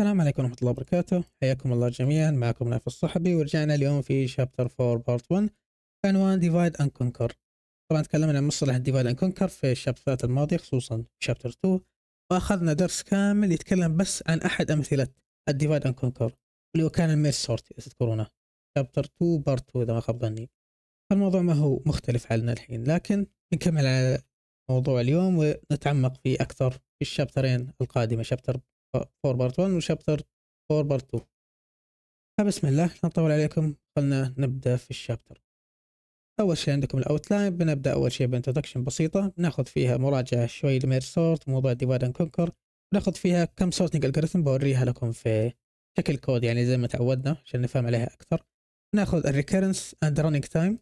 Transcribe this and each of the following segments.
السلام عليكم ورحمة الله وبركاته حياكم الله جميعا معكم نايف الصحبي ورجعنا اليوم في شابتر 4 بارت 1 عنوان ديفايد اند كونكر طبعا تكلمنا عن مصطلح ديفايد اند كونكر في الشابترات الماضية خصوصا شابتر 2 واخذنا درس كامل يتكلم بس عن احد امثلة الديفايد اند كونكر اللي هو كان الميس سورت اذا تذكرونه شابتر 2 بارت 2 اذا ما خاب ظني فالموضوع ما هو مختلف عننا الحين لكن نكمل على موضوع اليوم ونتعمق فيه اكثر في الشابترين القادمة شابتر 4 بارت 1 وشابتر 4 بارت 2 فبسم طيب، الله لا نطول عليكم خلنا نبدا في الشابتر اول شيء عندكم الاوتلاين بنبدا اول شيء بانتدكشن بسيطه ناخذ فيها مراجعه شوي لمير سورت موضوع ديفايد اند كونكر ناخذ فيها كم سورتنج الجوريثم بوريها لكم في شكل كود يعني زي ما تعودنا عشان نفهم عليها اكثر ناخذ الريكيرنس اند رننج تايم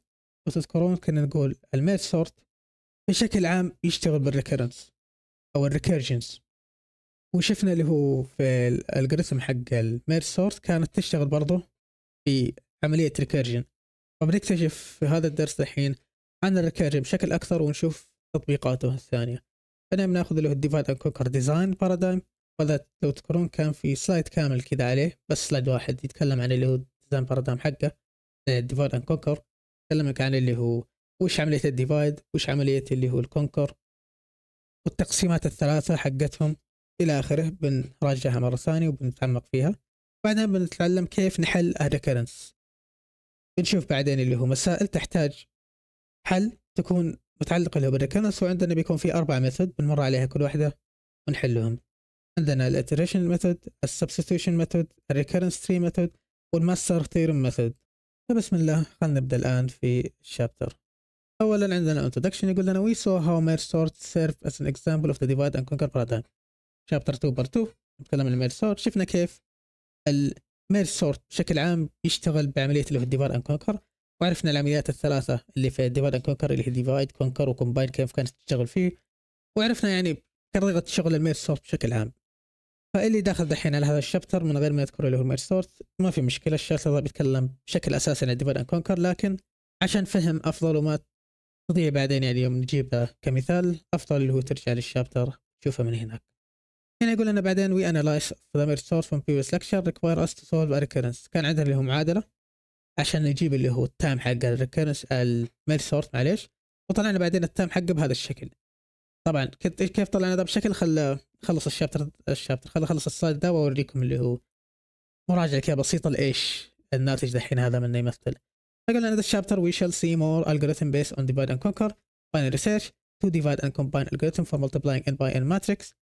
وتذكرون كنا نقول المير سورت بشكل عام يشتغل بالريكيرنس او الريكيرجنس وشفنا اللي هو في الالجوريثم حق المير سورس كانت تشتغل برضه في عمليه ريكيرجن فبنكتشف في هذا الدرس الحين عن الريكيرجن بشكل اكثر ونشوف تطبيقاته الثانيه أنا بناخذ اللي هو الديفايد اند كونكر ديزاين بارادايم وهذا لو تذكرون كان في سلايد كامل كذا عليه بس سلايد واحد يتكلم عن اللي هو ديزاين بارادايم حقه آه، الديفايد اند كونكر يكلمك عن اللي هو وش عمليه الديفايد وش عمليه اللي هو الكونكر والتقسيمات الثلاثه حقتهم إلى آخره بنراجعها مرة ثانية وبنتعمق فيها بعدين بنتعلم كيف نحل الريكرنس بنشوف بعدين اللي هو مسائل تحتاج حل تكون متعلقة اللي هو بالريكرنس وعندنا بيكون في أربع ميثود بنمر عليها كل واحدة ونحلهم عندنا الاتريشن ميثود السبستيوشن ميثود الريكرنس تري ميثود والماستر ثيرم ميثود فبسم الله خلينا نبدأ الآن في الشابتر أولا عندنا introduction يقول لنا we saw how مير sort سيرف as an example of the divide and conquer paradigm شابتر 2 بارت 2 نتكلم عن الميل سورت شفنا كيف الميل سورت بشكل عام يشتغل بعمليه اللي هو الديفايد اند كونكر وعرفنا العمليات الثلاثه اللي في الديفايد اند كونكر اللي هي ديفايد كونكر وكومباين كيف كانت تشتغل فيه وعرفنا يعني طريقه شغل الميل سورت بشكل عام فاللي داخل دحين على هذا الشابتر من غير ما يذكر اللي هو الميل سورت ما في مشكله الشابتر هذا بيتكلم بشكل اساسي عن الديفايد اند كونكر لكن عشان فهم افضل وما تضيع بعدين يعني يوم نجيبه كمثال افضل اللي هو ترجع للشابتر تشوفه من هناك هنا يقول لنا بعدين وي انالايز ذا ميرج سورس فروم بريفيوس لكشر ريكواير اس تو سولف ريكيرنس كان عندنا اللي هو معادله عشان نجيب اللي هو التام حق الريكيرنس الميرج سورس معليش وطلعنا بعدين التام حقه بهذا الشكل طبعا كيف طلعنا ذا بشكل خل خلص الشابتر الشابتر خل اخلص السايد ده واوريكم اللي هو مراجعه كده بسيطه لايش الناتج دحين هذا من يمثل فقال لنا ذا الشابتر وي شال سي مور algorithm based on divide and conquer binary search to divide and combine algorithm for multiplying ان by n matrix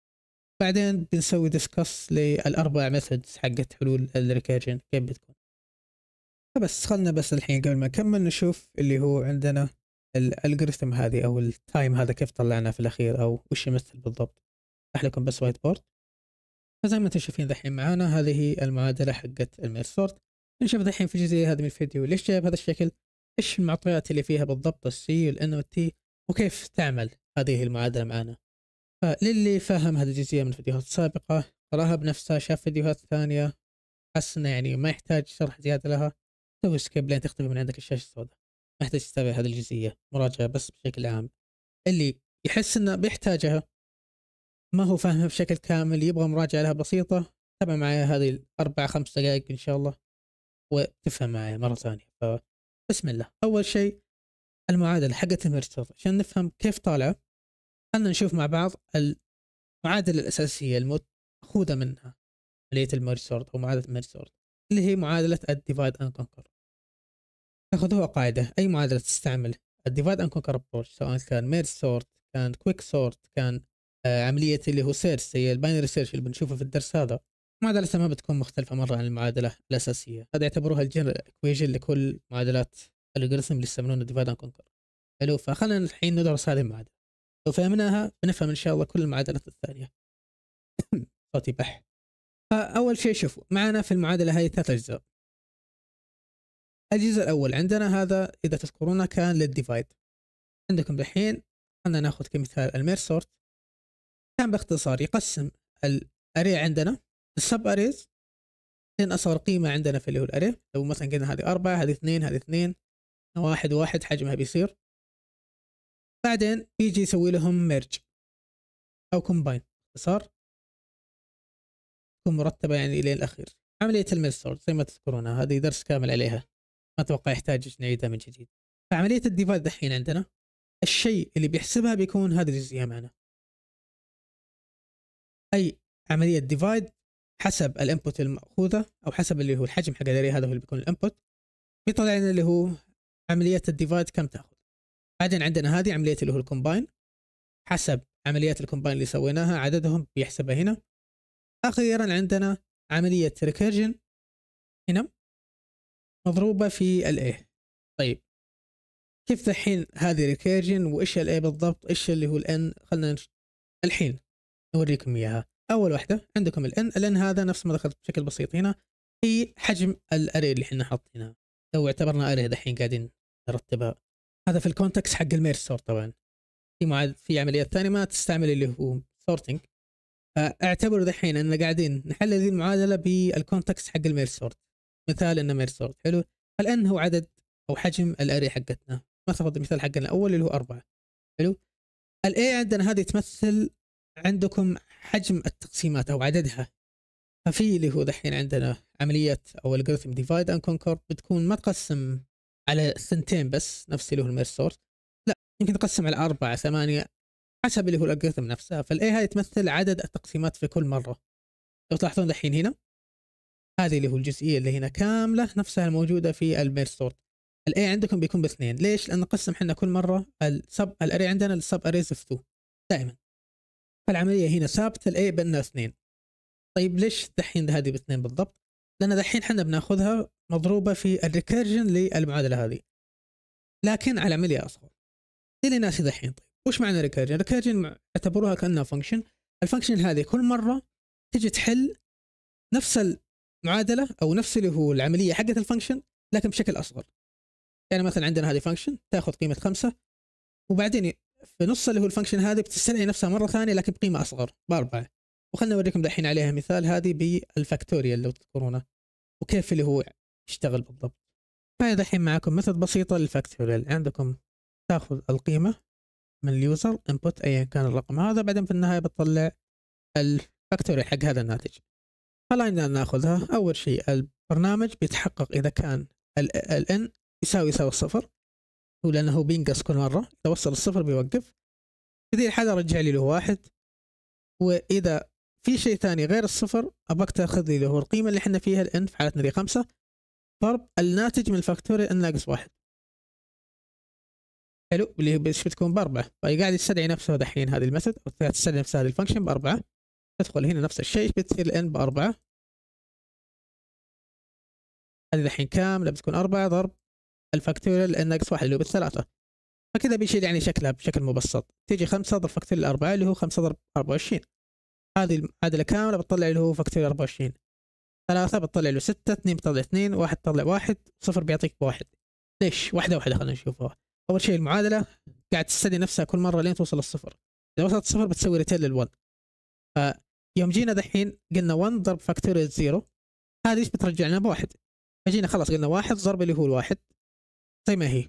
بعدين بنسوي ديسكس للاربع ميثودز حقت حلول الريكيرجن كيف بتكون فبس خلنا بس الحين قبل ما نكمل نشوف اللي هو عندنا الالجوريثم هذه او التايم هذا كيف طلعناه في الاخير او وش يمثل بالضبط احلكم لكم بس وايت بورد فزي ما انتم شايفين دحين معانا هذه المعادله حقت الميل سورت نشوف دحين في الجزئيه هذه من الفيديو ليش جايب هذا الشكل ايش المعطيات اللي فيها بالضبط السي والان والتي وكيف تعمل هذه المعادله معانا فللي فهم هذه الجزئية من الفيديوهات السابقة قراها بنفسها شاف فيديوهات ثانية حس انه يعني ما يحتاج شرح زيادة لها سوي سكيب لين تختفي من عندك الشاشة السوداء ما يحتاج تتابع هذه الجزئية مراجعة بس بشكل عام اللي يحس انه بيحتاجها ما هو فاهمها بشكل كامل يبغى مراجعة لها بسيطة تابع معي هذه الأربع خمس دقائق إن شاء الله وتفهم معي مرة ثانية فبسم الله أول شيء المعادلة حقت الميرجر عشان نفهم كيف طالعة خلنا نشوف مع بعض المعادلة الأساسية المأخوذة منها عملية الميرج أو معادلة الميرج اللي هي معادلة الديفايد أند كونكر ناخذها قاعدة أي معادلة تستعمل الديفايد أند كونكر أبروش سواء كان ميرج كان كويك سورت كان آه، عملية اللي هو سيرش هي الباينري سيرش اللي بنشوفه في الدرس هذا معادلة ما بتكون مختلفة مرة عن المعادلة الأساسية هذا يعتبروها الجنرال اكويجن لكل معادلات الألغوريثم اللي يستعملونه ديفايد أند كونكر حلو فخلنا الحين ندرس هذه المعادلة لو فهمناها بنفهم ان شاء الله كل المعادلات الثانيه صوتي بح آه، اول شيء شوفوا معنا في المعادله هاي ثلاث اجزاء الجزء الاول عندنا هذا اذا تذكرون كان للديفايد عندكم الحين خلينا ناخذ كمثال المير سورت كان باختصار يقسم الاري عندنا السب اريز لين اصغر قيمه عندنا في اللي هو الاري لو مثلا قلنا هذه اربعه هذه اثنين هذه اثنين واحد واحد حجمها بيصير بعدين يجي يسوي لهم ميرج او كومباين باختصار تكون مرتبه يعني الى الاخير عمليه الميلسورد زي ما تذكرونها هذه درس كامل عليها ما اتوقع يحتاج نعيدها من جديد فعمليه الديفايد دحين عندنا الشيء اللي بيحسبها بيكون هذه الجزئيه معنا اي عمليه ديفايد حسب الانبوت الماخوذه او حسب اللي هو الحجم حق الاري هذا هو اللي بيكون الانبوت بيطلع لنا اللي هو عمليه الديفايد كم تاخذ بعدين عندنا هذه عمليه اللي هو الكومباين حسب عمليات الكومباين اللي سويناها عددهم بيحسبها هنا اخيرا عندنا عمليه ريكيرجن هنا مضروبه في الاي طيب كيف الحين هذه ريكيرجن وايش الاي بالضبط ايش اللي هو الان خلنا نش... الحين نوريكم اياها اول واحده عندكم الان الان هذا نفس ما دخلت بشكل بسيط هنا هي حجم الاري اللي احنا حاطينها لو اعتبرنا اري دحين قاعدين نرتبها هذا في الكونتكس حق الميرج سورت طبعا في معاد في عمليه ثانيه ما تستعمل اللي هو سورتنج اعتبروا دحين اننا قاعدين نحلل هذه المعادله بالكونتكس حق الميرج سورت مثال انه ميرج سورت حلو الان هو عدد او حجم الاري حقتنا مثلا المثال حقنا الاول اللي هو أربعة حلو الاي عندنا هذه تمثل عندكم حجم التقسيمات او عددها ففي اللي هو دحين عندنا عملية او الجوريثم ديفايد اند كونكور بتكون ما تقسم على سنتين بس نفس اللي هو الميرس سورت لا يمكن تقسم على أربعة ثمانية حسب اللي هو الألغوريثم نفسها فالاي هاي تمثل عدد التقسيمات في كل مرة لو تلاحظون الحين هنا هذه اللي هو الجزئية اللي هنا كاملة نفسها الموجودة في الميرس سورت الاي عندكم بيكون باثنين ليش؟ لأن نقسم احنا كل مرة السب الاري عندنا السب اريز اوف 2 دائما فالعملية هنا ثابتة الاي بيننا اثنين طيب ليش دحين هذه باثنين بالضبط؟ لأن دحين احنا بناخذها مضروبه في الريكيرجن للمعادله هذه لكن على عمليه اصغر اللي ناسي الحين طيب وش معنى ريكيرجن؟ ريكيرجن اعتبروها كانها فانكشن الفانكشن هذه كل مره تجي تحل نفس المعادله او نفس اللي هو العمليه حقت الفانكشن لكن بشكل اصغر يعني مثلا عندنا هذه فانكشن تاخذ قيمه خمسة وبعدين في نص اللي هو الفانكشن هذه بتستدعي نفسها مره ثانيه لكن بقيمه اصغر باربعه وخلنا اوريكم دحين عليها مثال هذه بالفاكتوريال لو تذكرونه وكيف اللي هو يشتغل بالضبط فأنا دحين معكم مثل بسيطة للفاكتوريال عندكم تاخذ القيمة من اليوزر انبوت ايا كان الرقم هذا بعدين في النهاية بتطلع الفاكتوريال حق هذا الناتج خلينا ناخذها أول شيء البرنامج بيتحقق إذا كان ال n يساوي يساوي الصفر هو لأنه بينقص كل مرة إذا وصل الصفر بيوقف هذه الحالة رجع لي له واحد وإذا في شيء ثاني غير الصفر أبغاك تاخذ لي له القيمة اللي احنا فيها الان في حالتنا دي خمسة ضرب الناتج من الفاكتوريا ان ناقص واحد حلو اللي ايش بتكون باربعه فهي طيب قاعد يستدعي نفسه دحين هذه الميثود او تستدعي نفسها هذه الفانكشن باربعه تدخل هنا نفس الشيء بتصير الان باربعه هذه دحين كامله بتكون أربعة ضرب الفاكتوريال الان ناقص واحد اللي هو بالثلاثه فكذا بيشيل يعني شكلها بشكل مبسط تيجي 5 ضرب فاكتوريال 4 اللي هو 5 ضرب 24 هذه المعادله كامله بتطلع اللي هو فاكتوريال 24 ثلاثة بتطلع له ستة اثنين بتطلع اثنين واحد بتطلع واحد صفر بيعطيك واحد ليش واحدة واحدة خلينا نشوفها أول شيء المعادلة قاعد تستدي نفسها كل مرة لين توصل للصفر إذا وصلت صفر بتسوي ريتيل لل1 فيوم جينا دحين قلنا 1 ضرب فاكتوريال زيرو هذه ايش بترجع لنا بواحد فجينا خلاص قلنا واحد ضرب اللي هو الواحد زي ما هي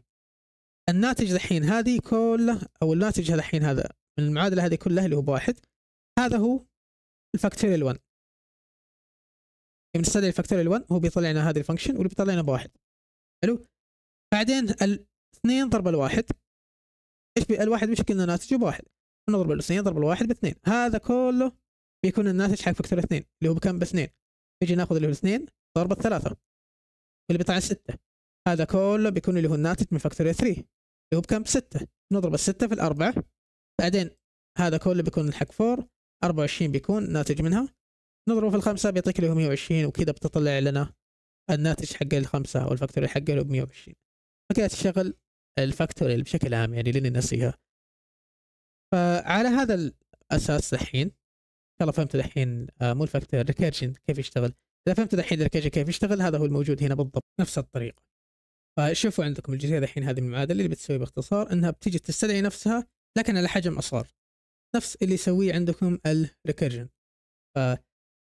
الناتج دحين هذه كله او الناتج دحين هذا من المعادله هذه كلها اللي هو بواحد هذا هو الفاكتوريال 1 بنستدعي الفاكتوريال 1 هو بيطلع لنا هذه الفانكشن واللي بيطلع لنا بواحد حلو بعدين الاثنين ضرب الواحد ايش الواحد مش كنا ناتجه بواحد نضرب الاثنين ضرب الواحد باثنين هذا كله بيكون الناتج حق فاكتور اثنين اللي هو بكم باثنين نجي ناخذ اللي هو الاثنين ضرب الثلاثة واللي بيطلع ستة هذا كله بيكون اللي هو الناتج من فاكتور 3 اللي هو بكم بستة نضرب الستة في الأربعة بعدين هذا كله بيكون حق 4 24 بيكون ناتج منها نضرب في الخمسة بيعطيك له 120 وكذا بتطلع لنا الناتج حق الخمسة أو الفاكتوري حقه له 120 فكذا تشتغل الفاكتوري بشكل عام يعني لين نسيها فعلى هذا الأساس دحين إن شاء الله فهمت دحين آه، مو الفاكتوري الريكيرشن كيف يشتغل إذا فهمت دحين الريكيرشن كيف يشتغل هذا هو الموجود هنا بالضبط نفس الطريقة فشوفوا عندكم الجزئية دحين هذه المعادلة اللي بتسوي باختصار إنها بتيجي تستدعي نفسها لكن على حجم أصغر نفس اللي يسويه عندكم الريكيرشن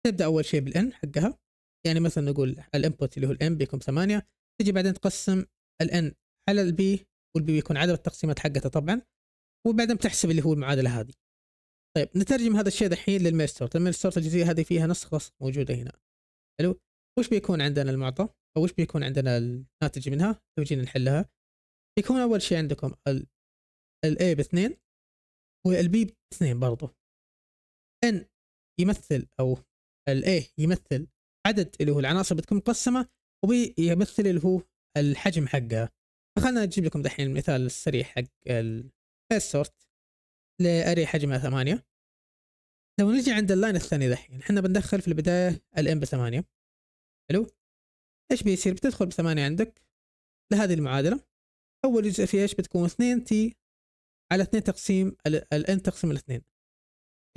تبدا اول شيء بالان حقها يعني مثلا نقول الانبوت اللي هو الان بيكون 8 تجي بعدين تقسم الان على البي والبي بيكون عدد التقسيمات حقته طبعا وبعدين بتحسب اللي هو المعادله هذه طيب نترجم هذا الشيء دحين للميل سورت الميل الجزئيه هذه فيها نسخه موجوده هنا حلو وش بيكون عندنا المعطى او وش بيكون عندنا الناتج منها لو جينا نحلها بيكون اول شيء عندكم ال A باثنين والبي باثنين برضو ان يمثل او الاي يمثل عدد اللي هو العناصر بتكون مقسمه وبي يمثل اللي هو الحجم حقها فخلنا نجيب لكم دحين المثال السريع حق سورت لاري حجمها ثمانية لو نجي عند اللاين الثاني دحين احنا بندخل في البداية الام بثمانية حلو ايش بيصير بتدخل بثمانية عندك لهذه المعادلة اول جزء في ايش بتكون 2 تي على 2 تقسيم الان تقسيم الاثنين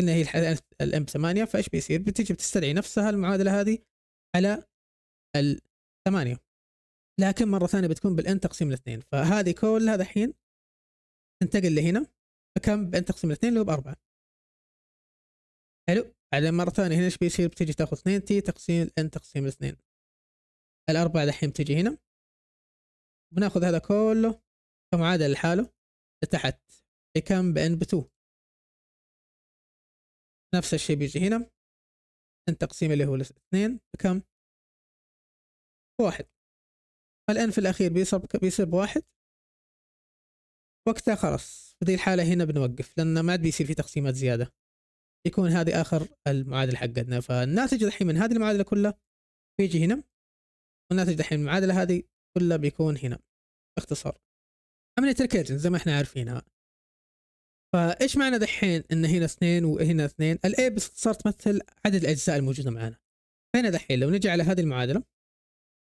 ان هي الحالة الام 8 فايش بيصير؟ بتجي بتستدعي نفسها المعادله هذه على ال 8 لكن مره ثانيه بتكون بالان تقسيم الاثنين فهذه كلها دحين تنتقل لهنا فكم بان تقسيم الاثنين اللي هو باربعه حلو بعدين مره ثانيه هنا ايش بيصير؟ بتجي تاخذ 2 تي تقسيم الان تقسيم الاثنين الاربعه دحين بتجي هنا بناخذ هذا كله كمعادله لحاله لتحت بكم بان ب2 نفس الشيء بيجي هنا ان تقسيم اللي هو الاثنين بكم واحد الان في الاخير بيصير بيصير بواحد وقتها خلاص في ذي الحالة هنا بنوقف لأن ما عاد بيصير في تقسيمات زيادة يكون هذه آخر المعادلة حقتنا فالناتج الحين من هذه المعادلة كلها بيجي هنا والناتج الحين من المعادلة هذه كلها بيكون هنا باختصار عملية الكيرجن زي ما احنا عارفينها فايش معنى دحين ان هنا اثنين وهنا اثنين الاي باختصار تمثل عدد الاجزاء الموجوده معانا هنا دحين لو نجي على هذه المعادله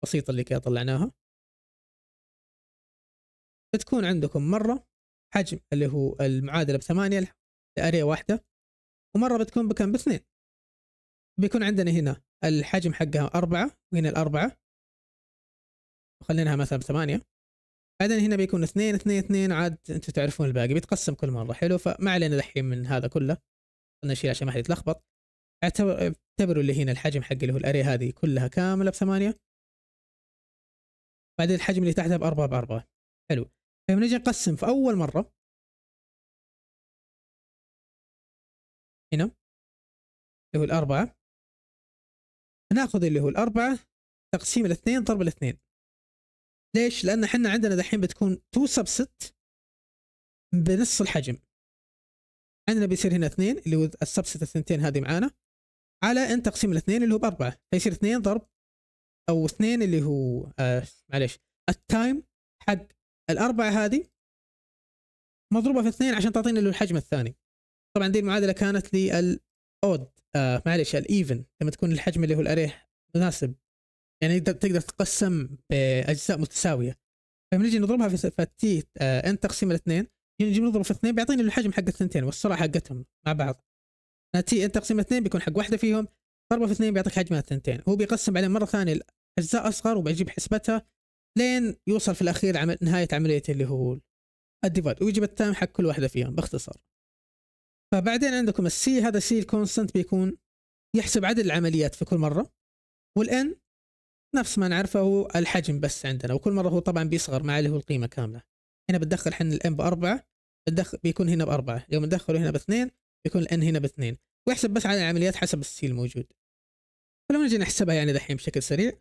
بسيطه اللي كذا طلعناها بتكون عندكم مره حجم اللي هو المعادله بثمانية لاريه واحده ومره بتكون بكم باثنين بيكون عندنا هنا الحجم حقها أربعة وهنا الأربعة وخليناها مثلا بثمانيه بعدين هنا بيكون اثنين اثنين اثنين عاد انتم تعرفون الباقي بيتقسم كل مره حلو فما علينا دحين من هذا كله خلنا نشيل عشان ما حد يتلخبط اعتبروا اللي هنا الحجم حق اللي هو الاري هذه كلها كامله بثمانيه بعدين الحجم اللي تحتها بأربعة بأربعة حلو فبنجي طيب نقسم في أول مرة هنا اللي هو الأربعة ناخذ اللي هو الأربعة تقسيم الاثنين ضرب الاثنين ليش؟ لان احنا عندنا دحين بتكون 2 سبست بنص الحجم عندنا بيصير هنا 2 اللي هو السبست الثنتين هذه معانا على ان تقسيم الاثنين اللي هو باربعه فيصير 2 ضرب او 2 اللي هو آه معليش التايم حق الاربعه هذه مضروبه في 2 عشان تعطينا له الحجم الثاني طبعا دي المعادله كانت للاود آه معليش الايفن لما تكون الحجم اللي هو الاريه مناسب يعني تقدر تقسم باجزاء متساويه فلما نجي نضربها في تي ان آه، تقسيم الاثنين نجي نضرب في اثنين بيعطيني الحجم حق الثنتين والسرعه حقتهم مع بعض تي ان تقسيم الاثنين بيكون حق واحده فيهم ضربه في اثنين بيعطيك حجم الثنتين هو بيقسم عليه مره ثانيه اجزاء اصغر وبيجيب حسبتها لين يوصل في الاخير عمل نهايه عمليه اللي هو الديفايد ويجيب التام حق كل واحده فيهم باختصار فبعدين عندكم السي هذا سي الكونستنت بيكون يحسب عدد العمليات في كل مره والان نفس ما نعرفه هو الحجم بس عندنا وكل مره هو طبعا بيصغر مع اللي هو القيمه كامله هنا بتدخل حنا الام باربعه بتدخل بيكون هنا باربعه يوم ندخله هنا باثنين بيكون الان هنا باثنين ويحسب بس على العمليات حسب السي الموجود فلو نجي نحسبها يعني دحين بشكل سريع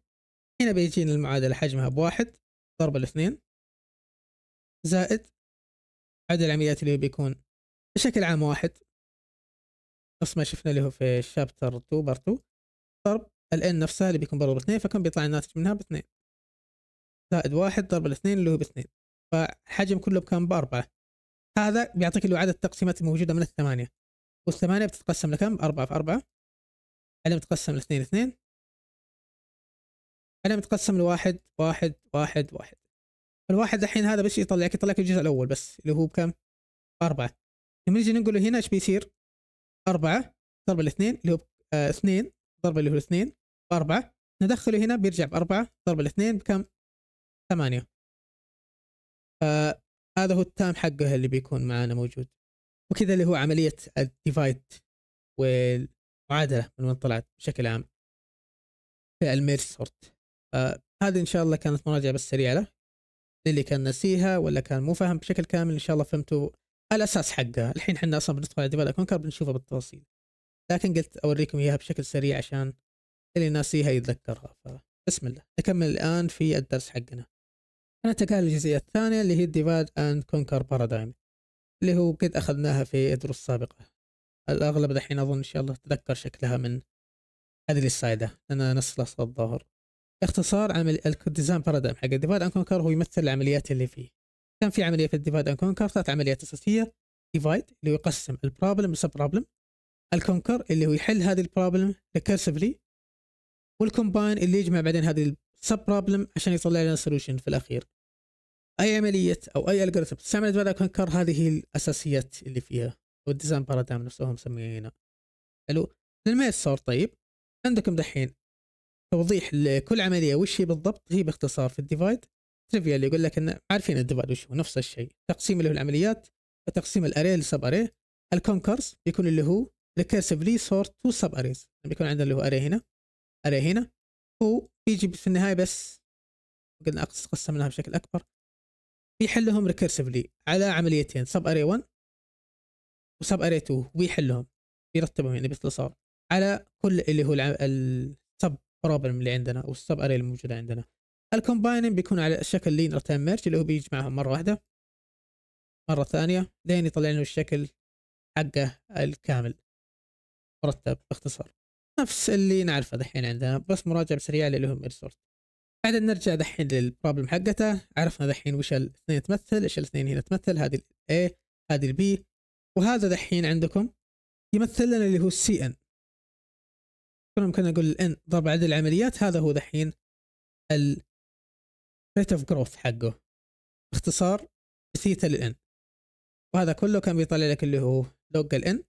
هنا بيجينا المعادله حجمها بواحد ضرب الاثنين زائد عدد العمليات اللي بيكون بشكل عام واحد نفس ما شفنا اللي هو في شابتر 2 بارت 2 ضرب الان نفسها اللي بيكون ضرب اثنين فكم بيطلع الناتج منها باثنين زائد واحد ضرب الاثنين اللي هو باثنين فحجم كله بكم بأربعة هذا بيعطيك اللي عدد التقسيمات الموجودة من الثمانية والثمانية بتتقسم لكم أربعة في أربعة علم بتقسم لاثنين اثنين علم بتقسم لواحد واحد واحد واحد الواحد الحين هذا بس يطلع يطلعك يطلعك الجزء الأول بس اللي هو بكم أربعة لما نجي نقول هنا ايش بيصير أربعة ضرب الاثنين اللي هو آه، اثنين ضرب اللي هو اثنين بأربعة ندخله هنا بيرجع بأربعة ضرب الاثنين بكم؟ ثمانية فهذا هو التام حقه اللي بيكون معانا موجود وكذا اللي هو عملية الديفايد والمعادلة من وين طلعت بشكل عام في الميرج سورت هذه إن شاء الله كانت مراجعة بس سريعة له للي كان نسيها ولا كان مو فاهم بشكل كامل إن شاء الله فهمتوا الأساس حقها الحين احنا أصلا بندخل على ديفايد كونكر بنشوفه بالتفاصيل لكن قلت أوريكم إياها بشكل سريع عشان اللي ناسيها يتذكرها فبسم الله نكمل الآن في الدرس حقنا نتكلم الجزئية الثانية اللي هي الديفايد اند كونكر بارادايم اللي هو قد أخذناها في الدروس السابقة الأغلب دحين أظن إن شاء الله تذكر شكلها من هذه السايدة أنا نص لص الظاهر اختصار عمل الديزاين بارادايم حق الديفايد اند كونكر هو يمثل العمليات اللي فيه كان في عملية في الديفايد اند كونكر ثلاث عمليات أساسية ديفايد اللي هو يقسم البروبلم لسب بروبلم الكونكر اللي هو يحل هذه البروبلم ريكيرسفلي والكومباين اللي يجمع بعدين هذه السب بروبلم عشان يطلع لنا سولوشن في الاخير اي عمليه او اي الجوريثم تستعمل بعد هنكر هذه هي الاساسيات اللي فيها والديزاين بارادايم نفسهم مسميينه حلو للميت صار طيب عندكم دحين توضيح لكل عمليه وش هي بالضبط هي باختصار في الديفايد تريفيا اللي يقول لك ان عارفين الديفايد وش هو نفس الشيء تقسيم اللي هو العمليات وتقسيم الاري لسب اري الكونكرز بيكون اللي هو ريكيرسفلي سورت تو سب اريز بيكون عندنا اللي هو اري هنا عليه هنا ويجي في النهاية بس قلنا قسمناها بشكل أكبر بيحلهم ريكرسفلي على عمليتين سب أري 1 وسب أري 2 ويحلهم بيرتبهم يعني باختصار على كل اللي هو السب بروبلم اللي عندنا او اري الموجوده عندنا الكومبايننج بيكون على الشكل لين رتان ميرج اللي هو بيجمعهم مره واحده مره ثانيه لين يطلع لنا الشكل حقه الكامل مرتب باختصار نفس اللي نعرفه دحين عندنا بس مراجعة سريعة اللي هم السورت بعد نرجع دحين للبروبلم حقته عرفنا دحين وش الاثنين تمثل ايش الاثنين هنا تمثل هذه الاي هذه البي وهذا دحين عندكم يمثل لنا اللي هو السي ان كنا ممكن نقول الان ضرب عدد العمليات هذا هو دحين ال rate of growth حقه باختصار ثيتا للان وهذا كله كان بيطلع لك اللي هو لوج الان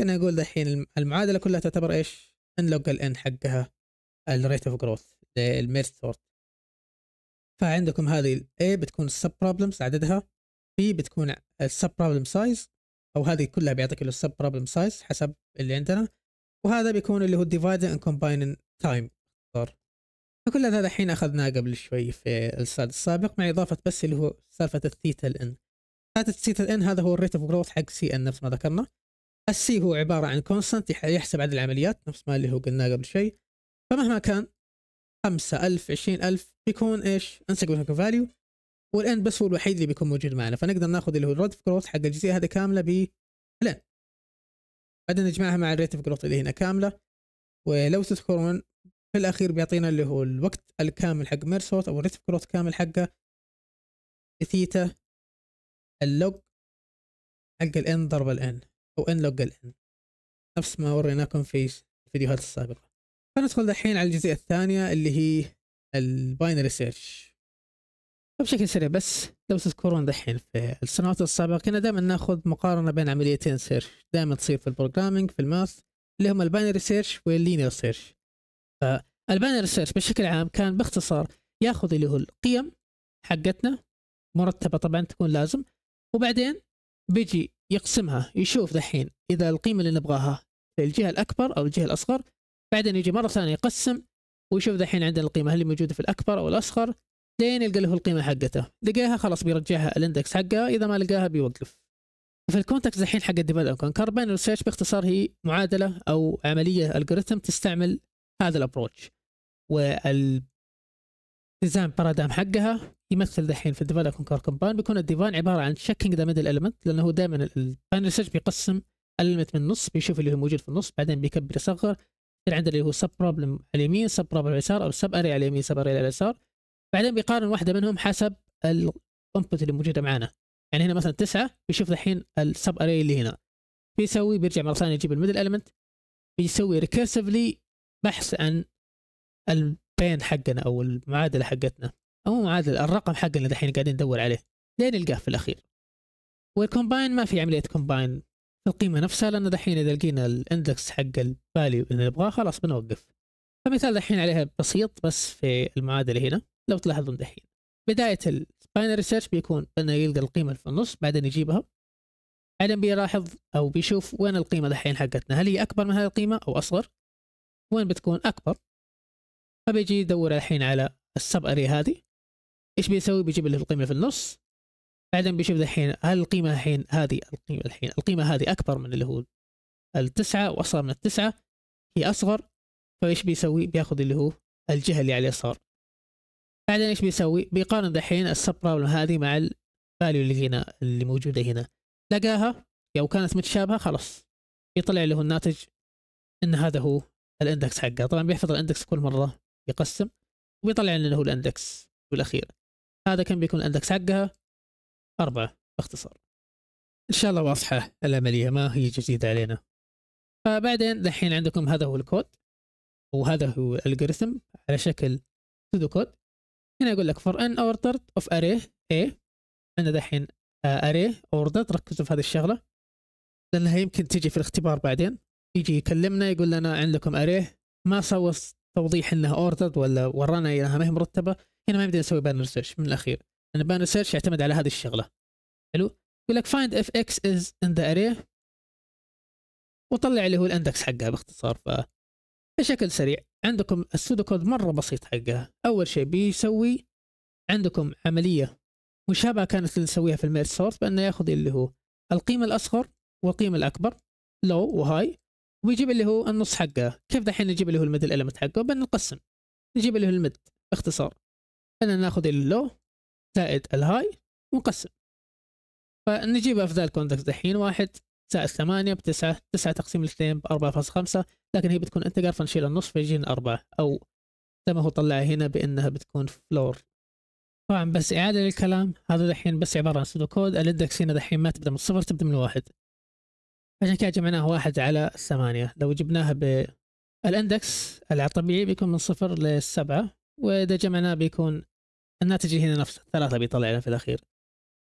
كنا نقول دحين المعادله كلها تعتبر ايش؟ ان نلوج الان حقها الريت اوف جروث للميرج سورت فعندكم هذه A بتكون السب بروبلمز عددها B بتكون السب بروبلم سايز او هذه كلها بيعطيك السب بروبلم سايز حسب اللي عندنا وهذا بيكون اللي هو الديفايد اند كومباين تايم فكل هذا الحين اخذناه قبل شوي في الساد السابق مع اضافه بس اللي هو سالفه الثيتا الان هذا الثيتا الان هذا هو الريت اوف جروث حق سي ان نفس ما ذكرنا السي هو عباره عن كونستنت يحسب عدد العمليات نفس ما اللي هو قلناه قبل شوي فمهما كان 5000 20000 بيكون ايش؟ انسجمنت فاليو والان بس هو الوحيد اللي بيكون موجود معنا فنقدر ناخذ اللي هو الريت اوف جروث حق الجزئيه هذه كامله ب الان بعدين نجمعها مع الريت اوف جروث اللي هنا كامله ولو تذكرون في الاخير بيعطينا اللي هو الوقت الكامل حق ميرسوت او الريت اوف جروث كامل حقه ثيتا اللوج حق الان ضرب الان او ان لوج الان نفس ما وريناكم في الفيديوهات السابقة فندخل الحين على الجزئية الثانية اللي هي الباينري سيرش بشكل سريع بس لو تذكرون دحين في السنوات السابقة كنا دائما ناخذ مقارنة بين عمليتين سيرش دائما تصير في البروجرامينج في الماث اللي هم الباينري سيرش واللينير سيرش فالباينري سيرش بشكل عام كان باختصار ياخذ اللي هو القيم حقتنا مرتبة طبعا تكون لازم وبعدين بيجي يقسمها يشوف دحين اذا القيمه اللي نبغاها للجهه الاكبر او الجهه الاصغر بعدين يجي مره ثانيه يقسم ويشوف دحين عندنا القيمه هل موجوده في الاكبر او الاصغر لين يلقى له القيمه حقته لقاها خلاص بيرجعها الاندكس حقها اذا ما لقاها بيوقف في الكونتكست الحين حق الديبل كونكر باينري ريسيرش باختصار هي معادله او عمليه الجوريثم تستعمل هذا الابروتش والتزام بارادايم حقها يمثل دحين في الديفان كونكر كومبان بيكون الديفان عباره عن تشيكينج ذا ميدل المنت لانه هو دائما البانل سيرش بيقسم المنت من النص بيشوف اللي هو موجود في النص بعدين بيكبر يصغر يصير عنده اللي هو سب بروبلم على اليمين سب بروبلم على اليسار او سب اري على اليمين سب اري على اليسار بعدين بيقارن واحده منهم حسب الانبوت اللي موجوده معنا يعني هنا مثلا تسعه بيشوف الحين السب اري اللي هنا بيسوي بيرجع مره ثانيه يجيب الميدل المنت بيسوي ريكيرسفلي بحث عن البين حقنا او المعادله حقتنا او مو عاد الرقم حق اللي دحين قاعدين ندور عليه لين نلقاه في الاخير والكومباين ما في عمليه كومباين القيمه نفسها لان دحين اذا لقينا الاندكس حق الفاليو اللي نبغاه خلاص بنوقف فمثال دحين عليها بسيط بس في المعادله هنا لو تلاحظون دحين بدايه الباينري سيرش بيكون انه يلقى القيمه اللي في النص بعدين يجيبها بعدين بيلاحظ او بيشوف وين القيمه دحين حقتنا هل هي اكبر من هذه القيمه او اصغر وين بتكون اكبر فبيجي يدور الحين على السب اري هذه ايش بيسوي بيجيب لي القيمه في النص بعدين بيشوف الحين هل القيمه الحين هذه القيمه الحين القيمه هذه اكبر من اللي هو التسعة واصغر من التسعة هي اصغر فايش بيسوي بياخذ اللي هو الجهه اللي على اليسار بعدين ايش بيسوي بيقارن دحين السب بروبلم هذه مع الفاليو اللي هنا اللي موجوده هنا لقاها لو كانت متشابهه خلاص يطلع له الناتج ان هذا هو الاندكس حقه طبعا بيحفظ الاندكس كل مره يقسم وبيطلع لنا هو الاندكس بالاخير هذا كم بيكون عندك حقها أربعة باختصار إن شاء الله واضحة العملية ما هي جديدة علينا فبعدين دحين عندكم هذا هو الكود وهذا هو الالجوريثم على شكل سودو كود هنا اقول لك for an ordered of array A عندنا دحين آه، array ordered ركزوا في هذه الشغلة لأنها يمكن تجي في الاختبار بعدين يجي يكلمنا يقول لنا عندكم array ما سوى توضيح انها ordered ولا ورانا انها ما هي مرتبة هنا ما يبدا يسوي بانر سيرش من الاخير لان بانر سيرش يعتمد على هذه الشغله حلو يقول لك فايند اف اكس از ان ذا اري وطلع اللي هو الاندكس حقها باختصار ف بشكل سريع عندكم السودو كود مره بسيط حقها اول شيء بيسوي عندكم عمليه مشابهه كانت اللي نسويها في الميرج سورت بانه ياخذ اللي هو القيمه الاصغر والقيمه الاكبر لو وهاي ويجيب اللي هو النص حقه كيف دحين نجيب اللي هو الميدل اليمنت حقه بنقسم نجيب اللي هو الميد باختصار هنا ناخذ اللو زائد الهاي ونقسم فنجيبها في ذا الكونتكست دحين واحد زائد ثمانية بتسعة تسعة تقسيم الاثنين بأربعة فاصل خمسة لكن هي بتكون انتجر فنشيل النص فيجينا أربعة أو زي ما هو طلعها هنا بأنها بتكون فلور طبعا بس إعادة للكلام هذا دحين بس عبارة عن سودو كود الإندكس هنا دحين ما تبدأ من الصفر تبدأ من الواحد عشان كذا جمعناها واحد على ثمانية لو جبناها ب الاندكس الطبيعي بيكون من صفر لسبعة وإذا جمعناه بيكون الناتج هنا نفسه ثلاثة بيطلع لنا في الأخير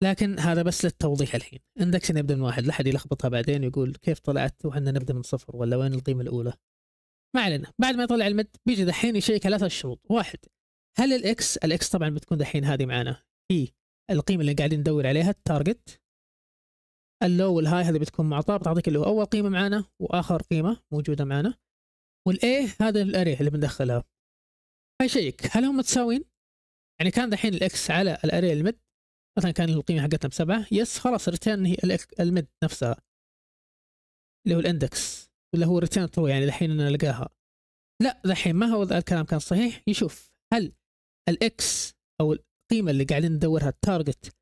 لكن هذا بس للتوضيح الحين اندكس نبدا من واحد لا احد يلخبطها بعدين ويقول كيف طلعت وحنا نبدا من صفر ولا وين القيمه الاولى ما علينا بعد ما يطلع المد بيجي دحين يشيك على ثلاث شروط واحد هل الاكس الاكس طبعا بتكون دحين هذه معانا هي e، القيمه اللي قاعدين ندور عليها التارجت اللو والهاي هذه بتكون معطاه بتعطيك اللي هو اول قيمه معانا واخر قيمه موجوده معانا والاي هذا الاري اللي بندخلها هيشيك هل هم متساويين يعني كان دحين الاكس على الاري المد مثلا كان القيمه حقتنا بسبعه يس خلاص ريتيرن هي المد نفسها اللي هو الاندكس ولا هو ريتيرن ترو يعني دحين لقاها لا دحين ما هو الكلام كان صحيح يشوف هل الاكس او القيمه اللي قاعدين ندورها التارجت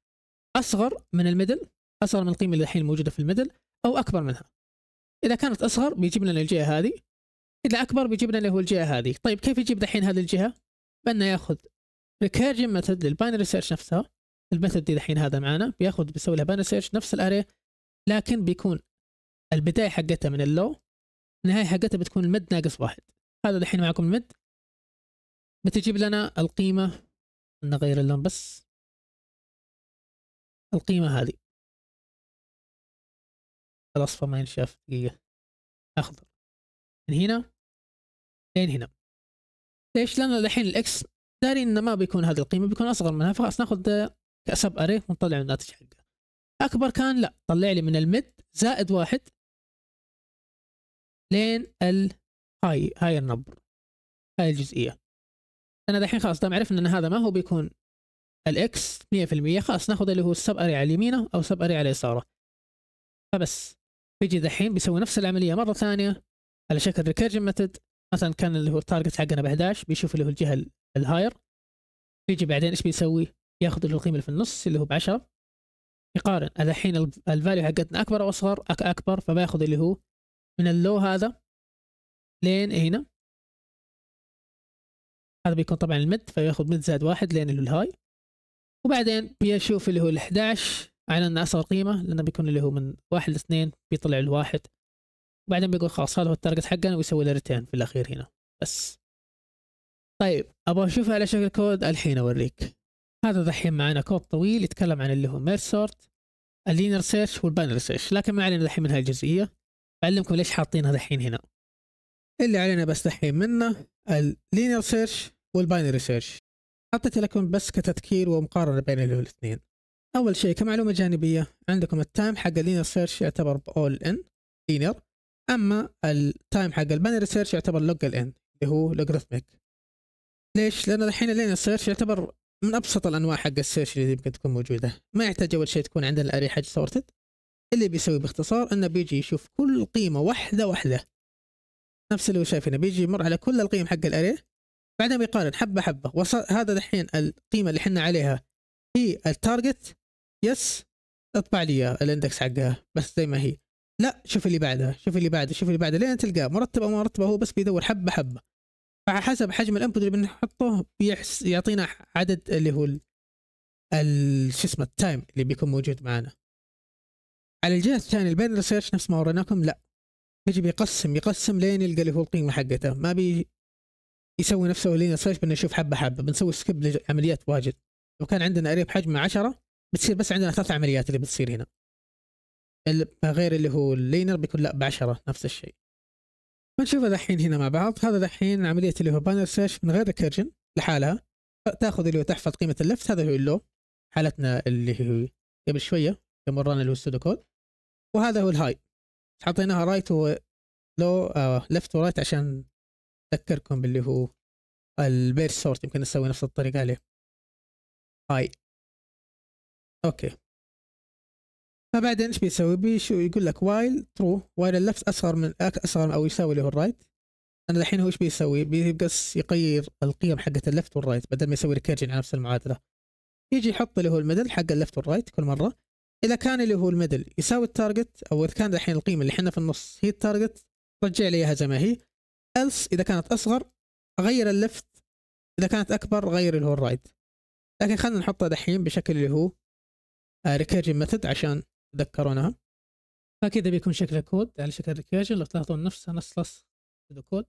اصغر من الميدل اصغر من القيمه اللي الحين موجوده في الميدل او اكبر منها اذا كانت اصغر بيجيب لنا الجهه هذه اذا اكبر بيجيب لنا اللي هو الجهه هذه طيب كيف يجيب دحين هذه الجهه بانه ياخذ الكيرجن ميثود للباينري سيرش نفسها الميثود دي الحين هذا معانا بياخذ بيسوي لها باينري سيرش نفس الاري لكن بيكون البدايه حقتها من اللو النهايه حقتها بتكون المد ناقص واحد هذا الحين معكم المد بتجيب لنا القيمه نغير اللون بس القيمه هذه الاصفر ما ينشاف دقيقه اخضر من هنا لين هنا ليش لان الحين الاكس داري انه ما بيكون هذه القيمه بيكون اصغر منها فخلاص ناخذ كسب اري ونطلع الناتج حقه اكبر كان لا طلع لي من الميد زائد واحد لين الهاي هاي النبر هاي الجزئيه انا دحين خلاص دام عرفنا ان هذا ما هو بيكون الاكس 100% خلاص ناخذ اللي هو السب اري على يمينه او سب اري على يساره فبس بيجي دحين بيسوي نفس العمليه مره ثانيه على شكل ريكيرجن ميثود مثلا كان اللي هو التارجت حقنا ب 11 بيشوف اللي هو الجهه الهاير يجي بعدين ايش بيسوي؟ ياخذ له القيمه اللي في النص اللي هو ب 10 يقارن الحين الفاليو حقتنا اكبر او اصغر أك اكبر فباخذ اللي هو من اللو هذا لين هنا هذا بيكون طبعا المد فياخذ مد زائد واحد لين اللي هو الهاي وبعدين بيشوف اللي هو ال 11 على انه اصغر قيمه لانه بيكون اللي هو من واحد لاثنين بيطلع الواحد وبعدين بيقول خلاص هذا هو التارجت حقنا ويسوي له ريتيرن في الاخير هنا بس طيب ابغى اشوفها على شكل كود الحين اوريك هذا دحين معنا كود طويل يتكلم عن اللي هو ميرس سورت اللينر سيرش والبانر سيرش لكن ما علينا دحين من هالجزئيه بعلمكم ليش حاطينها دحين هنا اللي علينا بس دحين منه اللينر سيرش والباينري سيرش حطيت لكم بس كتذكير ومقارنه بين الاثنين اول شيء كمعلومه جانبيه عندكم التايم حق اللينر سيرش يعتبر بأول ان لينر اما التايم حق الباينري سيرش يعتبر لوج إن اللي هو لوغاريتميك ليش؟ لأن الحين لين السيرش يعتبر من أبسط الأنواع حق السيرش اللي يمكن تكون موجودة ما يحتاج أول شيء تكون عندنا الأري حاج سورتد اللي بيسوي باختصار انه بيجي يشوف كل قيمة واحدة واحدة نفس اللي شايفينه بيجي يمر على كل القيم حق الاري بعدين بيقارن حبة حبة وصل هذا الحين القيمة اللي احنا عليها هي التارجت يس اطبع لي اياها الاندكس حقها بس زي ما هي لا شوف اللي بعدها شوف اللي بعده شوف اللي بعده لين تلقاه مرتبة مرتبة هو بس بيدور حبة حبة فحسب حجم الانبوت اللي بنحطه بيحس يعطينا عدد اللي هو شو اسمه التايم اللي بيكون موجود معنا على الجهه الثانيه البين ريسيرش نفس ما وريناكم لا يجي بيقسم يقسم لين يلقى اللي هو القيمه حقته ما بي يسوي نفسه لين ريسيرش بنشوف حبه حبه بنسوي سكيب لعمليات واجد لو كان عندنا قريب حجمه 10 بتصير بس عندنا ثلاث عمليات اللي بتصير هنا غير اللي هو اللينر بيكون لا بعشرة نفس الشيء بنشوفها دحين هنا مع بعض هذا دحين عمليه اللي هو بانر سيرش من غير ريكيرجن لحالها تاخذ اللي هو تحفظ قيمه اللفت هذا هو اللو حالتنا اللي هو قبل شويه يوم ورانا اللي هو السودو كود وهذا هو الهاي حطيناها رايت و لو لفت ورايت عشان اذكركم باللي هو البير سورت يمكن نسوي نفس الطريقه عليه هاي اوكي فبعدين ايش بيسوي؟ بيشو يقول لك وايل ترو وايل اللفت اصغر من اصغر او يساوي اللي هو الرايت انا الحين هو ايش بيسوي؟ بيقص يغير القيم حقت اللفت والرايت بدل ما يسوي ريكيرجن على نفس المعادله يجي يحط اللي هو الميدل حق اللفت والرايت كل مره اذا كان اللي هو الميدل يساوي التارجت او اذا كان الحين القيمه اللي احنا في النص هي التارجت رجع لي اياها زي ما هي الس اذا كانت اصغر غير اللفت اذا كانت اكبر غير اللي هو الرايت لكن خلينا نحطها دحين بشكل اللي هو ريكيرجن آه، ميثود عشان تذكرونها فكذا بيكون شكل الكود على شكل ريكيرجن لو تلاحظون نفسها نفس نفس الكود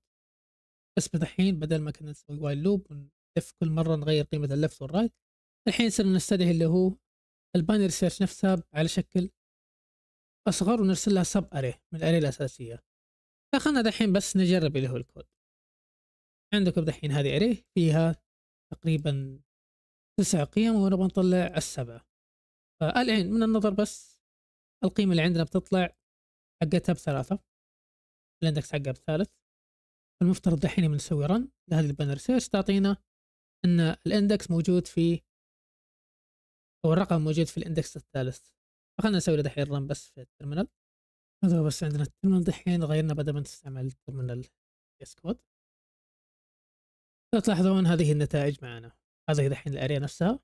بس دحين بدل ما كنا نسوي وايل لوب ونلف كل مره نغير قيمه اللفت والرايت الحين صرنا نستدعي اللي هو الباينري سيرش نفسها على شكل اصغر ونرسل لها سب اري من الاري الاساسيه فخلنا دحين بس نجرب اللي هو الكود عندكم دحين هذه اري فيها تقريبا تسع قيم ونبغى نطلع السبعه فالحين من النظر بس القيمه اللي عندنا بتطلع حقتها بثلاثه الاندكس حقها بثالث المفترض دحين بنسوي رن لهذه البانر سيرش تعطينا ان الاندكس موجود في او الرقم موجود في الاندكس الثالث فخلنا نسوي له دحين رن بس في الترمينال هذا هو بس عندنا الترمينال دحين غيرنا بدل ما نستعمل الترمينال اس كود تلاحظون هذه النتائج معنا هذه دحين الاريا نفسها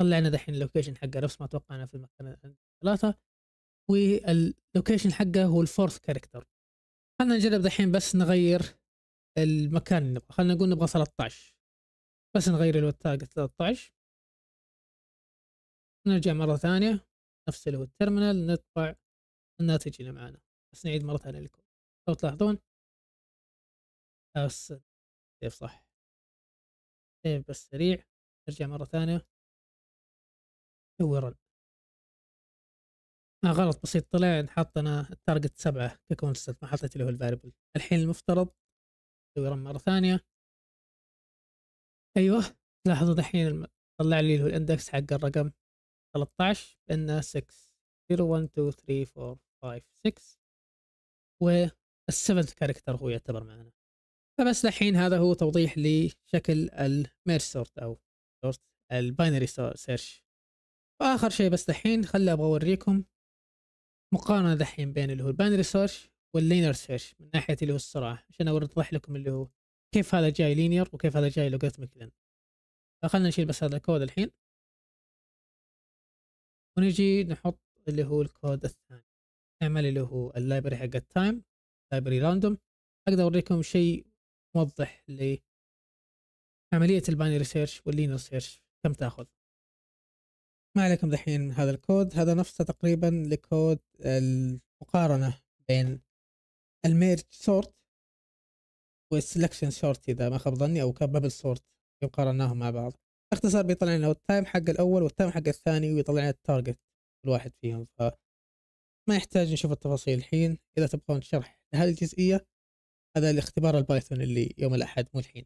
طلعنا دحين اللوكيشن حقه نفس ما توقعنا في المكان ثلاثة واللوكيشن حقه هو الفورث كاركتر خلينا نجرب دحين بس نغير المكان اللي نبغى خلينا نقول نبغى 13 بس نغير الود 13 نرجع مرة ثانية نفس اللي هو الترمينال نطبع الناتج اللي معانا بس نعيد مرة ثانية لكم لو تلاحظون بس كيف صح كيف طيب، بس سريع نرجع مرة ثانية سوي رن آه، غلط بسيط طلع نحط انا التارجت سبعه ككونستنت ما حطيت له الفاريبل الحين المفترض اسوي رن مره ثانيه ايوه لاحظوا دحين طلع لي له الاندكس حق الرقم 13 لانه 6 0 1 2 3 4 5 6 والسفنث كاركتر هو يعتبر معنا فبس دحين هذا هو توضيح لشكل الميرج سورت او سورت الباينري سيرش واخر شيء بس دحين خلي ابغى اوريكم مقارنه دحين بين اللي هو الباينري سيرش واللينير سيرش من ناحيه اللي هو السرعه عشان اوضح لكم اللي هو كيف هذا جاي لينير وكيف هذا جاي لوغاريتمك لين فخلنا نشيل بس هذا الكود الحين ونجي نحط اللي هو الكود الثاني نعمل اللي هو اللايبرري حق التايم لايبرري راندوم اقدر اوريكم شيء موضح لعملية الباينري سيرش واللينير سيرش كم تاخذ ما عليكم دحين هذا الكود هذا نفسه تقريبا لكود المقارنة بين الميرج سورت والسلكشن سورت إذا ما خاب ظني أو كبابل سورت قارناهم مع بعض باختصار بيطلع لنا التايم حق الأول والتايم حق الثاني ويطلع لنا التارجت الواحد فيهم ف ما يحتاج نشوف التفاصيل الحين إذا تبغون شرح لهذه الجزئية هذا الاختبار البايثون اللي يوم الأحد مو الحين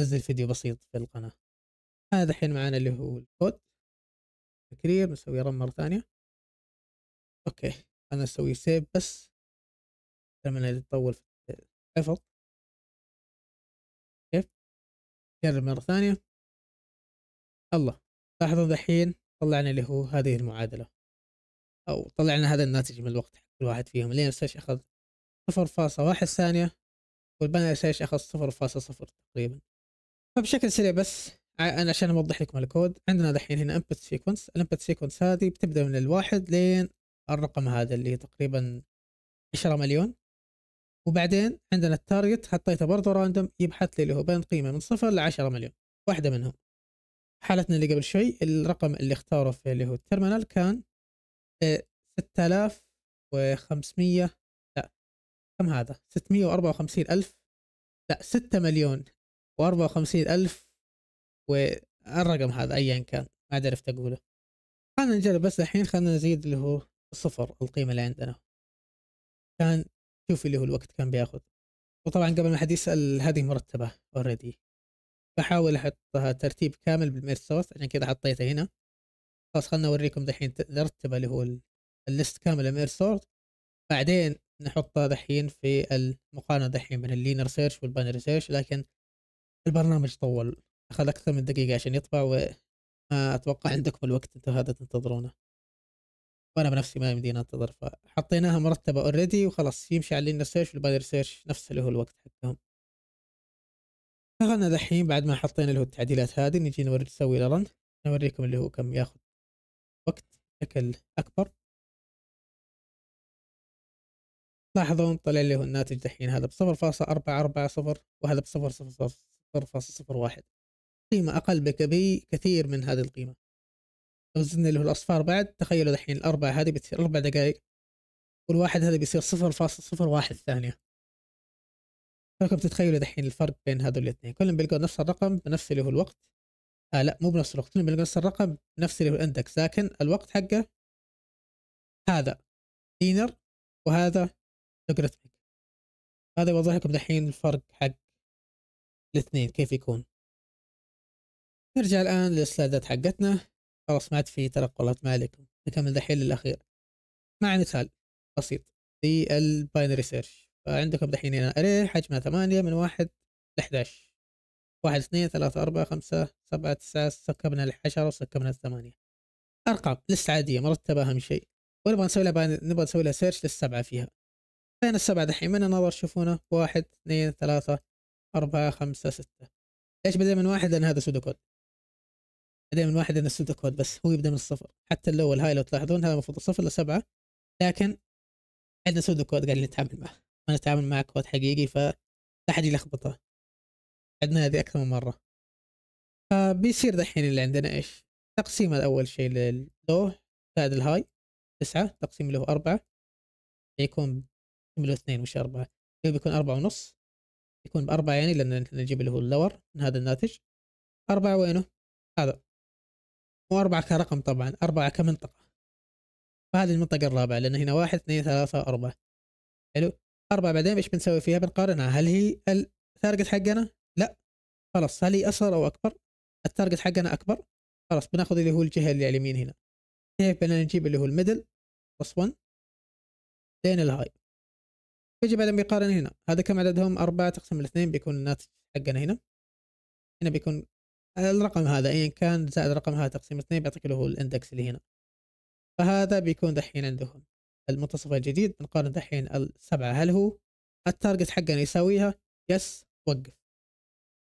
نزل فيديو بسيط في القناة هذا الحين معانا اللي هو الكود تكرير نسوي رن مرة ثانية اوكي انا اسوي سيف بس لما يطول في الحفظ كيف كرر مرة ثانية الله لاحظوا دحين طلعنا اللي هو هذه المعادلة او طلعنا هذا الناتج من الوقت حق كل واحد فيهم لين ايش اخذ صفر فاصلة واحد ثانية والبنى ايش اخذ صفر فاصلة صفر تقريبا فبشكل سريع بس انا عشان اوضح لكم الكود عندنا دحين هنا امبت سيكونس الامبت سيكونس هذه بتبدا من الواحد لين الرقم هذا اللي تقريبا 10 مليون وبعدين عندنا التارجت حطيته برضه راندوم يبحث لي اللي هو بين قيمه من صفر ل 10 مليون واحده منهم حالتنا اللي قبل شوي الرقم اللي اختاره في اللي هو الترمينال كان 6500 آه، لا كم هذا 654 ألف لا 6 مليون و54 ألف والرقم هذا ايا كان ما عرفت اقوله خلينا نجرب بس الحين خلينا نزيد اللي هو صفر القيمه اللي عندنا كان شوف اللي هو الوقت كان بياخذ وطبعا قبل ما حد يسال هذه مرتبه اوريدي بحاول احطها ترتيب كامل بالميرج سورس عشان كذا حطيته هنا خلاص خلنا اوريكم دحين نرتب اللي هو الليست كامله ميرج سورس بعدين نحطها دحين في المقارنه دحين بين اللينر سيرش والباينري سيرش لكن البرنامج طول اخذ اكثر من دقيقه عشان يطبع وما اتوقع عندكم الوقت انتم هذا تنتظرونه وانا بنفسي ما يمديني انتظر فحطيناها مرتبه اوريدي وخلاص يمشي على لنا سيرش والبادر ريسيرش نفس اللي هو الوقت حقهم دخلنا دحين بعد ما حطينا اللي هو التعديلات هذه نجي نوري نسوي رن نوريكم اللي هو كم ياخذ وقت بشكل اكبر لاحظون طلع لي هو الناتج دحين هذا بصفر فاصلة أربعة أربعة صفر وهذا بصفر صفر صفر صفر فاصلة صفر واحد قيمة أقل بكثير من هذه القيمة لو زدنا اللي هو الأصفار بعد تخيلوا دحين الأربعة هذه بتصير أربع دقائق والواحد هذا بيصير صفر فاصل صفر واحد ثانية فكم تتخيلوا دحين الفرق بين هذول الاثنين كلهم بيلقوا نفس الرقم بنفس اللي هو الوقت آه لا مو بنفس الوقت كلهم بيلقوا نفس الرقم بنفس اللي هو الاندكس لكن الوقت حقه هذا لينر وهذا لوغاريتميك هذا يوضح لكم دحين الفرق حق الاثنين كيف يكون نرجع الآن للسلايدات حقتنا خلاص ما عاد في تنقلات ما عليكم نكمل دحين للأخير مع مثال بسيط في الباينري سيرش فعندكم دحين هنا أري حجمها ثمانية من واحد لأحداش واحد اثنين ثلاثة أربعة خمسة سبعة تسعة سكبنا العشرة وسكبنا الثمانية أرقام لسه عادية مرتبة أهم شيء ونبغى نسوي لها باين... نبغى نسوي لها سيرش للسبعة فيها فين السبعة دحين من النظر شوفونا واحد اثنين ثلاثة أربعة خمسة ستة ليش بدأ من واحد لأن هذا سودو دائما واحد ينزل كود بس هو يبدا من الصفر حتى الاول هاي لو تلاحظون هذا المفروض صفر لسبعه لكن عندنا سودو كود قاعدين نتعامل معه ما نتعامل مع كود حقيقي فلا حد يلخبطه عندنا هذه اكثر من مره فبيصير دحين اللي عندنا ايش تقسيم اول شيء للو زائد الهاي تسعة تقسيم له أربعة يكون له اثنين مش أربعة بيكون أربعة ونص يكون بأربعة يعني لأن نجيب له اللور من هذا الناتج أربعة وينه هذا واربعة كرقم طبعا اربعة كمنطقة فهذه المنطقة الرابعة لان هنا واحد اثنين ثلاثة اربعة حلو اربعة بعدين ايش بنسوي فيها بنقارنها هل هي التارجت حقنا؟ لا خلاص هل هي اصغر او اكبر؟ التارجت حقنا اكبر خلاص بناخذ اللي هو الجهة اللي على اليمين هنا كيف بدنا نجيب اللي هو الميدل بلس 1 لين الهاي يجي بعدين بيقارن هنا هذا كم عددهم أربعة تقسم الاثنين بيكون الناتج حقنا هنا هنا بيكون الرقم هذا ايا كان زائد الرقم هذا تقسيم اثنين بيعطيك له الاندكس اللي هنا فهذا بيكون دحين عندهم المنتصف الجديد بنقارن دحين السبعة هل هو التارجت حقنا يساويها يس وقف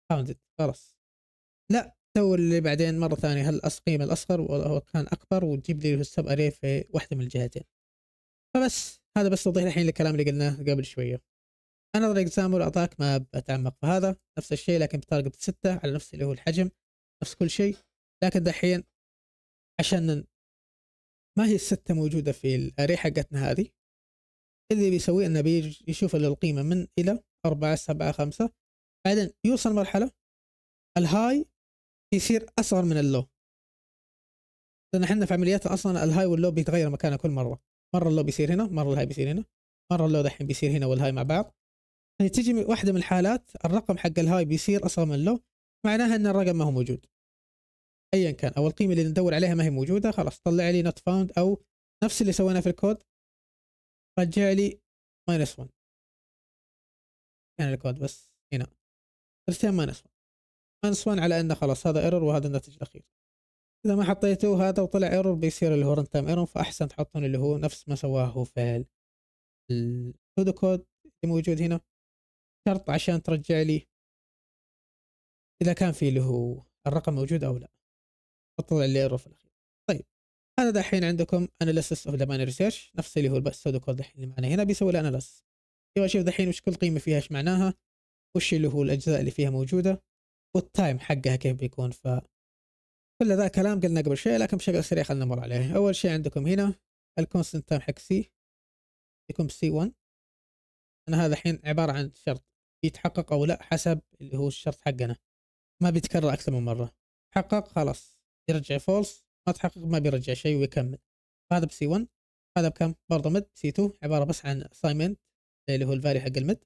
فاوندد خلاص لا سوي اللي بعدين مرة ثانية هل القيمة الأصغر وهو كان أكبر وتجيب لي السب أري في واحدة من الجهتين فبس هذا بس توضيح الحين للكلام اللي قلناه قبل شوية انا ذا اكزامبل اعطاك ما بتعمق في هذا نفس الشيء لكن بتارجت ستة على نفس اللي هو الحجم نفس كل شيء لكن دحين عشان ما هي الستة موجودة في الأريحة حقتنا هذه اللي بيسويه انه بيشوف القيمة من الى أربعة سبعة خمسة بعدين يوصل مرحلة الهاي يصير اصغر من اللو لان احنا في عملياتنا اصلا الهاي واللو بيتغير مكانه كل مرة مرة اللو بيصير هنا مرة الهاي بيصير هنا مرة اللو دحين بيصير هنا والهاي مع بعض يعني تجي واحده من الحالات الرقم حق الهاي بيصير اصغر من له معناها ان الرقم ما هو موجود ايا كان او القيمه اللي ندور عليها ما هي موجوده خلاص طلع لي نوت فاوند او نفس اللي سويناه في الكود رجع لي ماينس 1 كان يعني الكود بس هنا درجتين ماينس 1 ماينس 1 على انه خلاص هذا ايرور وهذا الناتج الاخير اذا ما حطيته هذا وطلع ايرور بيصير اللي هو رن تايم ايرور فاحسن تحطون اللي هو نفس ما سواه هو في الكود كود اللي موجود هنا شرط عشان ترجع لي اذا كان في له الرقم موجود او لا اطلع لي ايرور في الاخير طيب هذا دحين عندكم اناليسيس اوف ذا ريسيرش نفس اللي هو السودو كود دحين اللي معنا هنا بيسوي لي اناليسيس يبغى يشوف دحين وش كل قيمه فيها ايش معناها وش اللي هو الاجزاء اللي فيها موجوده والتايم حقها كيف بيكون ف كل ذا كلام قلنا قبل شيء لكن بشكل سريع خلينا نمر عليه اول شيء عندكم هنا الكونستنت تايم حق سي يكون سي 1 انا هذا الحين عباره عن شرط يتحقق او لا حسب اللي هو الشرط حقنا ما بيتكرر اكثر من مره حقق خلاص يرجع فولس ما تحقق ما بيرجع شيء ويكمل هذا بسي 1 هذا بكم برضه مد سي 2 عباره بس عن اساينمنت اللي هو الفاليو حق المد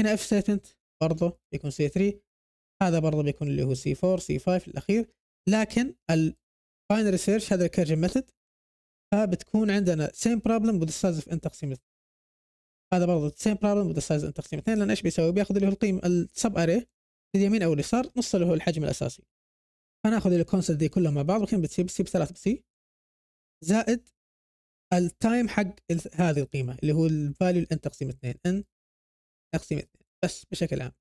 هنا اف ستيتمنت برضه بيكون سي 3 هذا برضه بيكون اللي هو سي 4 سي 5 الاخير لكن الفاينل ريسيرش هذا الكيرجن ميثود فبتكون عندنا سيم بروبلم وذ سايز اوف ان تقسيم هذا برضه سيم بروبلم وذا سايز انترسيم اثنين لان ايش بيسوي بياخذ اللي هو القيم السب اري اليمين او اليسار نص اللي هو الحجم الاساسي فناخذ الكونسل دي كلها مع بعض والقيمه بتسيب بتصير 3 بسي زائد التايم حق هذه القيمه اللي هو الفاليو ان تقسيم اثنين ان تقسيم اثنين بس بشكل عام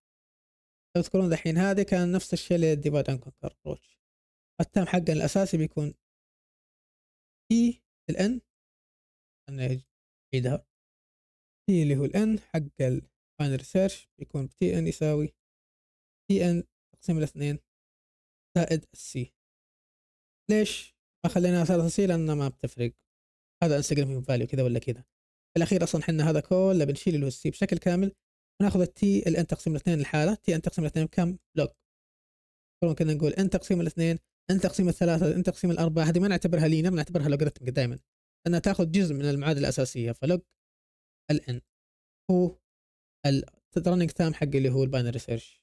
لو تذكرون الحين هذه كان نفس الشيء للديفايد ان كونكر روتش التايم حقنا الاساسي بيكون اي e الان نعيدها تي اللي هو الان حق الفاينل ريسيرش بيكون تي ان يساوي تي ان تقسيم الاثنين زائد السي ليش ما خليناها ثلاثة سي لأنها ما بتفرق هذا انستغرام فاليو كذا ولا كذا في الأخير أصلا حنا هذا كول بنشيل اللي هو السي بشكل كامل وناخذ التي الان تقسيم الاثنين الحالة تي ان تقسيم الاثنين بكم لوج ممكن نقول ان تقسيم الاثنين ان تقسيم الثلاثة ان تقسيم الأربعة هذه ما نعتبرها لينا بنعتبرها لوغاريتمك دائما أنها تاخذ جزء من المعادلة الأساسية فلوج ال ان هو الرننج تايم حق اللي هو الباينري سيرش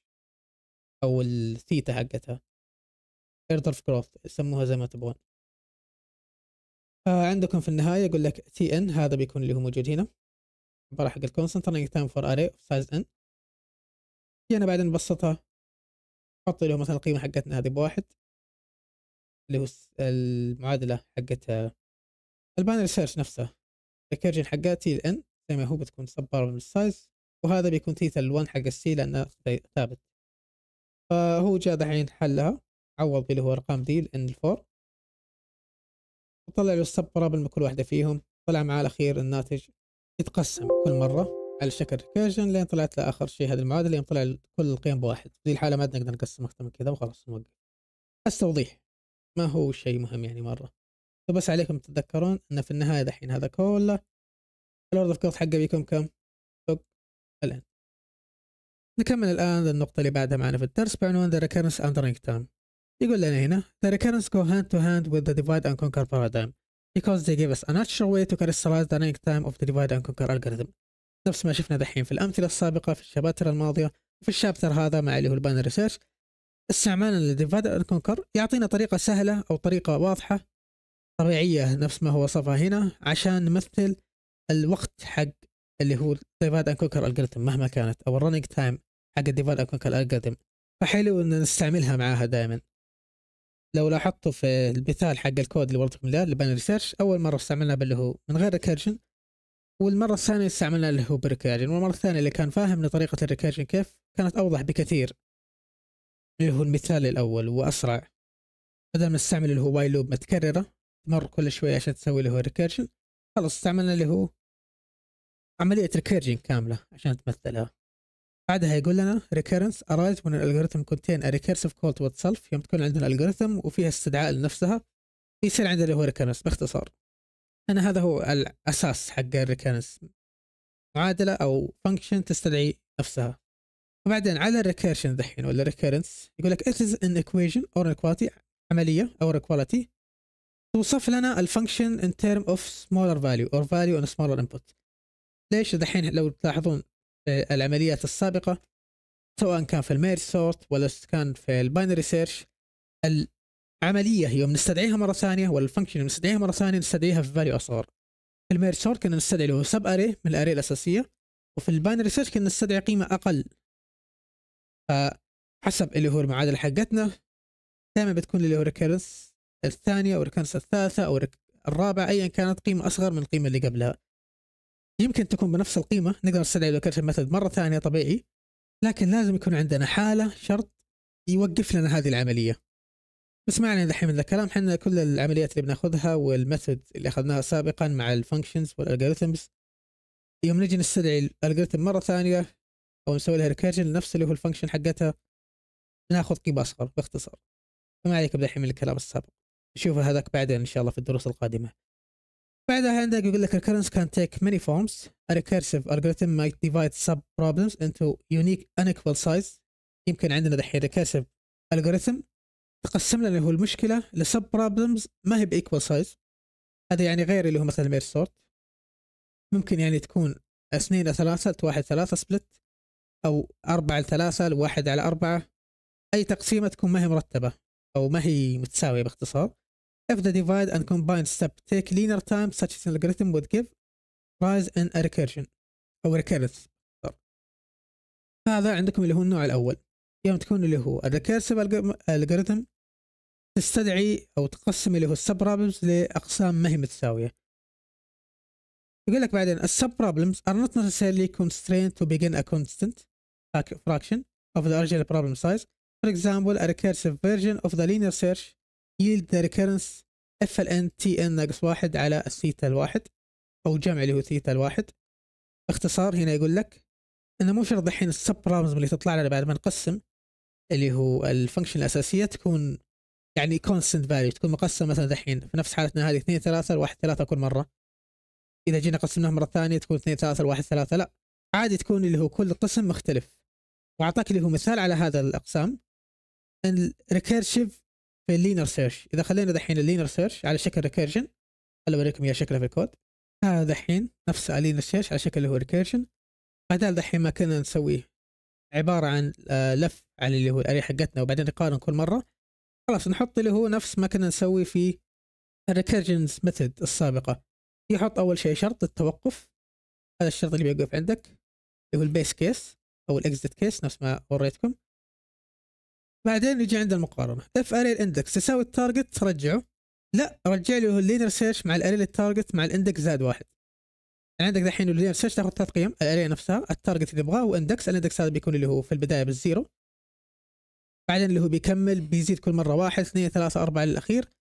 او الثيتا حقتها ايردرف جروث سموها زي ما تبغون فعندكم آه، في النهايه يقول لك تي ان هذا بيكون اللي هو موجود هنا عباره حق الكونستنت رننج تايم فور اري اوف سايز ان هنا انا بعدين نبسطها نحط هو مثلا القيمه حقتنا هذه بواحد اللي هو المعادله حقت الباينري سيرش نفسها الكيرجن حقها تي ان زي ما هو بتكون سب من السايز وهذا بيكون ثيتا ال1 حق السي لانه ثابت فهو جاء دحين حلها عوض اللي هو ارقام دي لان الفور وطلع له السب بارابل من كل واحده فيهم طلع معاه الاخير الناتج يتقسم كل مره على شكل ريكيرجن لين طلعت لاخر شيء هذه المعادله لين طلع كل القيم بواحد في الحاله ما نقدر نقسم اكثر من كذا وخلاص نوقف بس توضيح ما هو شيء مهم يعني مره بس عليكم تتذكرون ان في النهايه دحين هذا كله الورد اوف جاد حقه بيكون كم؟ الان نكمل الان النقطة اللي بعدها معنا في الدرس بعنوان The Recurrence and Rank Time يقول لنا هنا The Recurrence go hand to hand with the Divide and Conquer paradigm because they give us a natural way to characterize the rank time of the Divide and Conquer algorithm نفس ما شفنا دحين في الأمثلة السابقة في الشابتر الماضية وفي الشابتر هذا مع اللي هو البان ريسيرش استعمالا للديفايد اند كونكر يعطينا طريقة سهلة أو طريقة واضحة طبيعية نفس ما هو وصفها هنا عشان نمثل الوقت حق اللي هو ديفايد اند كونكر الجوريثم مهما كانت او الرننج تايم حق ديفايد اند كونكر الجوريثم فحلو ان نستعملها معاها دائما لو لاحظتوا في المثال حق الكود اللي وريتكم ده اللي بان ريسيرش اول مره استعملناه باللي هو من غير ريكيرجن والمره الثانيه استعملنا اللي هو بريكيرجن والمره الثانيه اللي كان فاهم لطريقه الريكيرجن كيف كانت اوضح بكثير اللي هو المثال الاول واسرع بدل ما نستعمل اللي هو واي لوب متكرره تمر كل شويه عشان تسوي اللي هو ريكيرجن خلص استعملنا اللي هو عملية ريكيرجن كاملة عشان تمثلها بعدها يقول لنا recurrence ارايز when الالغوريثم كونتين contain a recursive call to itself يوم تكون عندنا الالغوريثم وفيها استدعاء لنفسها يصير عندنا اللي هو recurrence باختصار أنا هذا هو الأساس حق الريكيرنس معادلة أو function تستدعي نفسها وبعدين على الريكيرشن دحين ولا recurrence يقول لك it is an equation or equality عملية أو equality توصف لنا الفانكشن ان تيرم اوف سمولر فاليو اور فاليو ان سمولر انبوت ليش دحين لو تلاحظون آه، العمليات السابقه سواء كان في الميرج سورت ولا كان في الباينري سيرش العمليه يوم نستدعيها مره ثانيه ولا الفانكشن نستدعيها مره ثانيه نستدعيها في فاليو اصغر في الميرج سورت كنا نستدعي له سب اري من الاري الاساسيه وفي الباينري سيرش كنا نستدعي قيمه اقل آه، حسب اللي هو المعادله حقتنا دائما بتكون اللي هو ريكيرنس الثانيه او الكنسه الثالثه او الرابعه ايا كانت قيمه اصغر من القيمه اللي قبلها يمكن تكون بنفس القيمه نقدر نستدعي اللوكيشن ميثود مره ثانيه طبيعي لكن لازم يكون عندنا حاله شرط يوقف لنا هذه العمليه بس ما علينا دحين من الكلام احنا كل العمليات اللي بناخذها والميثود اللي اخذناها سابقا مع الفانكشنز والالجوريثمز يوم نجي نستدعي الالجوريثم مره ثانيه او نسوي لها ريكيرجن لنفس اللي هو الفانكشن حقتها ناخذ قيمه اصغر باختصار فما عليك بدحين من الكلام السابق نشوف هذاك بعدين ان شاء الله في الدروس القادمه بعدها عندك يقول لك recurrence can take many forms a recursive algorithm might divide sub problems into unique unequal size يمكن عندنا دحين recursive algorithm تقسم لنا هو المشكله لسب problems ما هي بايكوال سايز هذا يعني غير اللي هو مثلا مير سورت ممكن يعني تكون اثنين ثلاثة واحد ثلاثة سبلت او أربعة ثلاثة واحد على أربعة اي تقسيمه تكون ما هي مرتبه او ما هي متساويه باختصار If the divide and combine step take linear time such as an algorithm would give rise in a recursion أو recurrence هذا عندكم اللي هو النوع الأول يوم تكون اللي هو الريكيرسيف الجوريثم تستدعي أو تقسم اللي هو السب بروبلمز لأقسام ما هي متساوية يقول لك بعدين السب بروبلمز are not necessarily constrained to begin a constant fraction of the original problem size for example a recursive version of the linear search yield recurrence تي TN ناقص واحد على الثيتا الواحد أو جمع اللي هو ثيتا الواحد باختصار هنا يقول لك انه مو شرط الحين السب بروبلمز اللي تطلع لنا بعد ما نقسم اللي هو الفانكشن الاساسيه تكون يعني كونستنت فاليو تكون مقسمه مثلا الحين في نفس حالتنا هذه 2 3 1 3 كل مره اذا جينا قسمناها مره ثانيه تكون 2 3 1 3 لا عادي تكون اللي هو كل قسم مختلف واعطاك اللي هو مثال على هذا الاقسام الريكيرشيف في اللينر سيرش اذا خلينا دحين اللينر سيرش على شكل ريكيرجن خليني اوريكم اياه شكله في الكود هذا دحين نفس اللينر سيرش على شكل اللي هو ريكيرجن بدل دحين ما كنا نسويه عباره عن آه، لف على اللي هو الاريه حقتنا وبعدين نقارن كل مره خلاص نحط اللي هو نفس ما كنا نسوي في الريكيرجنز ميثود السابقه يحط اول شيء شرط التوقف هذا الشرط اللي بيوقف عندك اللي هو البيس كيس او الاكزيت كيس نفس ما وريتكم بعدين نجي عند المقارنه اف اري الاندكس تساوي التارجت ترجعه لا رجع لي اللينر سيرش مع الاري التارجت مع الاندكس زاد واحد يعني عندك الحين اللينر سيرش تاخذ ثلاث قيم الاري نفسها التارجت اللي يبغاه واندكس الاندكس هذا بيكون اللي هو في البدايه بالزيرو بعدين اللي هو بيكمل بيزيد كل مره واحد اثنين ثلاثه اربعه للاخير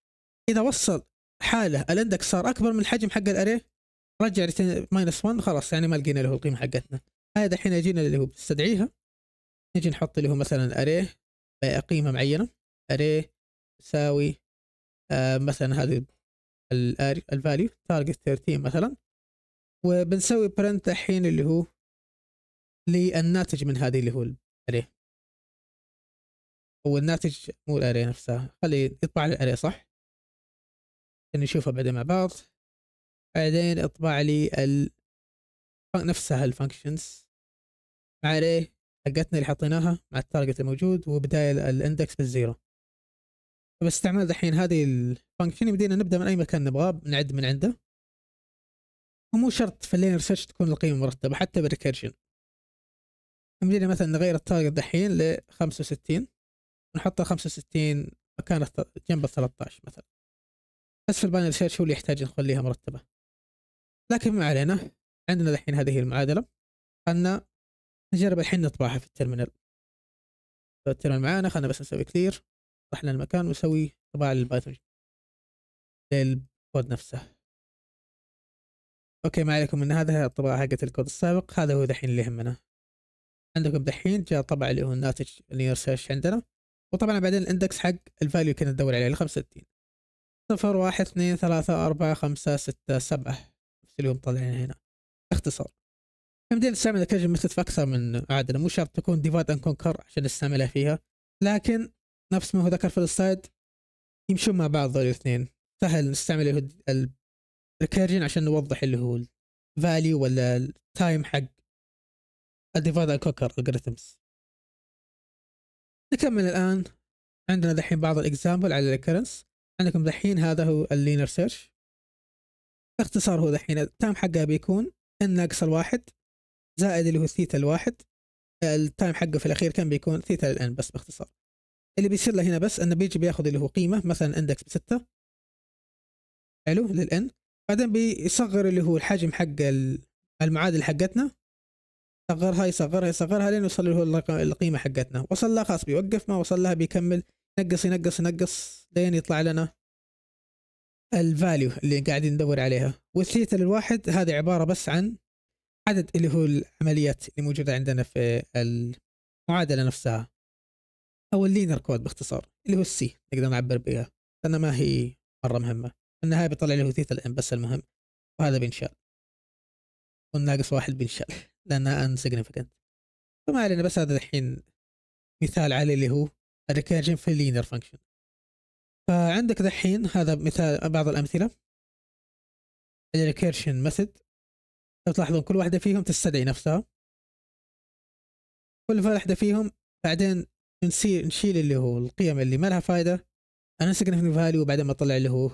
اذا وصل حاله الاندكس صار اكبر من الحجم حق الاري رجع ماينس 1 خلاص يعني ما لقينا له القيمه حقتنا هذا الحين يجينا اللي هو بنستدعيها نجي نحط اللي هو مثلا اريه بقيمة معينة array يساوي آه، مثلا هذه الفاليو تارجت 13 مثلا وبنسوي برنت الحين اللي هو للناتج من هذه اللي هو الاري هو الناتج مو الاري نفسها خلي يطبع لي الاري صح عشان نشوفها بعدين مع بعض بعدين اطبع لي ال نفسها الفانكشنز مع array حقتنا اللي حطيناها مع التارجت الموجود وبداية الاندكس بالزيرو فباستعمال دحين هذه الفانكشن يمدينا نبدا من اي مكان نبغاه نعد من عنده ومو شرط في اللينر سيرش تكون القيمة مرتبة حتى بالريكيرشن يمدينا مثلا نغير التارجت دحين ل 65 ونحطه 65 مكان جنب 13 مثلا بس في البانر سيرش هو اللي يحتاج نخليها مرتبة لكن ما علينا عندنا دحين هذه المعادلة خلنا نجرب الحين نطبعها في الترمينال الترمينال معانا خلنا بس نسوي كلير رحنا المكان ونسوي طباعة للبايثون للكود نفسه اوكي ما عليكم من هذا الطباعة حقت الكود السابق هذا هو دحين اللي يهمنا عندكم دحين جاء طبع اللي هو الناتج نيور سيرش عندنا وطبعا بعدين الاندكس حق الفاليو كنا ندور عليه اللي 65 صفر واحد اثنين ثلاثة أربعة خمسة ستة سبعة نفس اللي هو مطلعين هنا اختصار يمدينا نستعمل الكاجن ميثود في اكثر من عادله مو شرط تكون ديفايد اند كونكر عشان نستعملها فيها لكن نفس ما هو ذكر في السايد يمشون مع بعض ذول الاثنين سهل نستعمل الكيرجن عشان نوضح اللي هو الفاليو ولا التايم حق الديفايد اند كونكر الجريثمز نكمل الان عندنا دحين بعض الاكزامبل على الريكرنس عندكم دحين هذا هو اللينر سيرش اختصار هو دحين التام حقها بيكون ان ناقص الواحد زائد اللي هو الثيتا الواحد التايم حقه في الاخير كان بيكون ثيتا للان بس باختصار اللي بيصير له هنا بس انه بيجي بياخذ اللي هو قيمه مثلا اندكس بستة حلو للان بعدين بيصغر اللي هو الحجم حق المعادله حقتنا صغرها يصغرها يصغرها لين يوصل له القيمه حقتنا وصل لها خلاص بيوقف ما وصل لها بيكمل ينقص ينقص ينقص لين يطلع لنا الفاليو اللي قاعدين ندور عليها والثيتا الواحد هذه عباره بس عن عدد اللي هو العمليات اللي موجوده عندنا في المعادله نفسها او اللينر كود باختصار اللي هو السي نقدر نعبر بها لانها ما هي مره مهمه في النهايه بيطلع لي هو ثيتا الام بس المهم وهذا بينشال والناقص واحد بينشال لانها سيجنفكت فما علينا بس هذا الحين مثال على اللي هو الريكيرجن في اللينر فانكشن فعندك دحين هذا مثال بعض الامثله الريكيرشن ميثود لو تلاحظون كل واحده فيهم تستدعي نفسها كل واحده فيهم بعدين نسير نشيل اللي هو القيم اللي ما لها فايده انا في فاليو وبعدين بطلع اللي هو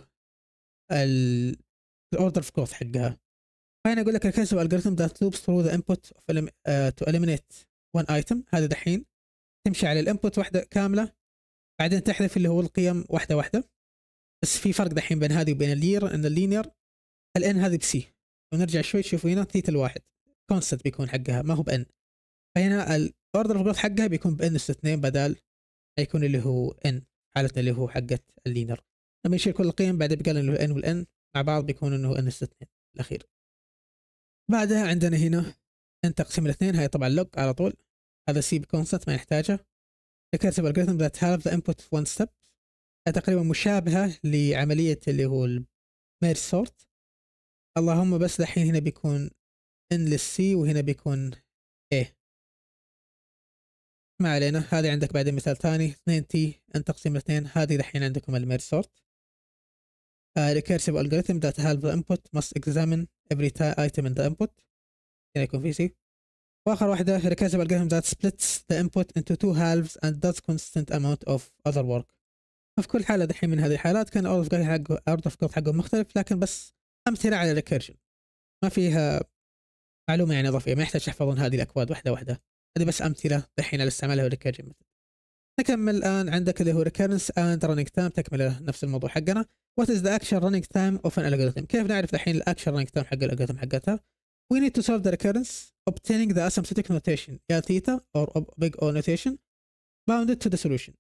الاوردر اوف كوث حقها فهنا اقول لك الكسب الجوريثم ذات لوبس ثرو ذا انبوت تو اليمينيت وان ايتم هذا دحين تمشي على الانبوت واحده كامله بعدين تحذف اللي هو القيم واحده واحده بس في فرق دحين بين هذه وبين اللير ان اللينير الان هذه بسي ونرجع شوي تشوف هنا ثيتا الواحد كونستنت بيكون حقها ما هو بان فهنا الاوردر اوف جروث حقها بيكون بان اس 2 بدل يكون اللي هو ان حالتنا اللي هو حقت اللينر لما يشيل كل القيم بعدين بقال انه ان والان مع بعض بيكون انه ان اس 2 الاخير بعدها عندنا هنا ان تقسيم الاثنين هاي طبعا لوك على طول هذا سي كونستنت ما يحتاجه تكتب algorithm that help the input one ستيب تقريبا مشابهة لعملية اللي هو الميرج سورت اللهم بس دحين هنا بيكون ان للسي وهنا بيكون ايه ما علينا هذه عندك بعدين مثال ثاني 2 تي ان تقسيم 2 هذه دحين عندكم الميرج سورت recursive algorithm that help the input must examine every item in the input هنا يكون في سي واخر واحدة recursive algorithm that splits the input into two halves and does constant amount of other work ففي كل حالة دحين من هذه الحالات كان order of growth حقه order of growth حقه مختلف لكن بس امثله على ريكيرجن ما فيها معلومه يعني اضافيه ما يحتاج تحفظون هذه الاكواد واحده واحده هذه بس امثله الحين على استعمالها مثلا نكمل الان عندك اللي هو recurrence and running time تكمله نفس الموضوع حقنا what is the اكشن running time of an algorithm كيف نعرف الحين الاكشن running time حق الالجوريثم حقتها we need to solve the recurrence obtaining the asymptotic notation يا ثيتا أو big O notation bounded to the solution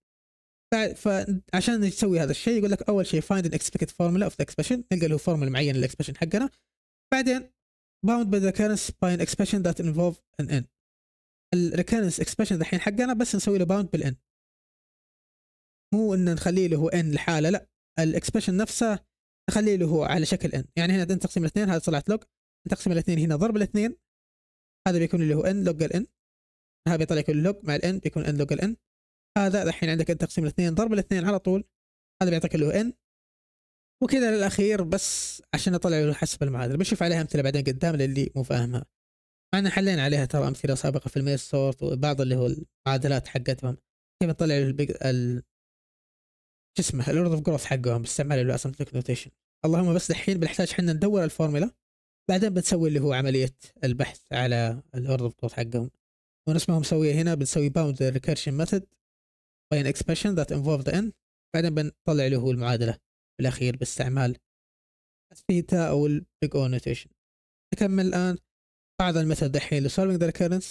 فعشان نسوي هذا الشيء يقول لك اول شيء فايند اكسبكت فورمولا اوف ذا اكسبشن نلقى له فورمولا معينه للاكسبشن حقنا بعدين باوند باي ريكيرنس باي ان اكسبشن ذات انفولف ان ان الريكيرنس اكسبشن الحين حقنا بس نسوي له باوند بالان مو ان نخلي له ان لحاله لا الاكسبشن نفسه نخلي له على شكل ان يعني هنا ان تقسيم الاثنين هذا طلعت لوج تقسيم الاثنين هنا ضرب الاثنين هذا بيكون اللي هو ان لوج الان هذا بيطلع يكون لوج مع الان بيكون ان لوج الان هذا الحين عندك انت تقسيم الاثنين ضرب الاثنين على طول هذا بيعطيك له ان وكذا للاخير بس عشان نطلع له حسب المعادله بنشوف عليها امثله بعدين قدام للي مو فاهمها معنا حلينا عليها ترى امثله سابقه في الميل سورت وبعض اللي هو المعادلات حقتهم كيف نطلع البيج ال شو اسمه الاورد اوف جروث حقهم باستعمال الاسمتك نوتيشن اللهم بس دحين بنحتاج احنا ندور الفورمولا بعدين بنسوي اللي هو عمليه البحث على الاورد اوف جروث حقهم ونفس ما هو مسويه هنا بنسوي باوند ريكيرشن ميثود by an expression that involved in بعدين بنطلع له هو المعادلة بالأخير باستعمال الثيتا أو البيج O notation نكمل الآن بعض المثل دحين لسولفينج ذا recurrence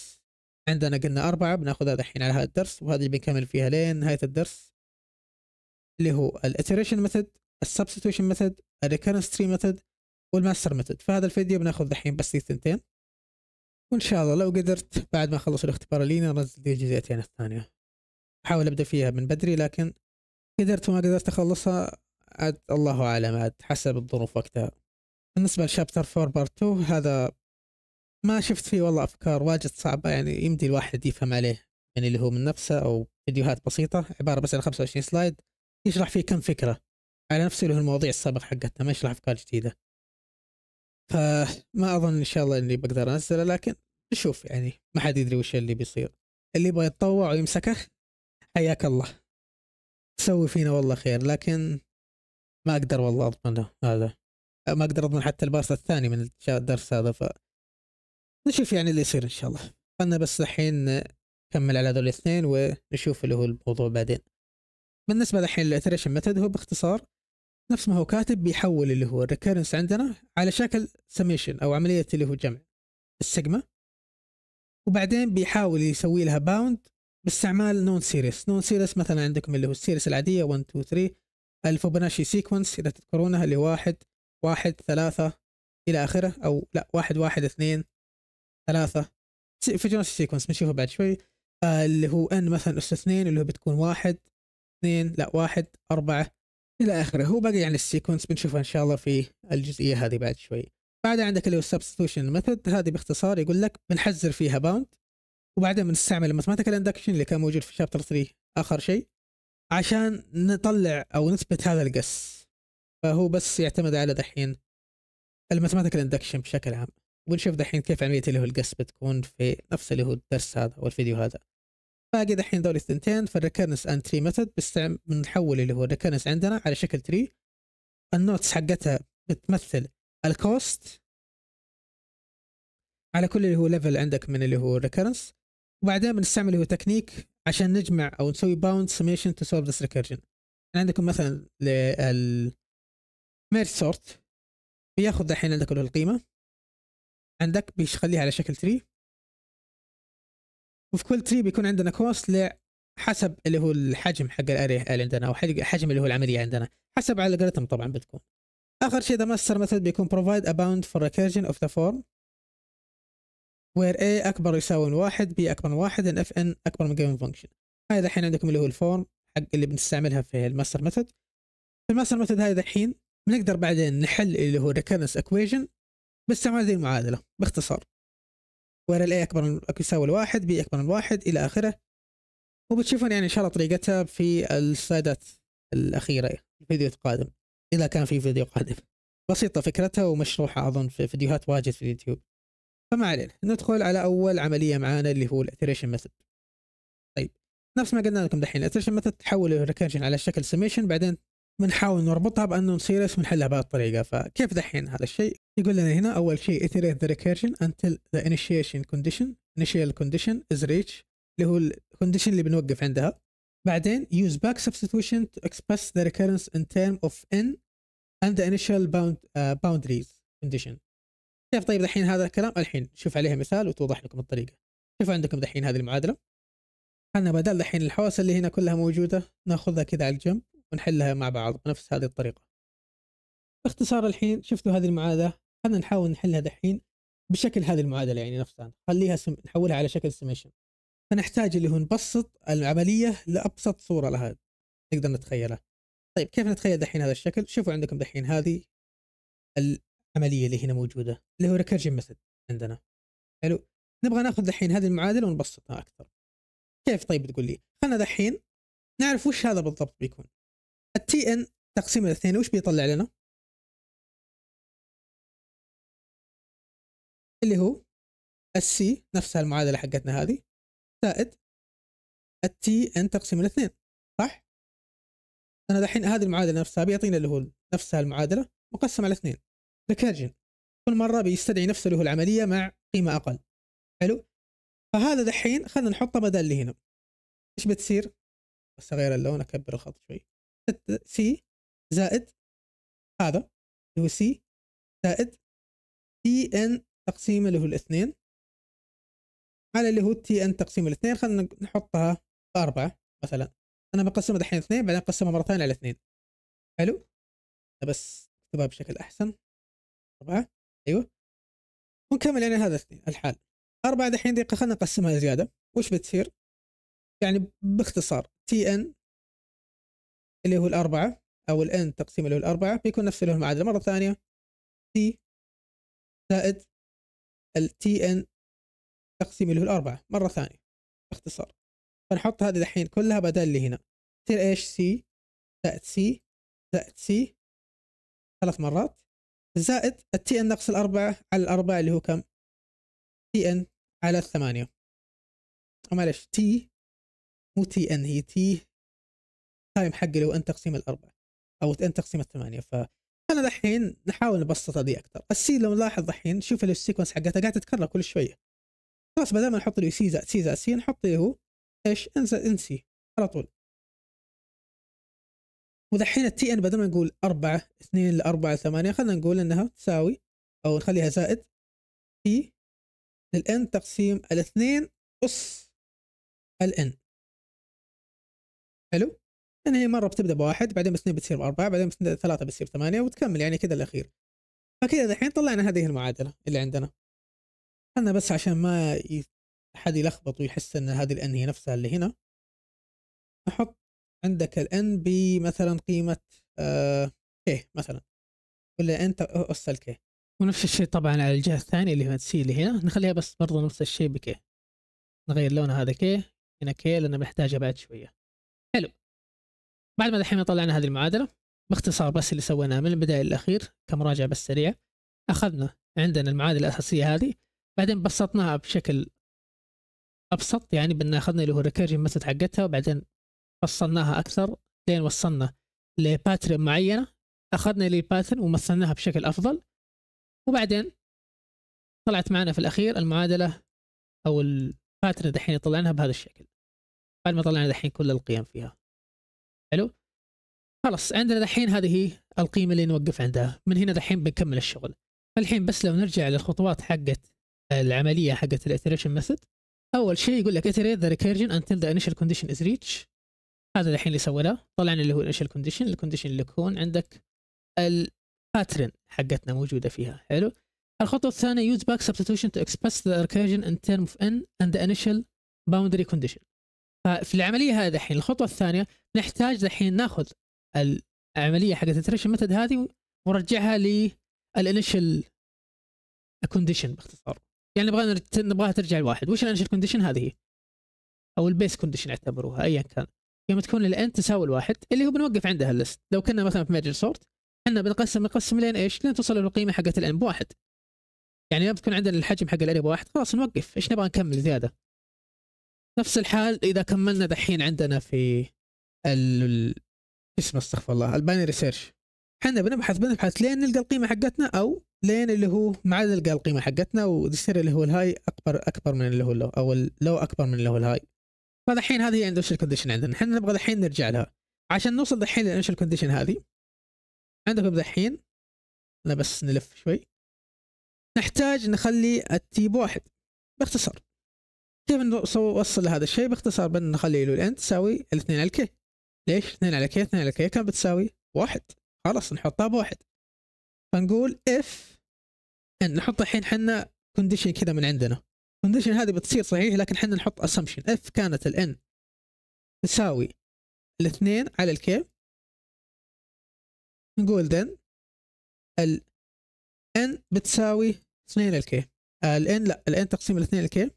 عندنا قلنا أربعة بناخذها دحين على هذا الدرس وهذه اللي بنكمل فيها لين نهاية الدرس اللي هو الاتريشن method السبستيوشن method recurrence تري method والماستر method فهذا الفيديو بناخذ دحين بس الثنتين وإن شاء الله لو قدرت بعد ما أخلص الاختبار اللي ننزل الجزئيتين الثانية احاول ابدا فيها من بدري لكن قدرت وما قدرت اخلصها عاد الله اعلم عاد حسب الظروف وقتها بالنسبه لشابتر 4 بارت 2 هذا ما شفت فيه والله افكار واجد صعبه يعني يمدي الواحد يفهم عليه يعني اللي هو من نفسه او فيديوهات بسيطه عباره بس عن 25 سلايد يشرح فيه كم فكره على نفس اللي هو المواضيع السابقه حقتنا ما يشرح افكار جديده فما اظن ان شاء الله اني بقدر انزله لكن نشوف يعني ما حد يدري وش اللي بيصير اللي يبغى يتطوع ويمسكه حياك الله تسوي فينا والله خير لكن ما اقدر والله اضمنه هذا ما اقدر اضمن حتى الباص الثاني من الدرس هذا ف نشوف يعني اللي يصير ان شاء الله خلنا بس الحين نكمل على هذول الاثنين ونشوف اللي هو الموضوع بعدين بالنسبه للحين الاتريشن ميثود هو باختصار نفس ما هو كاتب بيحول اللي هو الريكيرنس عندنا على شكل سميشن او عمليه اللي هو جمع السيجما وبعدين بيحاول يسوي لها باوند باستعمال نون سيريس نون سيريس مثلا عندكم اللي هو السيريس العاديه 1 2 3 الفوبوناشي سيكونس اذا تذكرونها اللي واحد واحد ثلاثة الى اخره او لا واحد واحد اثنين ثلاثة فوبوناشي سيكونس بنشوفها بعد شوي آه اللي هو ان مثلا اس اثنين اللي هو بتكون واحد اثنين لا واحد اربعة الى اخره هو باقي يعني السيكونس بنشوفها ان شاء الله في الجزئية هذه بعد شوي بعد عندك اللي هو السبستيوشن ميثود هذه باختصار يقول لك بنحزر فيها باوند وبعدين بنستعمل الماثماتيكال اندكشن اللي كان موجود في شابتر 3 اخر شيء عشان نطلع او نثبت هذا القس فهو بس يعتمد على دحين الماثماتيكال اندكشن بشكل عام ونشوف دحين كيف عمليه اللي هو القس بتكون في نفس اللي هو الدرس هذا او الفيديو هذا باقي دحين دول الثنتين فالريكيرنس اند تري ميثود بنحول اللي هو الريكيرنس عندنا على شكل تري النوتس حقتها بتمثل الكوست على كل اللي هو ليفل عندك من اللي هو الريكيرنس وبعدين بنستعمل هو تكنيك عشان نجمع او نسوي باوند سميشن تو سولف ذس ريكيرجن عندكم مثلا لل ميرج سورت بياخذ الحين عندك له القيمه عندك بيخليها على شكل تري وفي كل تري بيكون عندنا كوست حسب اللي هو الحجم حق الاريه اللي عندنا او حجم اللي هو العمليه عندنا حسب على الالجوريثم طبعا بتكون اخر شيء ذا ماستر ميثود بيكون بروفايد اباوند فور ريكيرجن اوف ذا فورم وير اي اكبر يساوي واحد بي اكبر من واحد ان اف ان اكبر من جيم فانكشن هاي الحين عندكم اللي هو الفورم حق اللي بنستعملها في الماستر ميثود في الماستر ميثود هاي الحين بنقدر بعدين نحل اللي هو ريكيرنس اكويجن باستعمال هذه المعادله باختصار وير الاي اكبر من يساوي الواحد بي اكبر من واحد الى اخره وبتشوفون يعني ان شاء الله طريقتها في السلايدات الاخيره الفيديو القادم اذا كان في فيديو قادم بسيطه فكرتها ومشروحه اظن في فيديوهات واجد في اليوتيوب فما علينا ندخل على اول عمليه معانا اللي هو الاتريشن ميثود طيب نفس ما قلنا لكم دحين الاتريشن ميثود تحول الريكيرجن على شكل سميشن بعدين بنحاول نربطها بانه نسيرس نحلها بهذه الطريقه فكيف دحين هذا الشيء يقول لنا هنا اول شيء iterate the recursion until the initiation condition initial condition is reached اللي هو الكونديشن اللي بنوقف عندها بعدين use back substitution to express the recurrence in term of n and the initial bound uh, boundaries condition كيف طيب دحين هذا الكلام الحين شوف عليها مثال وتوضح لكم الطريقه شوف عندكم دحين هذه المعادله خلنا بدل دحين الحواس اللي هنا كلها موجوده ناخذها كذا على الجنب ونحلها مع بعض بنفس هذه الطريقه باختصار الحين شفتوا هذه المعادله خلينا نحاول نحلها دحين بشكل هذه المعادله يعني نفسها نخليها سم... نحولها على شكل سميشن فنحتاج اللي هو نبسط العمليه لابسط صوره لها نقدر نتخيلها طيب كيف نتخيل دحين هذا الشكل شوفوا عندكم دحين هذه ال... عمليه اللي هنا موجوده اللي هو ريكيرجن ميثود عندنا حلو نبغى ناخذ الحين هذه المعادله ونبسطها اكثر كيف طيب تقول لي خلينا دحين نعرف وش هذا بالضبط بيكون التي ان تقسيم الاثنين وش بيطلع لنا اللي هو السي نفسها المعادله حقتنا هذه زائد التي ان تقسيم الاثنين صح انا دحين هذه المعادله نفسها بيعطينا اللي هو نفسها المعادله مقسم على اثنين لكارجن كل مره بيستدعي نفسه له العمليه مع قيمه اقل حلو فهذا دحين خلينا نحطه بدل اللي هنا ايش بتصير بس اغير اللون اكبر الخط شوي سي زائد هذا اللي هو سي زائد تي ان تقسيم اللي هو الاثنين على اللي هو تي ان تقسيم الاثنين خلينا نحطها أربعة مثلا أنا بقسمها دحين اثنين بعدين أقسمها مرة ثانية على اثنين حلو بس أكتبها بشكل أحسن أربعة أيوه ونكمل يعني هذا الحال أربعة دحين دقيقة خلينا نقسمها زيادة وش بتصير؟ يعني باختصار تي ان اللي هو الأربعة أو الان تقسيم اللي هو الأربعة بيكون نفس اللي هو المعادلة مرة ثانية تي زائد التي ان تقسيم اللي هو الأربعة مرة ثانية باختصار فنحط هذه دحين كلها بدل اللي هنا تصير ايش سي زائد سي زائد سي ثلاث مرات زائد التي ان ناقص الأربعة على الأربعة اللي هو كم؟ تي ان على الثمانية معلش تي مو تي ان هي تي تايم حقي اللي هو ان تقسيم الأربعة أو ان تقسيم الثمانية ف انا دحين نحاول نبسطها دي اكثر السي لو نلاحظ دحين شوف السيكونس حقتها قاعده تتكرر كل شويه خلاص بدل ما نحط له سي زائد سي زائد سي نحط اللي هو ايش ان سي على طول ودحين التي ان بدل ما نقول 4 2 ل 4 8 خلينا نقول انها تساوي او نخليها زائد تي للان تقسيم الاثنين اس الان حلو يعني هي مره بتبدا بواحد بعدين باثنين بتصير باربعه بعدين ثلاثه بتصير ثمانيه وتكمل يعني كذا الاخير فكذا دحين طلعنا هذه المعادله اللي عندنا خلنا بس عشان ما حد يلخبط ويحس ان هذه الان هي نفسها اللي هنا نحط عندك الان بمثلا قيمه آه مثلا ولا انت اس K ونفس الشيء طبعا على الجهه الثانيه اللي هي سي اللي هنا نخليها بس برضه نفس الشيء K نغير لون هذا K هنا K لان بنحتاجها بعد شويه حلو بعد ما دحين طلعنا هذه المعادله باختصار بس اللي سويناه من البدايه للاخير كمراجعه بس سريعه اخذنا عندنا المعادله الاساسيه هذه بعدين بسطناها بشكل ابسط يعني بان اخذنا اللي هو الريكيرجن ميثود حقتها وبعدين فصلناها اكثر لين وصلنا لباترن معينه اخذنا الباترن ومثلناها بشكل افضل وبعدين طلعت معنا في الاخير المعادله او الباترن دحين طلعناها بهذا الشكل بعد ما طلعنا دحين كل القيم فيها حلو خلاص عندنا دحين هذه القيمه اللي نوقف عندها من هنا دحين بنكمل الشغل فالحين بس لو نرجع للخطوات حقت العمليه حقت الاتريشن ميثود اول شيء يقول لك iterate the recursion until the initial condition is reached هذا الحين اللي سويناه طلعنا اللي هو الانيشال كونديشن الكونديشن اللي يكون عندك الباترن حقتنا موجوده فيها حلو الخطوه الثانيه يوز باك سبستيوشن تو اكسبرس ذا ريكيرجن ان تيرم اوف ان اند the initial boundary condition ففي العمليه هذه الحين الخطوه الثانيه نحتاج الحين ناخذ العمليه حقت التريشن ميثود هذه ونرجعها للانيشال كونديشن باختصار يعني نبغى نبغاها ترجع لواحد وش الانيشال كونديشن هذه هي او البيس كونديشن اعتبروها ايا كان يوم تكون الان تساوي الواحد اللي هو بنوقف عندها الليست لو كنا مثلا في ميجر سورت احنا بنقسم نقسم لين ايش؟ لين توصل القيمه حقت الان بواحد يعني لما تكون عندنا الحجم حق الان بواحد خلاص نوقف ايش نبغى نكمل زياده نفس الحال اذا كملنا دحين عندنا في ال اسمه استغفر الله الباينري سيرش احنا بنبحث بنبحث لين نلقى القيمه حقتنا او لين اللي هو ما عاد نلقى القيمه حقتنا ويصير اللي هو الهاي اكبر اكبر من اللي هو اللو او اللو اكبر من اللي هو الهاي فالحين هذه هي الانشال كونديشن عندنا احنا نبغى الحين نرجع لها عشان نوصل الحين للانشال كونديشن هذه عندكم الحين لا بس نلف شوي نحتاج نخلي التيب واحد باختصار كيف نوصل لهذا الشيء باختصار بدنا نخلي له الان تساوي الاثنين على كي ليش اثنين على كي اثنين على كي كانت بتساوي واحد خلاص نحطها بواحد فنقول اف ان نحط الحين حنا كونديشن كذا من عندنا الكونديشن هذه بتصير صحيح لكن احنا نحط اسامبشن اف كانت الان تساوي الاثنين على الكي نقول then ال n بتساوي 2 الكي ال n لا ال n تقسيم الاثنين الكي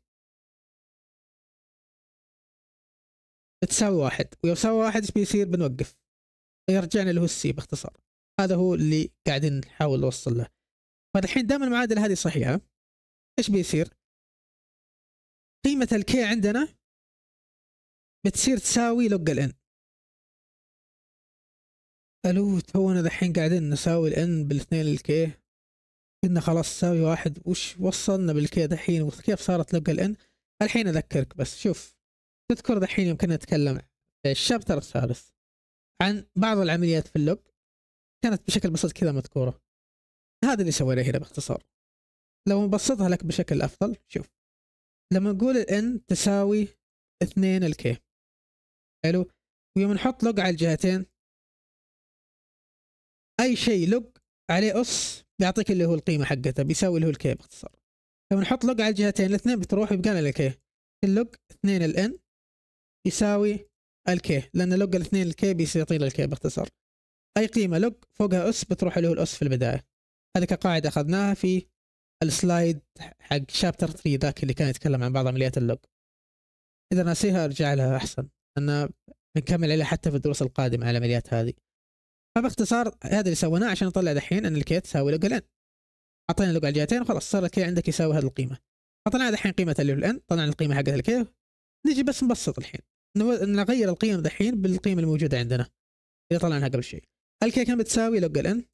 بتساوي واحد ويوم تساوي واحد ايش بيصير بنوقف يرجعنا اللي هو السي باختصار هذا هو اللي قاعدين نحاول نوصل له فالحين دام المعادله هذه صحيحه ايش بيصير قيمة الكي عندنا بتصير تساوي لوج الان الو تونا دحين قاعدين نساوي الان بالاثنين الكي قلنا خلاص تساوي واحد وش وصلنا بالكي دحين وكيف صارت لوج الان الحين اذكرك بس شوف تذكر دحين يمكن نتكلم الشابتر الثالث عن بعض العمليات في اللوج كانت بشكل بسيط كذا مذكورة هذا اللي سويناه هنا باختصار لو نبسطها لك بشكل افضل شوف لما نقول الان تساوي 2 الكي حلو ويوم نحط لوج على الجهتين اي شيء لوج عليه اس بيعطيك اللي هو القيمه حقته بيساوي اللي هو الكي باختصار لما نحط لوج على الجهتين الاثنين بتروح يبقى لنا الكي اللوج 2 الان يساوي الكي لان لوج الاثنين الكي بيعطينا الكي باختصار اي قيمه لوج فوقها اس بتروح اللي هو الاس في البدايه هذه كقاعده اخذناها في السلايد حق شابتر 3 ذاك اللي كان يتكلم عن بعض عمليات اللوج اذا ناسيها ارجع لها احسن لان بنكمل عليها حتى في الدروس القادمه على العمليات هذه فباختصار هذا اللي سويناه عشان نطلع دحين ان الكي تساوي لوج الان اعطينا لوج على الجهتين وخلاص صار الكي عندك يساوي هذه القيمه فطلعنا دحين قيمه اللي الان طلعنا القيمه حقت الكي نجي بس نبسط الحين نغير القيم دحين بالقيمه الموجوده عندنا اللي طلعناها قبل شوي الكي كانت بتساوي لوج الان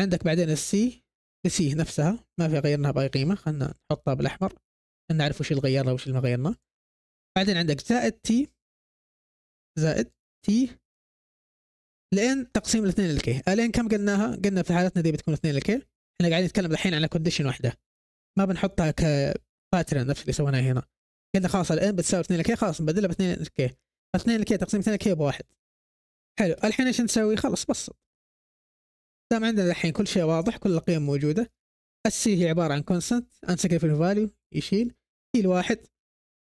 عندك بعدين السي السي نفسها ما في غيرناها باي قيمه خلينا نحطها بالاحمر عشان نعرف وش اللي غيرنا وش اللي ما غيرناه بعدين عندك زائد تي زائد تي لين تقسيم الاثنين للكي الين كم قلناها قلنا في حالتنا دي بتكون اثنين للكي احنا قاعدين نتكلم الحين على كونديشن واحده ما بنحطها كباترن نفس اللي سويناه هنا قلنا خلاص الان بتساوي 2 للكي خلاص نبدلها ب 2 اثنين 2 تقسيم 2 للكي بواحد حلو الحين ايش نسوي خلاص بسط دام عندنا الحين كل شيء واضح كل القيم موجوده السي هي عباره عن كونستنت انسكريبل فاليو يشيل يشيل واحد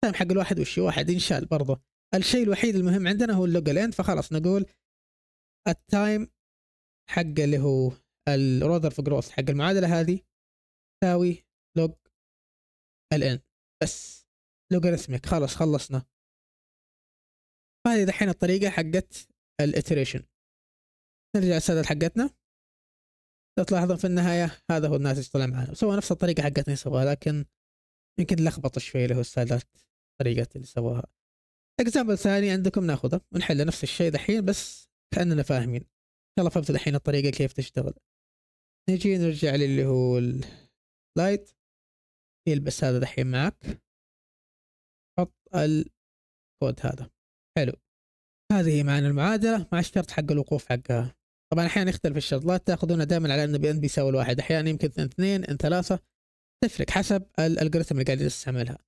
تايم حق الواحد وش واحد ينشال برضه الشيء الوحيد المهم عندنا هو اللوجل اند فخلاص نقول التايم حق اللي هو الرودر في جروث حق المعادله هذه تساوي لوج الاند بس لوغاريتمك خلاص خلصنا فهذه دحين الطريقه حقت الاتريشن نرجع السادات حقتنا لو تلاحظون في النهاية هذا هو الناتج طلع معنا سوى نفس الطريقة حقتنا سواها لكن يمكن لخبط شوي اللي هو السادات طريقة اللي سواها اكزامبل ثاني عندكم ناخذه ونحله نفس الشيء دحين بس كأننا فاهمين يلا فهمت دحين الطريقة كيف تشتغل نجي نرجع للي هو اللايت يلبس هذا دحين معك حط الكود هذا حلو هذه معنا المعادلة مع الشرط حق الوقوف حقها طبعا احيانا يختلف الشرط لا تاخذونها دائما على انه بان بيساوي الواحد احيانا يمكن اثنين ان ثلاثه تفرق حسب الالجوريثم اللي قاعدين نستعملها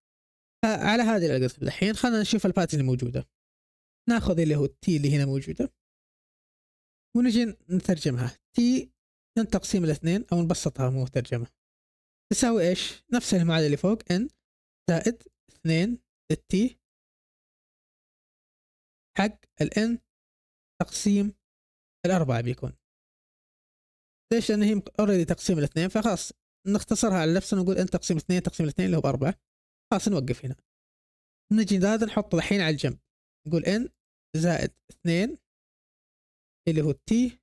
على هذه الالجوريثم الحين خلينا نشوف الباترن الموجوده ناخذ اللي هو التي اللي هنا موجوده ونجي نترجمها تي تقسيم الاثنين او نبسطها مو ترجمه تساوي ايش نفس المعادله اللي فوق ان زائد اثنين التي حق الان تقسيم الأربعة بيكون ليش؟ لأن هي اوريدي تقسيم الاثنين فخلاص نختصرها على نفسنا نقول أنت تقسيم اثنين تقسيم الاثنين اللي هو بأربعة خلاص نوقف هنا نجي هذا نحطه الحين على الجنب نقول إن زائد اثنين اللي هو تي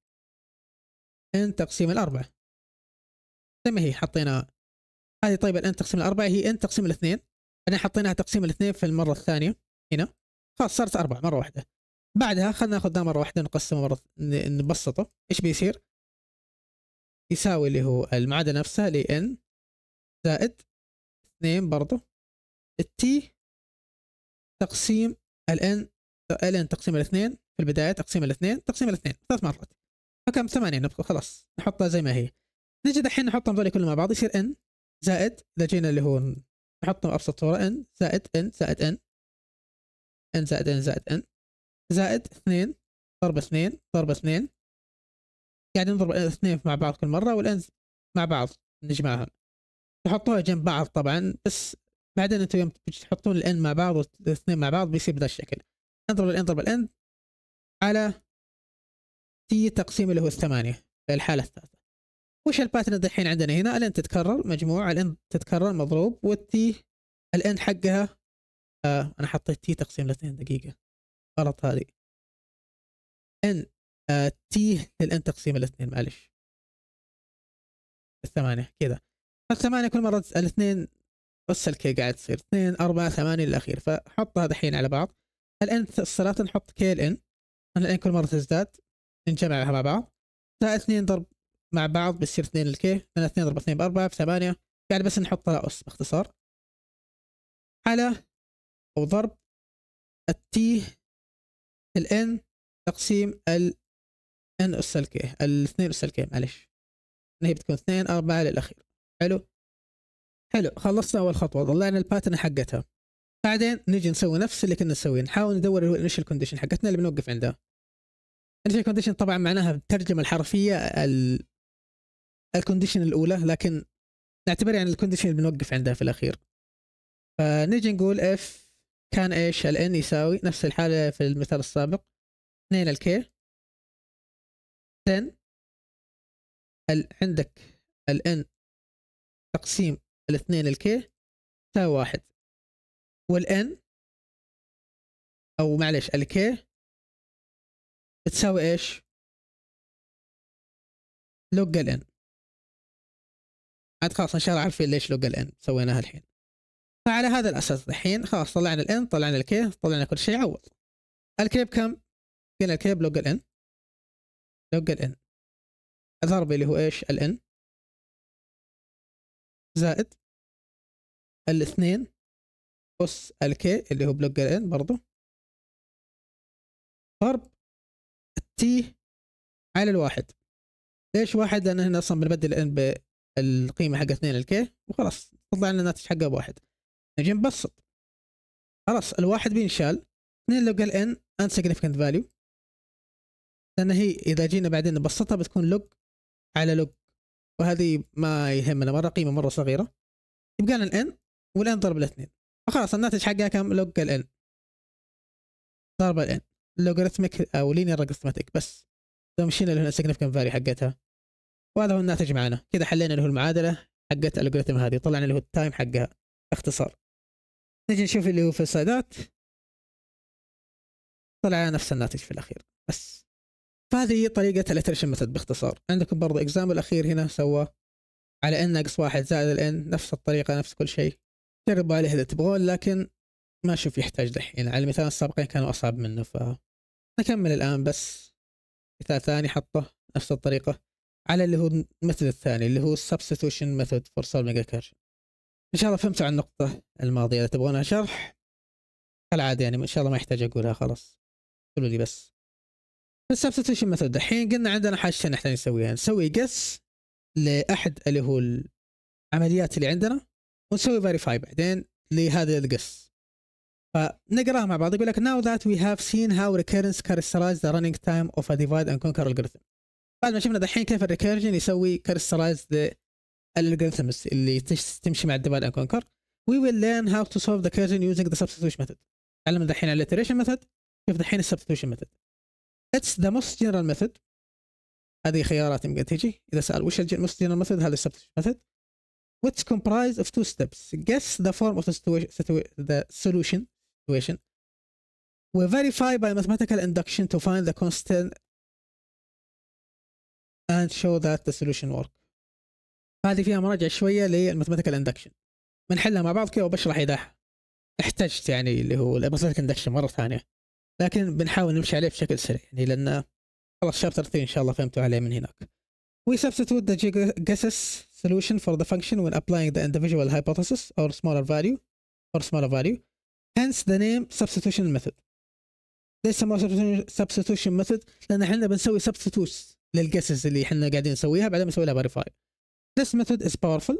إن تقسيم الأربعة زي ما هي حطينا هذه طيب الان تقسيم الأربعة هي إن تقسيم الاثنين أنا حطيناها تقسيم الاثنين في المرة الثانية هنا خلاص صارت أربعة مرة واحدة بعدها خلينا ناخذ ده مره واحده نقسمه مره نبسطه ايش بيصير يساوي اللي هو المعادله نفسها ل n زائد 2 برضه التي تقسيم ال n ال تقسيم الاثنين في البدايه تقسيم الاثنين تقسيم الاثنين ثلاث مرات فكم ثمانيه نبقى خلاص نحطها زي ما هي نجي دحين نحطهم ذولي كلهم مع بعض يصير n زائد اذا جينا اللي هو نحطهم ابسط صوره n زائد n زائد n n زائد n زائد n زائد 2 ضرب 2 ضرب 2 قاعدين يعني نضرب اثنين مع بعض كل مرة والأنز مع بعض نجمعهم تحطوها جنب بعض طبعا بس بعدين انتم يوم تحطون الان مع بعض والاثنين مع بعض بيصير بهذا الشكل نضرب الان ضرب الان على تي تقسيم اللي هو الثمانية في الحالة الثالثة وش الباترن الحين عندنا هنا الان تتكرر مجموع الان تتكرر مضروب والتي الان حقها آه انا حطيت تي تقسيم الاثنين دقيقة غلط هذه ان تي آه، للان تقسيم الاثنين معلش الثمانية كذا الثمانية كل مرة الاثنين بس الكي قاعد تصير اثنين أربعة ثمانية للأخير فحطها دحين على بعض الان الصلاة نحط كي الان الان كل مرة تزداد نجمعها مع بعض لا اثنين ضرب مع بعض بيصير اثنين الكي لأن اثنين ضرب اثنين بأربعة بثمانية يعني بس نحطها أس باختصار على أو ضرب التي الان تقسيم ال n اس الكي الاثنين اس الكي معلش هي بتكون اثنين أربعة للأخير حلو حلو خلصنا أول خطوة طلعنا الباترن حقتها بعدين نجي نسوي نفس اللي كنا نسويه نحاول ندور الانيشال كونديشن حقتنا اللي بنوقف عندها الانيشال كونديشن طبعا معناها بالترجمة الحرفية ال الكونديشن الأولى لكن نعتبرها يعني الكونديشن اللي بنوقف عندها في الأخير فنجي نقول if كان ايش الان يساوي نفس الحالة في المثال السابق 2 الكي 10 ال عندك الان تقسيم الاثنين الكي تساوي واحد والان او معلش الكي تساوي ايش لوج الان عاد خلاص ان شاء الله عارفين ليش لوج الان سويناها الحين فعلى هذا الاساس الحين خلاص طلعنا الان طلعنا الكي طلعنا كل شيء عوض الكيب كم؟ قلنا الكيب لوج الان لوج الان ضرب اللي هو ايش؟ الان زائد الاثنين أس الكي اللي هو بلوج الان برضو ضرب التي على الواحد ليش واحد؟ لأن هنا أصلا بنبدل الان بالقيمة حق اثنين الكي وخلاص طلع لنا الناتج حقه بواحد نجي نبسط خلاص الواحد بينشال اثنين لوج ال ان ان significant value لان هي اذا جينا بعدين نبسطها بتكون لوج على لوج وهذه ما يهمنا مره قيمه مره صغيره يبقى لنا الان والان ضرب الاثنين فخلاص الناتج حقها كم لوج ان ضرب ان لوغاريتميك او لينير لوغاريتماتيك بس لو مشينا لهنا significant value حقتها وهذا هو الناتج معنا كذا حلينا له المعادله حقت الالجوريثم هذه طلعنا له التايم حقها اختصار نجي نشوف اللي هو في الصيدات طلع نفس الناتج في الاخير بس فهذه هي طريقة الاترشن ميثود باختصار عندكم برضه اكزامبل الاخير هنا سوى على ان ناقص واحد زائد الان نفس الطريقة نفس كل شيء جربوا عليه اذا تبغون لكن ما اشوف يحتاج دحين على المثال السابقين كانوا اصعب منه ف نكمل الان بس مثال ثاني حطه نفس الطريقة على اللي هو الميثود الثاني اللي هو substitution method for solving recursion ان شاء الله فهمتوا عن النقطه الماضيه اذا تبغونها شرح كالعاده يعني ان شاء الله ما يحتاج اقولها خلاص قولوا لي بس السبستيوشن ميثود الحين قلنا عندنا حاجتين نحتاج نسويها نسوي قس لاحد اللي هو العمليات اللي عندنا ونسوي فيريفاي بعدين لهذا القس فنقراها مع بعض يقول لك now that we have seen how recurrence characterize the running time of a divide and conquer algorithm بعد ما شفنا دحين كيف الريكيرجن يسوي كارسترايز algorithms اللي تمشي مع الديفايد اند كونكر we will learn how to solve the curtain using the substitution method الحين دحين الاتريشن method كيف دحين substitution method it's the most general method هذه خيارات يمكن تجي اذا سال وش most general method هذا substitution method which comprise of two steps guess the form of the, situation, the solution situation we verify by mathematical induction to find the constant and show that the solution work فهذه فيها مراجعه شويه للماثماتيكال اندكشن بنحلها مع بعض كذا وبشرح اذا احتجت يعني اللي هو الماثماتيكال اندكشن مره ثانيه لكن بنحاول نمشي عليه بشكل سريع يعني لان خلاص شابتر 3 ان شاء الله فهمتوا عليه من هناك We substitute the guesses solution for the function when applying the individual hypothesis or smaller value or smaller value hence the name substitution method ليش سموها substitution method لان احنا بنسوي substitutes للجسس اللي احنا قاعدين نسويها بعدين بنسوي لها verify This method is powerful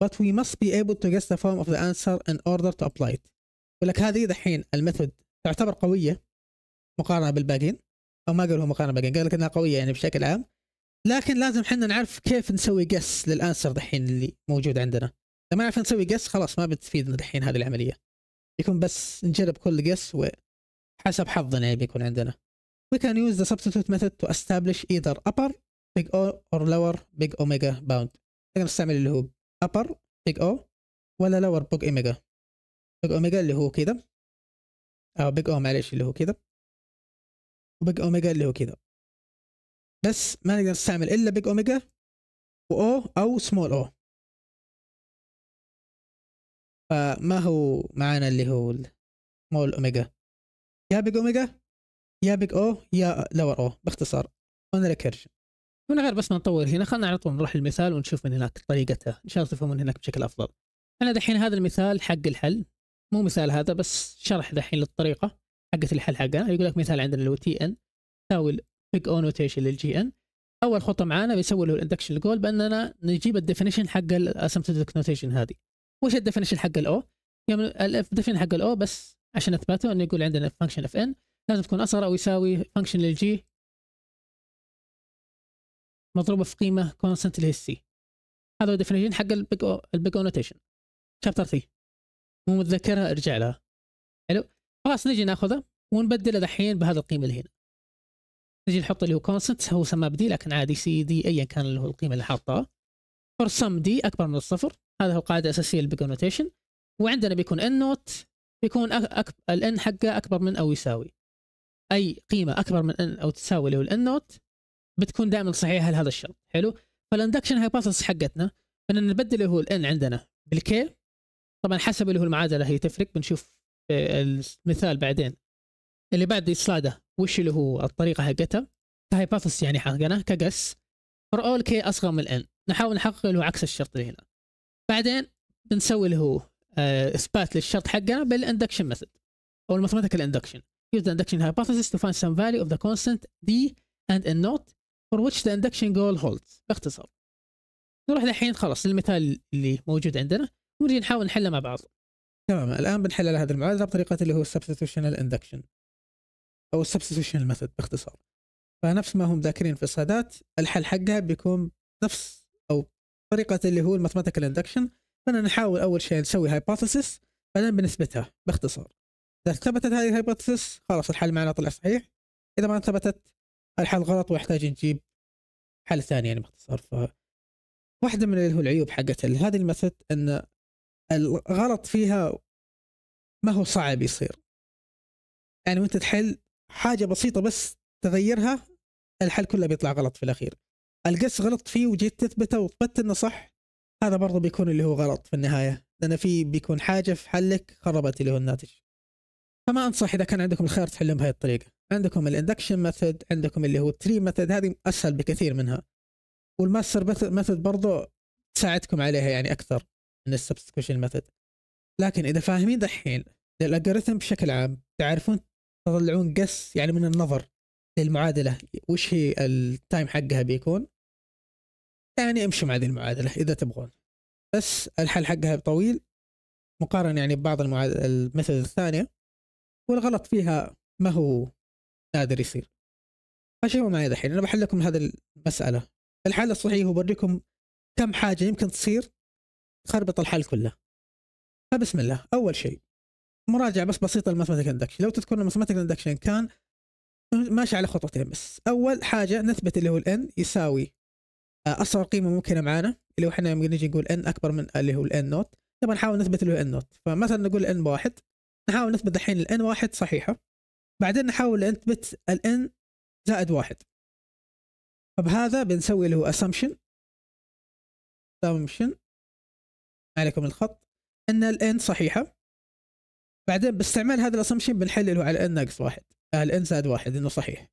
but we must be able to guess the form of the answer in order to apply it. يقول لك هذه دحين الميثود تعتبر قوية مقارنة بالباقيين أو ما قالوا مقارنة بالباقيين قال لك إنها قوية يعني بشكل عام لكن لازم حنا نعرف كيف نسوي قس للانسر دحين اللي موجود عندنا لما نعرف نسوي قس خلاص ما بتفيدنا دحين هذه العملية يكون بس نجرب كل قس وحسب حظنا يعني بيكون عندنا We can use the substitute method to establish either upper big O or lower big omega bound نقدر نستعمل اللي هو upper big O ولا lower big omega big omega اللي هو كده او big O معلش اللي هو كده big اوميجا اللي هو كده بس ما نقدر نستعمل الا بيج اوميجا واو او سمول او فما هو معانا اللي هو small اوميجا يا بيج اوميجا يا بيج او يا لور او باختصار هنا ريكيرجن من غير بس نطور هنا خلينا على طول نروح المثال ونشوف من هناك طريقتها ان شاء الله تفهمون هناك بشكل افضل انا دحين هذا المثال حق الحل مو مثال هذا بس شرح دحين للطريقه حقت الحل حقنا يقول لك مثال عندنا لو تي ان تساوي بيج او نوتيشن للجي ان اول خطوه معانا بيسوي له الاندكشن جول باننا نجيب الديفينيشن حق الاسمبتوتك نوتيشن هذه وش الديفينيشن حق الاو؟ الديفينيشن حق الاو بس عشان اثبته انه يقول عندنا فانكشن اف ان لازم تكون اصغر او يساوي فانكشن للجي مضروبه في قيمه كونستنت اللي هي السي هذا هو الديفينيشن حق البيج البيج نوتيشن شابتر 3 مو متذكرها ارجع لها حلو خلاص نجي ناخذه ونبدله دحين بهذا القيمه اللي هنا نجي نحط اللي هو كونستنت هو سماه بدي لكن عادي سي دي ايا كان اللي هو القيمه اللي حاطها فور سم دي اكبر من الصفر هذا هو قاعده اساسيه للبيج نوتيشن وعندنا بيكون ان نوت بيكون أك... الان حقه اكبر من او يساوي اي قيمه اكبر من ان او تساوي اللي هو الان نوت بتكون دائما صحيحه لهذا الشرط حلو فالاندكشن هايبوثيسس حقتنا ان نبدل هو الان عندنا بالكي طبعا حسب اللي هو المعادله هي تفرق بنشوف آه، المثال بعدين اللي بعد سلايده وش اللي هو الطريقه حقتها كهايبوثيسس يعني حقنا كقس فور اول كي اصغر من الان نحاول نحقق اللي هو عكس الشرط اللي هنا بعدين بنسوي اللي هو آه، اثبات للشرط حقنا بالاندكشن ميثود او الماثيماتيكال اندكشن use the induction hypothesis to find some value of the constant d and نوت فور ويتش ذا اندكشن جول هولد باختصار نروح الحين خلاص للمثال اللي موجود عندنا ونجي نحاول نحله مع بعض تمام الان بنحل هذا المعادله بطريقه اللي هو substitutional induction او substitutional method باختصار فنفس ما هم ذاكرين في السادات الحل حقها بيكون نفس او طريقه اللي هو الماثماتيكال اندكشن فانا نحاول اول شيء نسوي هايبوثيسس بعدين بنثبتها باختصار اذا ثبتت هذه الهايبوثيسس خلاص الحل معنا طلع صحيح اذا ما ثبتت الحل غلط ويحتاج نجيب حل ثاني يعني باختصار ف واحدة من اللي هو العيوب حقت هذه المثل ان الغلط فيها ما هو صعب يصير يعني وانت تحل حاجة بسيطة بس تغيرها الحل كله بيطلع غلط في الاخير القس غلط فيه وجيت تثبته وثبت انه صح هذا برضه بيكون اللي هو غلط في النهايه لان في بيكون حاجه في حلك خربت اللي هو الناتج فما انصح اذا كان عندكم الخيار تحلهم بهذه الطريقه عندكم الاندكشن ميثود عندكم اللي هو تري ميثود هذه اسهل بكثير منها والماستر ميثود برضه تساعدكم عليها يعني اكثر من السبسكريبشن ميثود لكن اذا فاهمين دحين الالجوريثم بشكل عام تعرفون تطلعون قس يعني من النظر للمعادله وش هي التايم حقها بيكون يعني امشوا مع هذه المعادله اذا تبغون بس الحل حقها طويل مقارنه يعني ببعض المعادله المثل الثانيه والغلط فيها ما هو نادر يصير فشوفوا معي دحين انا بحل لكم هذه المساله الحل الصحيح وبوريكم كم حاجه يمكن تصير تخربط الحل كله فبسم الله اول شيء مراجعه بس بسيطه للماثماتيك اندكشن لو تذكرون الماثماتيك اندكشن كان ماشي على خطوتين بس اول حاجه نثبت اللي هو الان يساوي اصغر آه، قيمه ممكنه معانا اللي هو احنا يوم نجي نقول ان اكبر من اللي هو الان نوت نبغى نحاول نثبت اللي هو ان نوت فمثلا نقول ان واحد نحاول نثبت الحين الان واحد صحيحه بعدين نحاول ان نثبت الان زائد واحد فبهذا بنسوي له assumption assumption عليكم الخط ان الان صحيحه بعدين باستعمال هذا الاسامبشن بنحل له على ان ناقص واحد آه، الان زائد واحد انه صحيح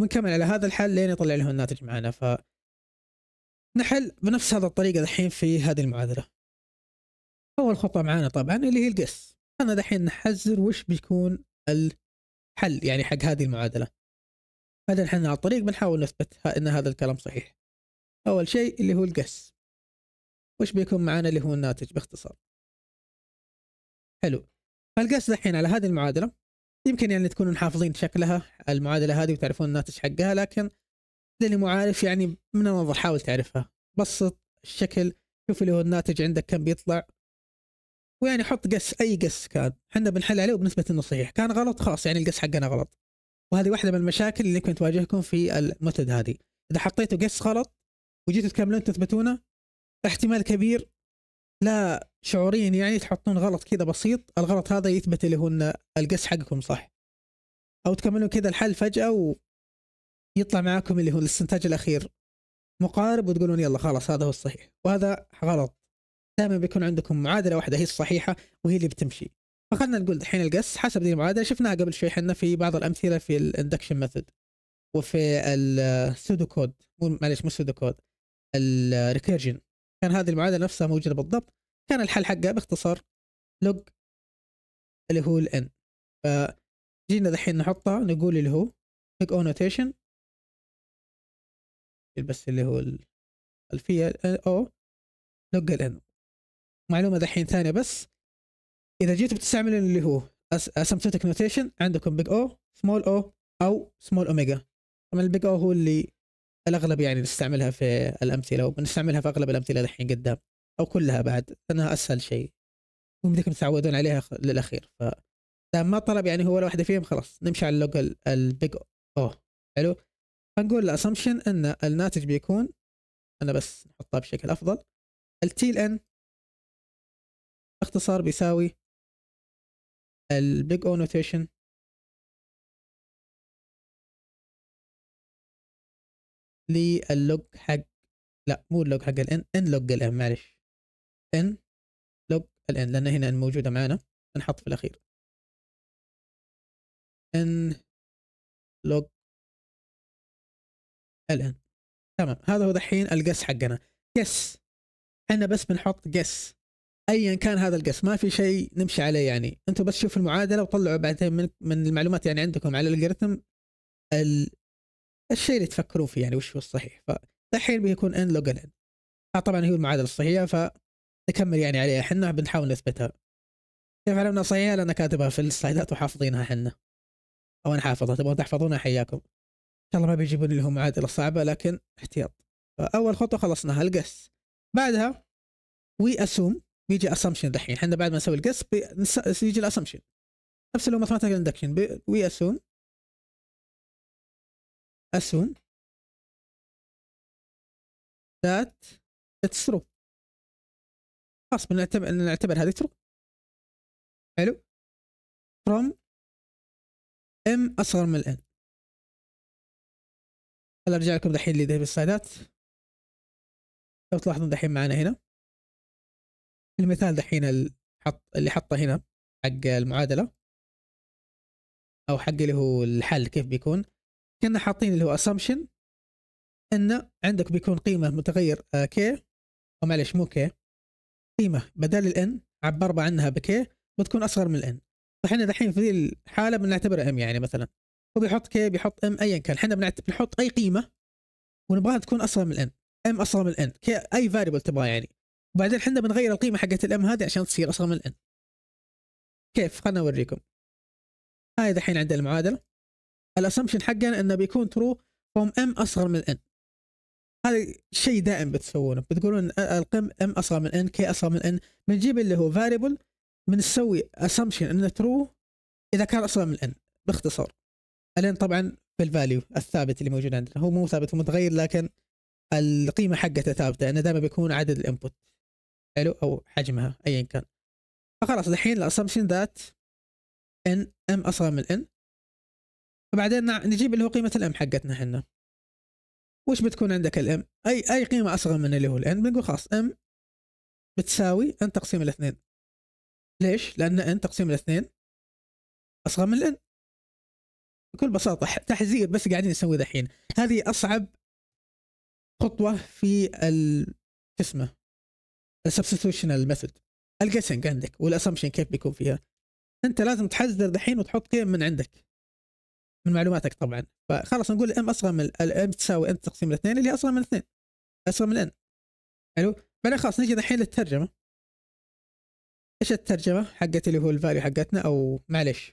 ونكمل على هذا الحل لين يطلع له الناتج معنا ف نحل بنفس هذا الطريقة الحين في هذه المعادلة أول خطوة معانا طبعا اللي هي القس أنا دحين نحزر وش بيكون حل يعني حق هذه المعادله هذا الحين على الطريق بنحاول نثبت ان هذا الكلام صحيح اول شيء اللي هو القس وش بيكون معنا اللي هو الناتج باختصار حلو القس الحين على هذه المعادله يمكن يعني تكونوا حافظين شكلها المعادله هذه وتعرفون الناتج حقها لكن اللي مو عارف يعني من المنظر حاول تعرفها بسط الشكل شوف اللي هو الناتج عندك كم بيطلع ويعني حط قس اي قس كان احنا بنحل عليه وبنثبت انه صحيح كان غلط خلاص يعني القس حقنا غلط وهذه واحده من المشاكل اللي كنت تواجهكم في المتد هذه اذا حطيتوا قس غلط وجيتوا تكملون تثبتونه احتمال كبير لا شعوريا يعني تحطون غلط كذا بسيط الغلط هذا يثبت اللي هو ان القس حقكم صح او تكملون كذا الحل فجاه ويطلع معاكم اللي هو الاستنتاج الاخير مقارب وتقولون يلا خلاص هذا هو الصحيح وهذا غلط دائما بيكون عندكم معادله واحده هي الصحيحه وهي اللي بتمشي فخلنا نقول الحين القس حسب دي المعادله شفناها قبل شوي احنا في بعض الامثله في الاندكشن ميثود وفي السودو كود معلش مو السودو كود الريكيرجن كان هذه المعادله نفسها موجوده بالضبط كان الحل حقها باختصار لوج اللي هو الان فجينا دحين نحطها نقول اللي هو لوج اونوتيشن بس اللي هو الفيا او لوج الان معلومه دحين ثانيه بس اذا جيتوا بتستعملوا اللي هو اسمبتوتك نوتيشن عندكم بيج او سمول او او سمول اوميجا طبعا البيج او هو اللي الاغلب يعني نستعملها في الامثله وبنستعملها في اغلب الامثله الحين قدام او كلها بعد لانها اسهل شيء ومدكم تتعودون عليها للاخير ف ما طلب يعني هو ولا واحده فيهم خلاص نمشي على اللوجل البيج او حلو فنقول الاسامبشن ان الناتج بيكون انا بس نحطها بشكل افضل التيل ان باختصار بيساوي البيج او نوتيشن للوج حق لا مو اللوج حق الان ان لوج الان معلش ان لوج الان لان هنا ان موجوده معانا نحط في الاخير ان لوج الان تمام هذا هو دحين القس حقنا قس احنا بس بنحط قس ايا كان هذا القس ما في شيء نمشي عليه يعني انتم بس شوفوا المعادله وطلعوا بعدين من, من المعلومات يعني عندكم على الالجوريثم ال... الشيء اللي تفكروا فيه يعني وش هو الصحيح فالحين بيكون ان لوج ان آه، طبعا هي المعادله الصحيحه فنكمل يعني عليها احنا بنحاول نثبتها كيف علمنا صحيحه لان كاتبها في السلايدات وحافظينها احنا او انا حافظها تبغون تحفظونها حياكم ان شاء الله ما بيجيبون لهم معادله صعبه لكن احتياط فاول خطوه خلصناها القس بعدها وي اسوم بيجي اسامبشن دحين احنا بعد ما نسوي القص بيجي الاسامبشن نفس اللي هو ماثماتيكال اندكشن وي اسوم اسوم ذات اتس ترو خلاص بنعتبر نعتبر هذه ترو حلو فروم ام اصغر من الان خليني ارجع لكم دحين لذهب السعدات لو تلاحظون دحين معنا هنا المثال دحين حط اللي حطه هنا حق المعادله او حق اللي هو الحل كيف بيكون كنا حاطين اللي هو assumption ان عندك بيكون قيمه متغير كي آه، او معلش مو كي قيمه بدل الان عبر عنها بكي بتكون اصغر من الان فاحنا طيب دحين في الحاله بنعتبرها ام يعني مثلا هو بيحط كي بيحط ام ايا كان احنا بنحط اي قيمه ونبغاها تكون اصغر من الان ام اصغر من الان كي اي فاريبل تبغاه يعني وبعدين احنا بنغير القيمه حقت الام هذه عشان تصير اصغر من الان كيف خلنا اوريكم هاي دحين عندنا المعادله الاسامبشن حقنا انه بيكون ترو فروم ام اصغر من الان هذا شيء دائم بتسوونه بتقولون القم ام اصغر من ان كي اصغر من ان بنجيب اللي هو فاريبل بنسوي اسامبشن انه ترو اذا كان اصغر من ان باختصار الان طبعا في الفاليو الثابت اللي موجود عندنا هو مو ثابت هو متغير لكن القيمه حقته ثابته انه دائما بيكون عدد الانبوت حلو او حجمها ايا كان فخلاص الحين الاسامبشن ذات ان ام اصغر من ان وبعدين نجيب اللي هو قيمه الام حقتنا احنا وش بتكون عندك الام اي اي قيمه اصغر من اللي هو الان بنقول خلاص ام بتساوي ان تقسيم الاثنين ليش لان ان تقسيم الاثنين اصغر من الان بكل بساطه تحذير بس قاعدين نسوي ذحين هذه اصعب خطوه في ال اسمه السبستيوشنال ميثود الجسنج عندك والاسامبشن كيف بيكون فيها انت لازم تحذر دحين وتحط كيف من عندك من معلوماتك طبعا فخلاص نقول الام اصغر من الام تساوي ان تقسيم الاثنين اللي هي اصغر من اثنين اصغر من ان حلو بعدين خلاص نجي دحين للترجمه ايش الترجمه حقت اللي هو الفاليو حقتنا او معلش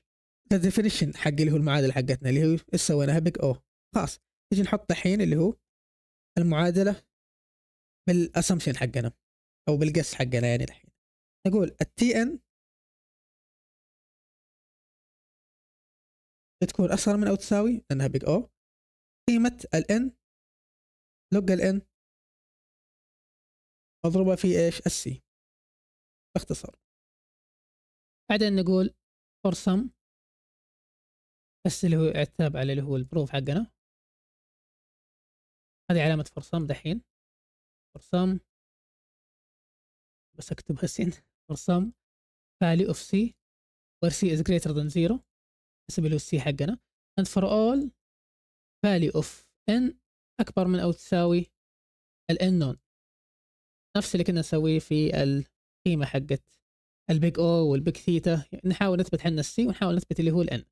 الديفينيشن حق اللي هو المعادله حقتنا اللي هو ايش سويناها بيج او خلاص نجي نحط دحين اللي هو المعادله بالاسامبشن حقنا او بالقس حقنا يعني الحين نقول التي ان بتكون اصغر من او تساوي لانها بيج او قيمه الان لوج الان مضروبه في ايش السي باختصار بعدين نقول فور سم بس اللي هو اعتاب على اللي هو البروف حقنا هذه علامة فور سم دحين فور سم بس اكتبها سين ورسام فالي اوف سي where c is greater than 0 نسب له السي حقنا and for all value of n اكبر من او تساوي ال نون نفس اللي كنا نسويه في القيمه حقت البيج او والبيج ثيتا نحاول نثبت حنا السي ونحاول نثبت اللي هو الان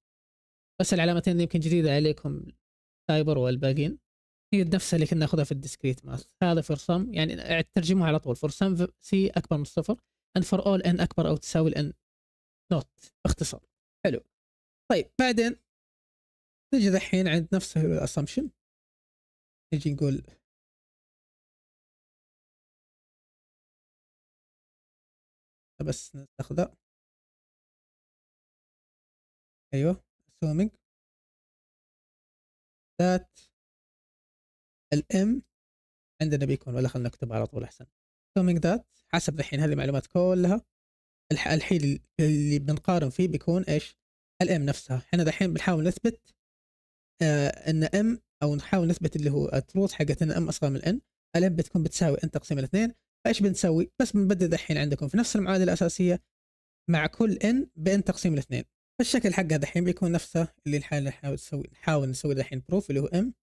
بس العلامتين يمكن جديده عليكم سايبر والباقيين هي نفسها اللي كنا ناخذها في الديسكريت ماث هذا فور سم يعني ترجموها على طول فور سم سي اكبر من الصفر ان فور اول ان اكبر او تساوي الان نوت باختصار حلو طيب بعدين نجي الحين عند نفس الاسامبشن نجي نقول بس ناخذها ايوه assuming that الام عندنا بيكون ولا خلنا نكتب على طول احسن assuming that حسب الحين هذه المعلومات كلها الحين اللي بنقارن فيه بيكون ايش الام نفسها احنا دحين بنحاول نثبت آه ان ام او نحاول نثبت اللي هو التروث حقت ان ام اصغر من ان الام بتكون بتساوي ان تقسيم الاثنين فايش بنسوي بس بنبدل دحين عندكم في نفس المعادله الاساسيه مع كل ان بان تقسيم الاثنين فالشكل حقها دحين بيكون نفسه اللي نحاول نسوي نحاول نسوي دحين بروف اللي هو ام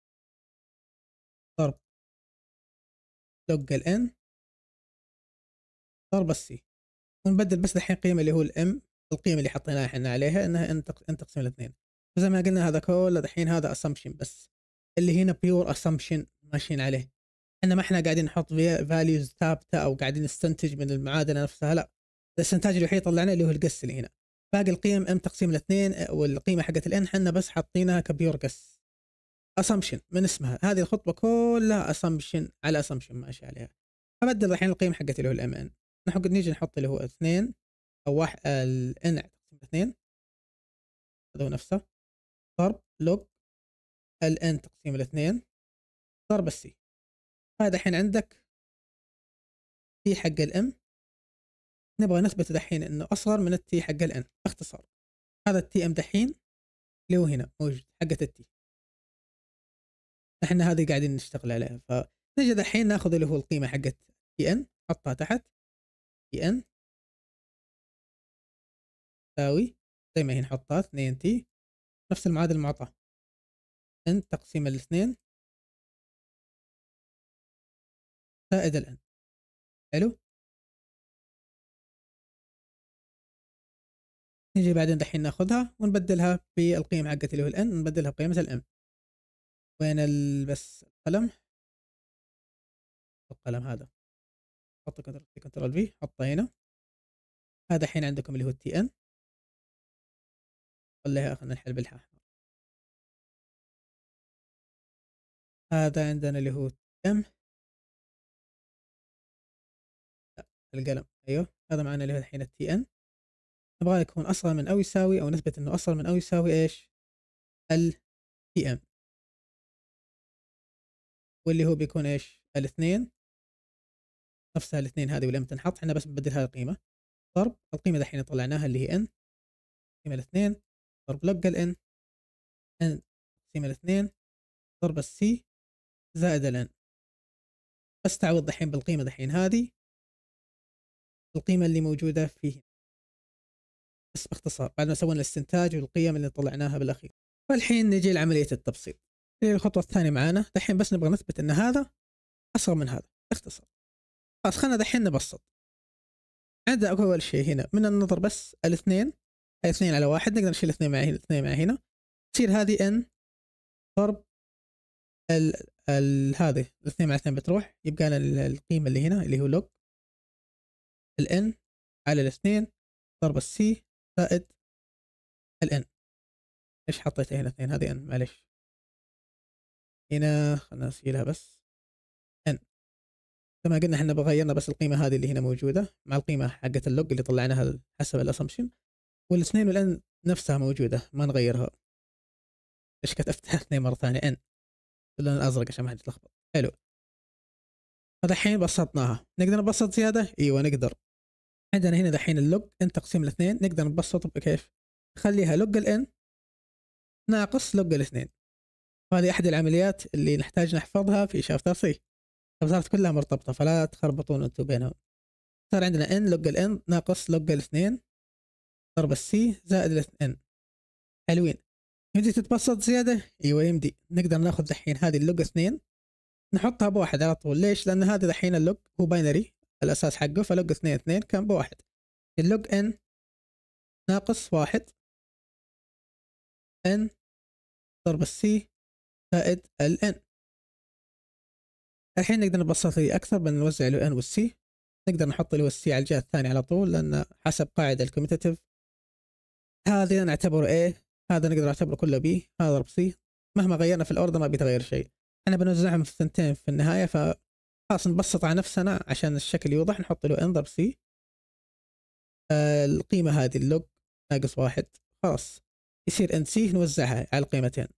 ضرب لوج الان ضرب السي ونبدل بس الحين قيمة اللي هو الام القيمة اللي حطيناها احنا عليها انها ان تقسيم الاثنين فزي ما قلنا هذا كله الحين هذا اسامبشن بس اللي هنا بيور اسامبشن ماشيين عليه احنا ما احنا قاعدين نحط فاليوز ثابته او قاعدين نستنتج من المعادله نفسها لا الاستنتاج الوحيد طلعنا اللي هو القس اللي هنا باقي القيم ام تقسيم الاثنين والقيمه حقت الان احنا بس حاطينها كبيور قس اسامبشن من اسمها هذه الخطوه كلها اسامبشن على اسامبشن ماشي عليها ابدل الحين القيمه حقت اللي هو الام ان نحن قد نيجي نحط اللي هو اثنين او واحد الان تقسيم اثنين هذا هو نفسه ضرب لوج الان تقسيم الاثنين ضرب السي هذا الحين عندك تي حق الام نبغى نثبت دحين انه اصغر من التي حق الان باختصار هذا التي ام دحين اللي هو هنا موجود حقة التي احنا هذه قاعدين نشتغل عليها فنجد الحين ناخذ اللي هو القيمه حقت تي e ان حطها تحت تي e ان تساوي زي ما هي نحطها 2 تي نفس المعادله المعطاه ان تقسيم الاثنين زائد الان حلو نجي بعدين دحين ناخذها ونبدلها بالقيم حقت اللي هو الان نبدلها بقيمة الام وين ال... بس القلم القلم هذا حط كنترول سي كنترول في حطه هنا هذا الحين عندكم اللي هو التي ان خليها خلينا نحل بالحاح هذا عندنا اللي هو ام القلم ايوه هذا معنا اللي هو الحين التي ان نبغاه يكون اصغر من او يساوي او نثبت انه اصغر من او يساوي ايش ال تي ام واللي هو بيكون ايش الاثنين نفسها الاثنين هذه والام تنحط احنا بس بنبدل هذه القيمه ضرب القيمه دحين طلعناها اللي هي ان قيمه الاثنين ضرب لقى الان ان قيمه الاثنين ضرب السي زائد الان بس تعوض دحين بالقيمه دحين هذه القيمه اللي موجوده فيه بس باختصار بعد ما سوينا الاستنتاج والقيم اللي طلعناها بالاخير فالحين نجي لعمليه التبسيط الخطوه الثانيه معانا دحين بس نبغى نثبت ان هذا اصغر من هذا اختصر خلاص خلينا دحين نبسط عندنا اول شيء هنا من النظر بس الاثنين الاثنين على واحد نقدر نشيل الاثنين مع هنا الاثنين مع هنا تصير هذه ان ضرب ال ال هذه الاثنين مع الاثنين بتروح يبقى لنا القيمه اللي هنا اللي هو لوج الان على الاثنين ضرب السي زائد الان ليش حطيت هنا اثنين هذه ان معلش هنا خلنا نشيلها بس n زي ما قلنا احنا غيرنا بس القيمة هذه اللي هنا موجودة مع القيمة حقة اللوج اللي طلعناها حسب الاسامبشن والاثنين والان نفسها موجودة ما نغيرها ليش كتبتها اثنين مرة ثانية n باللون الازرق عشان ما حد يتلخبط حلو الحين بسطناها نقدر نبسط زيادة ايوه نقدر عندنا هنا دحين اللوج ان تقسيم الاثنين نقدر نبسطه بكيف نخليها لوج الان ناقص لوج الاثنين وهذه احد العمليات اللي نحتاج نحفظها في شافت سي فصارت كلها مرتبطه فلا تخربطون انتم بينهم صار عندنا ان لوج الان ناقص لوج الاثنين ضرب السي زائد الاثنين حلوين يمدي تتبسط زياده ايوه يمدي نقدر ناخذ دحين هذه اللوج اثنين نحطها بواحد على طول ليش لان هذا دحين اللوج هو باينري الاساس حقه فلوج اثنين اثنين كان بواحد اللوج ان ناقص واحد ان ضرب السي زائد ال n الحين نقدر نبسط لي اكثر بنوزع ال n والسي نقدر نحط اللي هو السي على الجهه الثانيه على طول لان حسب قاعده الكوميتاتيف هذا نعتبره A هذا نقدر نعتبره كله B هذا ضرب C مهما غيرنا في الاوردر ما بيتغير شيء احنا بنوزعهم في الثنتين في النهايه ف خلاص نبسط على نفسنا عشان الشكل يوضح نحط له n ضرب C آه، القيمه هذه اللوج ناقص واحد خلاص يصير n c نوزعها على القيمتين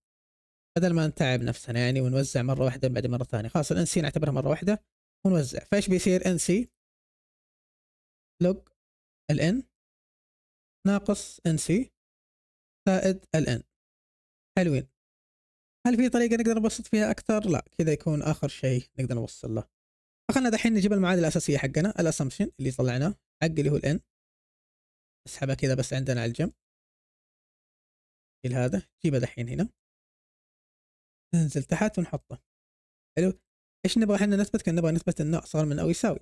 بدل ما نتعب نفسنا يعني ونوزع مره واحده بعد مره ثانيه خلاص الان سي نعتبرها مره واحده ونوزع فايش بيصير ان سي لوج الان ناقص ان سي زائد الان حلوين هل في طريقه نقدر نبسط فيها اكثر لا كذا يكون اخر شيء نقدر نوصل له فخلنا دحين نجيب المعادله الاساسيه حقنا الاسامبشن اللي طلعناه حق اللي هو الان اسحبها كذا بس عندنا على الجنب هذا جيبه دحين هنا ننزل تحت ونحطه حلو ايش نبغى احنا نثبت كان نبغى نثبت انه اصغر من او يساوي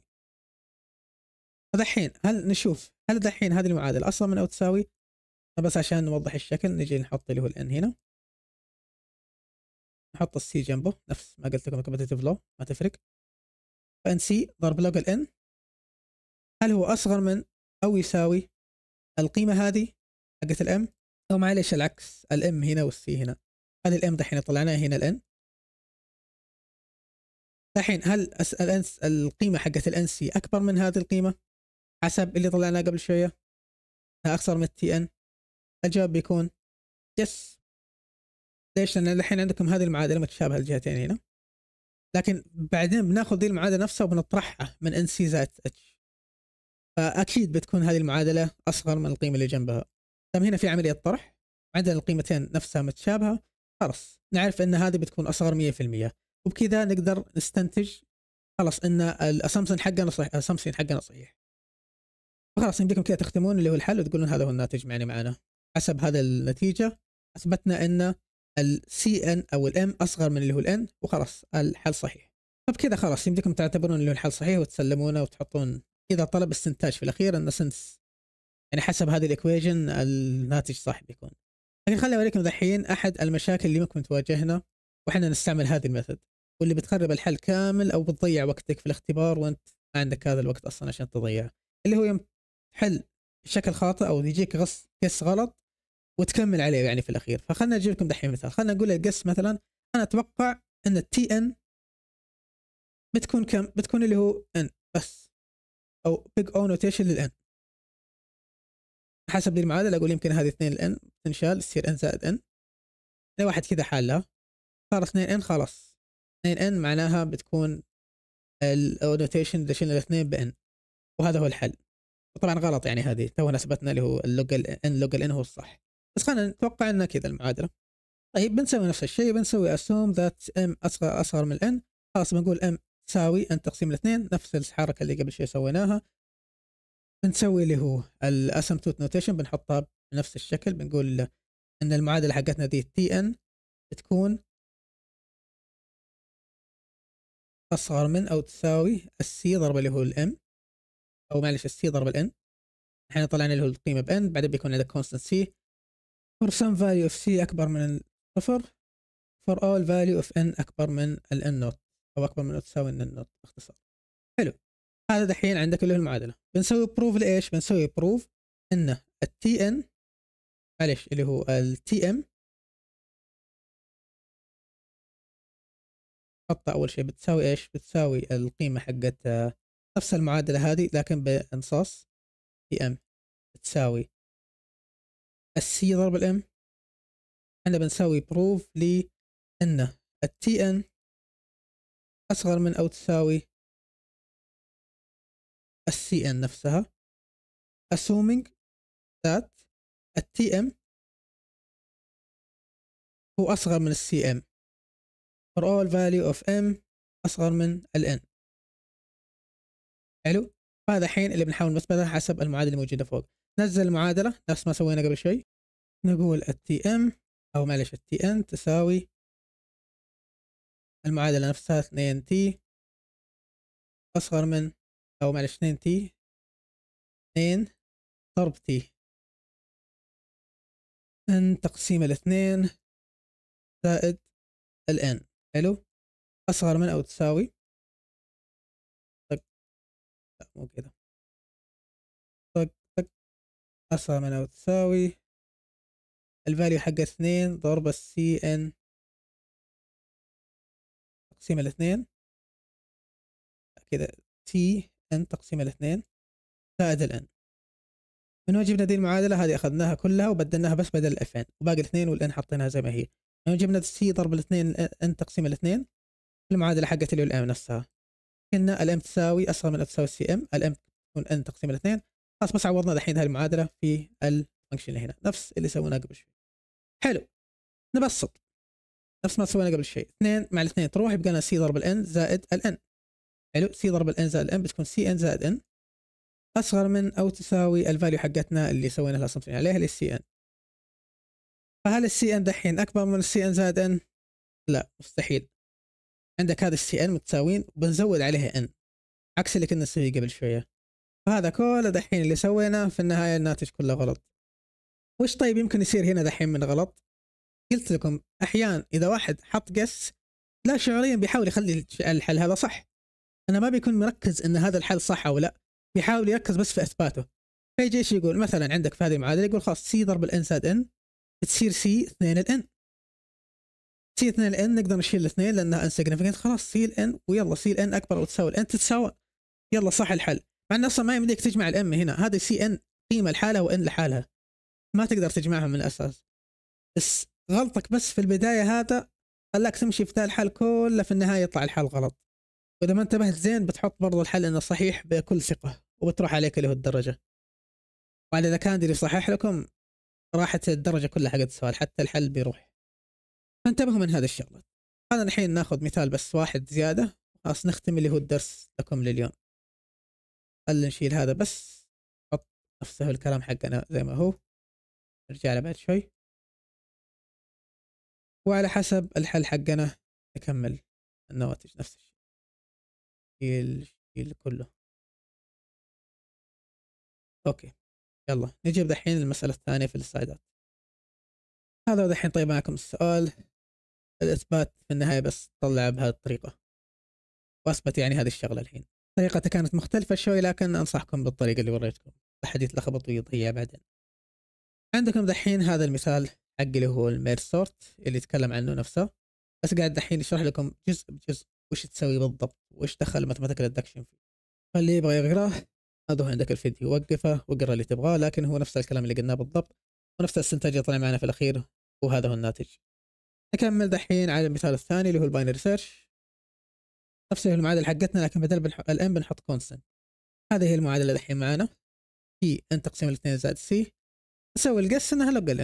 فدحين هل نشوف هل دحين هذه المعادله اصغر من او تساوي بس عشان نوضح الشكل نجي نحط اللي هو الان هنا نحط السي جنبه نفس ما قلت لكم كومبتيتيف لو ما تفرق فان سي ضرب لوج الان هل هو اصغر من او يساوي القيمه هذه حقت الام او معلش العكس الام هنا والسي هنا هل الام دحين طلعناه هنا الان الحين هل الانس القيمه حقت سي اكبر من هذه القيمه حسب اللي طلعناه قبل شويه اكثر من تي ان الجواب بيكون يس ليش لان الحين عندكم هذه المعادله متشابهه الجهتين هنا لكن بعدين بناخذ ذي المعادله نفسها وبنطرحها من ان سي زائد اتش فاكيد بتكون هذه المعادله اصغر من القيمه اللي جنبها تم طيب، هنا في عمليه طرح عندنا القيمتين نفسها متشابهه خلاص نعرف ان هذه بتكون اصغر 100% وبكذا نقدر نستنتج خلاص ان الاسامبشن حقنا صحيح الاسامبشن حقنا صحيح فخلاص يمديكم كذا تختمون اللي هو الحل وتقولون هذا هو الناتج معنا يعني معنا حسب هذا النتيجه اثبتنا ان السي ان او الام اصغر من اللي هو الان وخلاص الحل صحيح فبكذا خلاص يمديكم تعتبرون اللي هو الحل صحيح وتسلمونه وتحطون اذا طلب استنتاج في الاخير ان سنس يعني حسب هذه الايكويجن الناتج صح بيكون لكن خليني اوريكم دحين احد المشاكل اللي ممكن تواجهنا واحنا نستعمل هذه الميثود واللي بتخرب الحل كامل او بتضيع وقتك في الاختبار وانت ما عندك هذا الوقت اصلا عشان تضيعه اللي هو يوم تحل بشكل خاطئ او يجيك غص قس غلط وتكمل عليه يعني في الاخير فخلنا اجيب لكم دحين مثال خلنا نقول القس مثلا انا اتوقع ان التي ان بتكون كم بتكون اللي هو ان بس او بيج او نوتيشن للان حسب المعادله اقول يمكن هذه 2 ان تنشال تصير ان زائد ان واحد كذا حالها صار 2 ان خلاص 2 ان معناها بتكون النوتيشن اللي شلنا الاثنين بان وهذا هو الحل طبعا غلط يعني هذه تو ناسبتنا اللي هو اللوج ان لوج ان هو الصح بس خلينا نتوقع ان كذا المعادله طيب بنسوي نفس الشيء بنسوي اسوم ذات ام اصغر اصغر من ان خلاص بنقول ام تساوي ان تقسيم الاثنين نفس الحركه اللي قبل شوي سويناها بنسوي اللي هو الاسمتوت نوتيشن بنحطها بنفس الشكل بنقول ان المعادله حقتنا دي تي ان تكون اصغر من او تساوي السي ضرب اللي هو الام او معلش السي ضرب الان الحين طلعنا اللي هو القيمه بان بعدين بيكون عندك كونستنت سي for some value of c اكبر من الصفر for all value of n اكبر من الان نوت او اكبر من او تساوي الان نوت باختصار حلو هذا دحين عندك اللي هو المعادله بنسوي بروف لايش بنسوي بروف ان التي ان معلش اللي هو التي ام حطها اول شيء بتساوي ايش بتساوي القيمه حقت آه، نفس المعادله هذه لكن بانصاص تي ام بتساوي السي ضرب الام احنا بنسوي بروف ل ان التي ان اصغر من او تساوي السي ان نفسها assuming that التي ام هو أصغر من السي ام for all value of m أصغر من ال n حلو فهذا الحين اللي بنحاول نثبته حسب المعادلة الموجودة فوق نزل المعادلة نفس ما سوينا قبل شوي نقول التي ام أو معلش التي ان تساوي المعادلة نفسها 2 تي أصغر من او معلش 2 تي 2 ضرب تي ان تقسيم الاثنين زائد الان حلو اصغر من او تساوي طق طيب. لا مو كذا طق طق اصغر من او تساوي الفاليو حق اثنين ضرب السي ان تقسيم الاثنين كذا تي n تقسيم الاثنين زائد الان من وين جبنا دي المعادله هذه اخذناها كلها وبدلناها بس بدل الاف n وباقي الاثنين والان حطيناها زي ما هي من جبنا سي ضرب الاثنين n تقسيم الاثنين المعادله حقت اللي والام نفسها قلنا الام تساوي اصغر من تساوي سي ام الام تكون n تقسيم الاثنين خلاص بس عوضنا الحين هاي المعادله في الفانكشن اللي هنا نفس اللي سويناه قبل شوي حلو نبسط نفس ما سوينا قبل شوي 2 مع الاثنين تروح يبقى لنا سي ضرب الان زائد الان حلو سي ضرب الان زائد ان بتكون سي ان زائد ان اصغر من او تساوي الفاليو حقتنا اللي سوينا لها صمتين عليها اللي سي ان فهل السي ان دحين اكبر من السي ان زائد ان لا مستحيل عندك هذا السي ان متساويين وبنزود عليها ان عكس اللي كنا نسويه قبل شويه فهذا كله دحين اللي سويناه في النهايه الناتج كله غلط وش طيب يمكن يصير هنا دحين من غلط قلت لكم احيانا اذا واحد حط قس لا شعوريا بيحاول يخلي الحل هذا صح انه ما بيكون مركز ان هذا الحل صح او لا بيحاول يركز بس في اثباته فيجي ايش يقول مثلا عندك في هذه المعادله يقول خلاص سي ضرب الان زائد ان بتصير سي 2 الان سي 2 الان نقدر نشيل الاثنين لانها انسجنفكنت خلاص سي الان ويلا سي الان اكبر او تساوي الان تتساوى يلا صح الحل مع انه اصلا ما يمديك تجمع الام هنا هذه سي ان قيمه لحالها وان لحالها ما تقدر تجمعها من الاساس بس غلطك بس في البدايه هذا خلاك تمشي في ذا الحل كله في النهايه يطلع الحل غلط واذا ما انتبهت زين بتحط برضو الحل انه صحيح بكل ثقه وبتروح عليك اللي هو الدرجه وعلى اذا كان اللي صحيح لكم راحت الدرجه كلها حقت السؤال حتى الحل بيروح فانتبهوا من هذه الشغلات خلينا الحين ناخذ مثال بس واحد زياده خلاص نختم اللي هو الدرس لكم لليوم خلينا نشيل هذا بس حط نفسه الكلام حقنا زي ما هو نرجع له بعد شوي وعلى حسب الحل حقنا نكمل النواتج نفس الشيء الشيء شيل كله اوكي يلا نجيب دحين المسألة الثانية في السلايدات هذا دحين طيب معكم السؤال الإثبات في النهاية بس طلع بهذه الطريقة وأثبت يعني هذه الشغلة الحين طريقتي كانت مختلفة شوي لكن أنصحكم بالطريقة اللي وريتكم أحد يتلخبط ويضيع بعدين عندكم دحين هذا المثال حق اللي هو المير سورت اللي يتكلم عنه نفسه بس قاعد دحين يشرح لكم جزء بجزء وش تسوي بالضبط وش دخل ماثيماتيكال ادكشن فيه فاللي يبغى يقراه هذا عندك الفيديو وقفه واقرا اللي تبغاه لكن هو نفس الكلام اللي قلناه بالضبط ونفس الاستنتاج اللي طلع معنا في الاخير وهذا هو الناتج نكمل دحين على المثال الثاني اللي هو الباينري سيرش نفس المعادله حقتنا لكن بدل الان بنحط كونستنت هذه هي المعادله دحين معانا في ان تقسيم الاثنين زائد سي نسوي القس انها لوج ان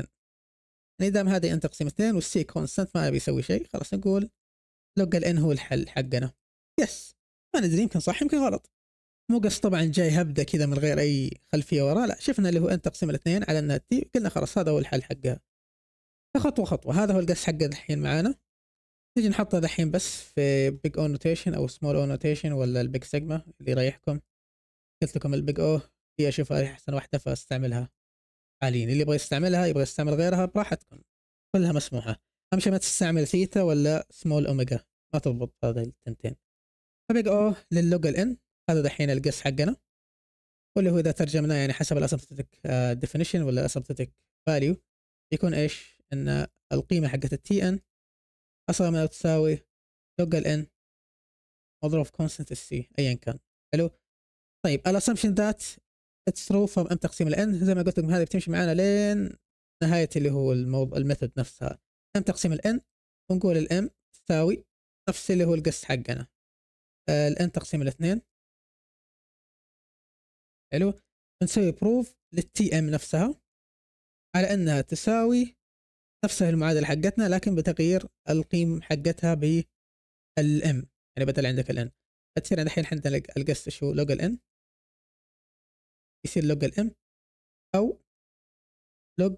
يعني دام هذه ان تقسيم اثنين والسي كونستنت ما بيسوي شيء خلاص نقول لو قال ان هو الحل حقنا يس ما ندري يمكن صح يمكن غلط مو قص طبعا جاي هبده كذا من غير اي خلفيه وراه لا شفنا اللي هو ان تقسيم الاثنين على انها تي قلنا خلاص هذا هو الحل حقها خطوه خطوه هذا هو القص حقه الحين معانا نيجي نحطه الحين بس في بيج او نوتيشن او سمول او نوتيشن ولا البيج سيجما اللي يريحكم قلت لكم البيج او هي اشوفها احسن واحده فاستعملها حاليا اللي يبغى يستعملها يبغى يستعمل غيرها براحتكم كلها مسموحه اهم شيء ما تستعمل ثيتا ولا سمول اوميجا ما تضبط هذا التنتين فبقى او آه ان هذا دحين القس حقنا واللي هو اذا ترجمناه يعني حسب الاسمبتيك ديفينيشن آه، ولا الاسمبتيك فاليو يكون ايش ان القيمه حقت التي ان اصغر من او تساوي لوج ال ان مضروب كونستنت السي ايا كان حلو طيب الاسامبشن ذات اتس ترو فروم ام تقسيم الان زي ما قلت لكم هذه بتمشي معانا لين نهايه اللي هو الموضوع الميثود نفسها ام تقسيم الان ونقول الام تساوي نفس اللي هو القس حقنا آه الان تقسيم الاثنين حلو بنسوي بروف للتي ام نفسها على انها تساوي نفسها المعادلة حقتنا لكن بتغيير القيم حقتها بالام يعني بدل عندك الان فتصير الحين عندنا القس شو لوج الان يصير لوج الام او لوج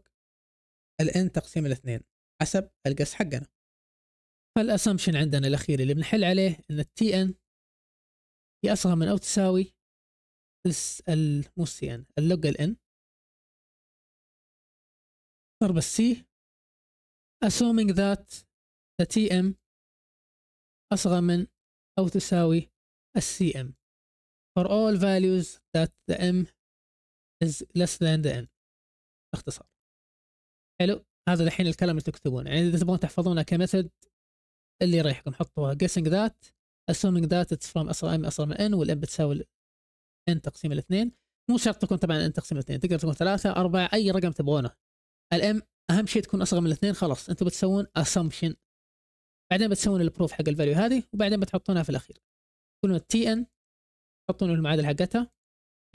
الان تقسيم الاثنين حسب القس حقنا فالاسامبشن عندنا الاخير اللي بنحل عليه ان التي ان هي اصغر من او تساوي مو سي ان اللوج ان ضرب السي assuming that the tm اصغر من او تساوي ام for all values that the m is less than the n باختصار حلو هذا الحين الكلام اللي تكتبونه يعني اذا تبغون تحفظونه كمثل اللي يريحكم حطوها guessing that assuming that it's from اصغر ام اصغر من ان والام بتساوي ان تقسيم الاثنين مو شرط تكون طبعا ان تقسيم الاثنين تقدر تكون ثلاثة أربعة أي رقم تبغونه الام أهم شيء تكون أصغر من الاثنين خلاص أنتم بتسوون assumption بعدين بتسوون البروف حق الفاليو هذه وبعدين بتحطونها في الأخير كلمة تي ان تحطون المعادلة حقتها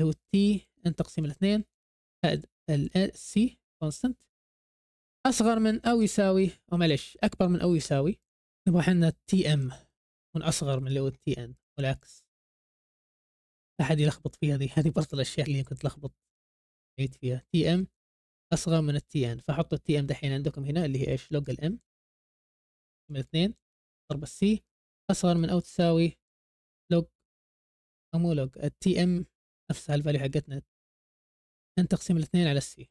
اللي هو تي ان تقسيم الاثنين زائد السي كونستنت أصغر من أو يساوي أو معلش أكبر من أو يساوي نبغى حنا تي ام من اصغر من اللي هو تي ان والعكس احد يلخبط فيها هذه هذه برضه الاشياء اللي كنت لخبط عيد فيها تي ام اصغر من التي ان فحطوا التي ام دحين عندكم هنا اللي هي ايش لوج الام من اثنين ضرب السي اصغر من او تساوي لوج او مو لوج التي ام نفسها الفاليو حقتنا ان تقسيم الاثنين على السي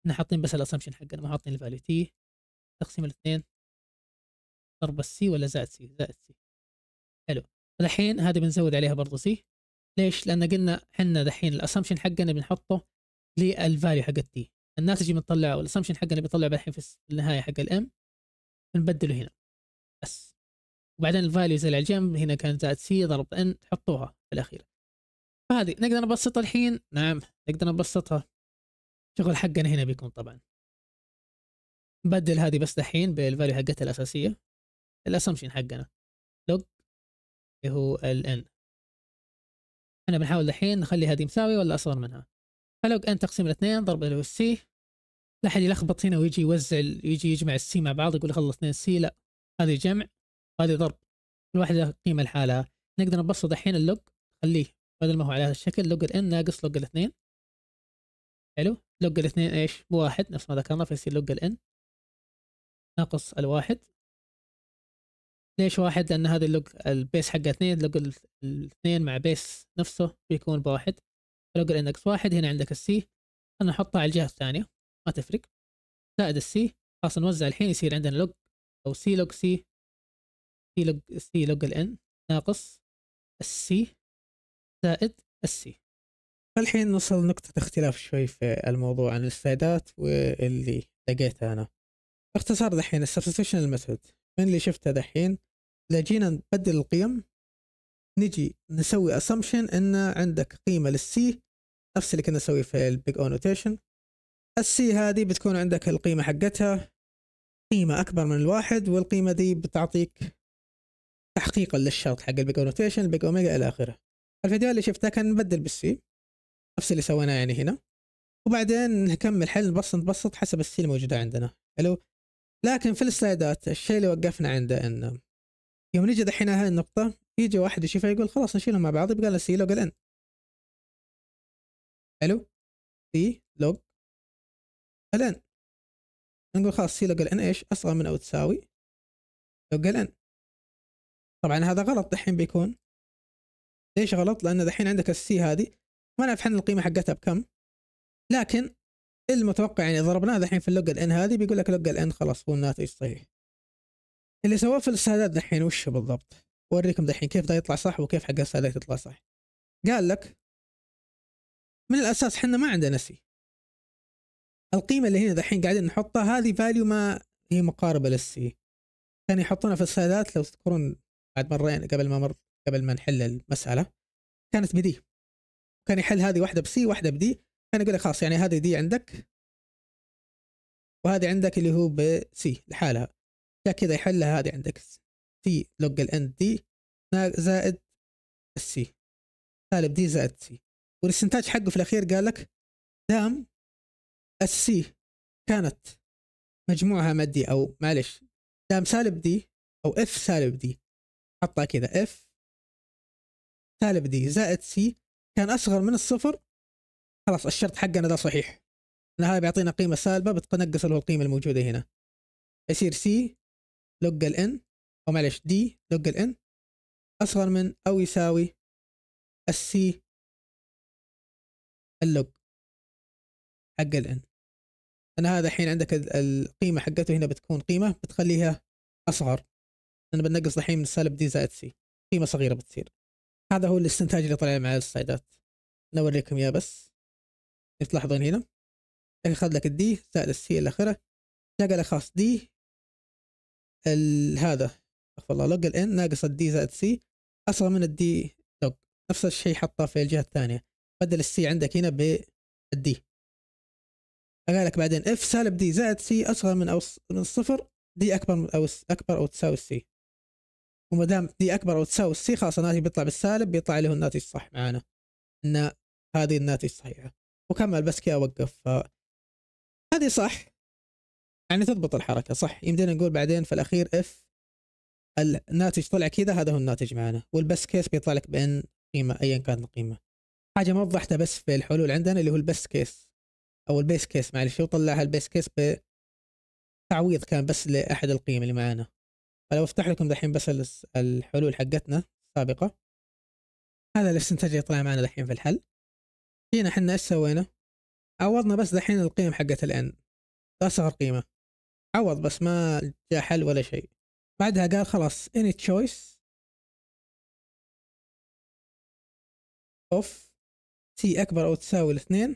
احنا حاطين بس الاسامشن حقنا ما حاطين الفاليو تي تقسيم الاثنين ضرب السي ولا زائد سي زائد سي حلو الحين هذه بنزود عليها برضه سي ليش لان قلنا احنا دحين الاسامشن حقنا بنحطه للفاليو حق التي الناتج بنطلع والاسامبشن حقنا بيطلع الحين في النهايه حق الام بنبدله هنا بس وبعدين الفاليوز اللي على الجنب هنا كانت زائد سي ضرب ان تحطوها في الاخير فهذه نقدر نبسطها الحين نعم نقدر نبسطها شغل حقنا هنا بيكون طبعا نبدل هذه بس دحين بالفاليو حقتها الاساسيه الاسامشن حقنا لوج اللي هو ال ان احنا بنحاول الحين نخلي هذه مساوية ولا اصغر منها فلوج ان تقسيم الاثنين ضرب اللي هو السي لا احد يلخبط هنا ويجي يوزع يجي يجمع السي مع بعض يقول خلص 2 سي لا هذه جمع وهذه ضرب كل واحدة قيمة لحالها نقدر نبسط الحين اللوج خليه بدل ما هو على هذا الشكل لوج n ناقص لوج الاثنين حلو لوج الاثنين ايش؟ بواحد نفس ما ذكرنا فيصير لوج n ناقص الواحد ليش واحد لان هذا اللوج البيس حقه اثنين لوج الاثنين مع بيس نفسه بيكون بواحد لوج الاندكس واحد هنا عندك السي انا احطها على الجهه الثانيه ما تفرق زائد السي خلاص نوزع الحين يصير عندنا لوج او سي لوج سي سي لوج سي لوج الان ناقص السي زائد السي فالحين نصل نقطة اختلاف شوي في الموضوع عن السلايدات واللي لقيته أنا باختصار دحين السبستيشن الميثود من اللي شفته دحين اذا جينا نبدل القيم نجي نسوي assumption ان عندك قيمه للسي نفس اللي كنا نسويه في البيج او نوتيشن السي هذه بتكون عندك القيمه حقتها قيمه اكبر من الواحد والقيمه دي بتعطيك تحقيقا للشرط حق البيج او نوتيشن البيج اوميجا الى اخره الفيديو اللي شفته كان نبدل بالسي نفس اللي سويناه يعني هنا وبعدين نكمل حل نبسط نبسط حسب السي الموجوده عندنا حلو لكن في السلايدات الشيء اللي وقفنا عنده انه يوم نجي دحين هاي النقطة يجي واحد يشوفها يقول خلاص نشيلهم مع بعض يبقى لنا سي لوج الان حلو سي لوج الان نقول خلاص سي لوج الان ايش اصغر من او تساوي لوج الان طبعا هذا غلط دحين بيكون ليش غلط لان دحين عندك السي هذه ما نعرف احنا القيمة حقتها بكم لكن المتوقع يعني ضربناه دحين في اللوج الان هذه بيقول لك لوج الان خلاص هو الناتج صحيح اللي سواه في السادات دحين وش بالضبط؟ اوريكم دحين كيف ده يطلع صح وكيف حق السادات يطلع صح. قال لك من الاساس احنا ما عندنا سي. القيمة اللي هنا دحين قاعدين نحطها هذه فاليو ما هي مقاربة للسي. كانوا يحطونها في السادات لو تذكرون بعد مرين قبل ما مر قبل ما نحل المسألة كانت بدي. كان يحل هذه واحدة بسي واحدة بدي كان يقول لك خلاص يعني هذه دي عندك وهذه عندك اللي هو بسي لحالها كذا يحلها هذه عندك تي لوج الاند دي زائد السي سالب دي زائد سي والاستنتاج حقه في الاخير قال لك دام السي كانت مجموعها مادي او معلش دام سالب دي او اف سالب دي حطها كذا اف سالب دي زائد سي كان اصغر من الصفر خلاص الشرط حقنا ده صحيح لان هذا بيعطينا قيمه سالبه بتنقص له القيمه الموجوده هنا يصير سي لوج n او معلش دي لوج n اصغر من او يساوي السي اللوج حق n انا هذا الحين عندك القيمه حقته هنا بتكون قيمه بتخليها اصغر لان بنقص الحين من سالب دي زائد سي قيمه صغيره بتصير هذا هو الاستنتاج اللي طلع مع السلايدات انا اوريكم اياه بس تلاحظون هنا اخذ لك الدي زائد السي الى اخره لك خلاص دي هذا استغفر الله لوج الان ناقص الدي زائد سي اصغر من الدي لوج نفس الشيء حطه في الجهه الثانيه بدل السي عندك هنا بالدي قال لك بعدين اف سالب دي زائد سي اصغر من او من الصفر دي اكبر او اكبر او تساوي السي وما دام دي اكبر او تساوي السي خلاص الناتج بيطلع بالسالب بيطلع له الناتج الصح معانا ان هذه الناتج صحيحه وكمل بس كذا اوقف هذه صح يعني تضبط الحركه صح يمدينا نقول بعدين في الاخير اف الناتج طلع كذا هذا هو الناتج معنا والبس كيس بيطلع لك بان قيمه ايا كانت القيمه حاجه ما وضحتها بس في الحلول عندنا اللي هو البس كيس او البيس كيس معلش وطلعها البيس كيس بتعويض كان بس لاحد القيم اللي معانا فلو افتح لكم دحين بس الحلول حقتنا السابقه هذا الاستنتاج اللي طلع معنا دحين في الحل جينا احنا ايش سوينا عوضنا بس دحين القيم حقت الان ده اصغر قيمه عوض بس ما جاء حل ولا شيء بعدها قال خلاص اني تشويس اوف سي اكبر او تساوي الاثنين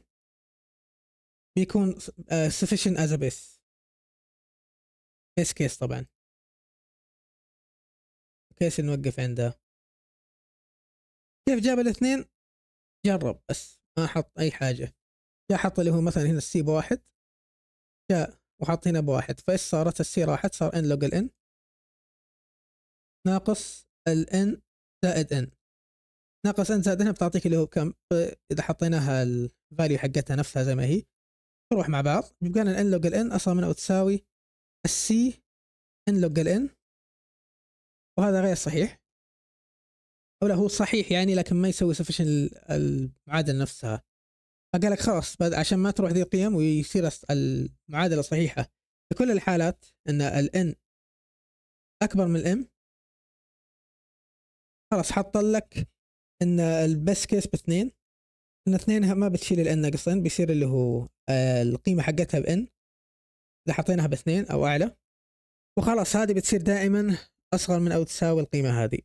بيكون سفيشن از بيس بيس كيس طبعا كيس نوقف عندها كيف جاب الاثنين جرب بس ما حط اي حاجة جاء حط اللي هو مثلا هنا السي بواحد جاء وحاطينه بواحد فايش صارت السي راحت صار ان لوج الان ناقص الان زائد ان ناقص ان زائد ان بتعطيك اللي هو كم اذا حطيناها الفاليو حقتها نفسها زي ما هي تروح مع بعض يبقى لنا الان لوج الان اصلا او تساوي السي ان لوج الان وهذا غير صحيح او لا هو صحيح يعني لكن ما يسوي سفشن المعادله نفسها فقال لك خلاص عشان ما تروح ذي القيم ويصير المعادله صحيحه في كل الحالات ان الان اكبر من الام خلاص حط لك ان البس كيس باثنين ان اثنين ما بتشيل الان ناقصين بيصير اللي هو آه، القيمه حقتها بان اذا حطيناها باثنين او اعلى وخلاص هذه بتصير دائما اصغر من او تساوي القيمه هذه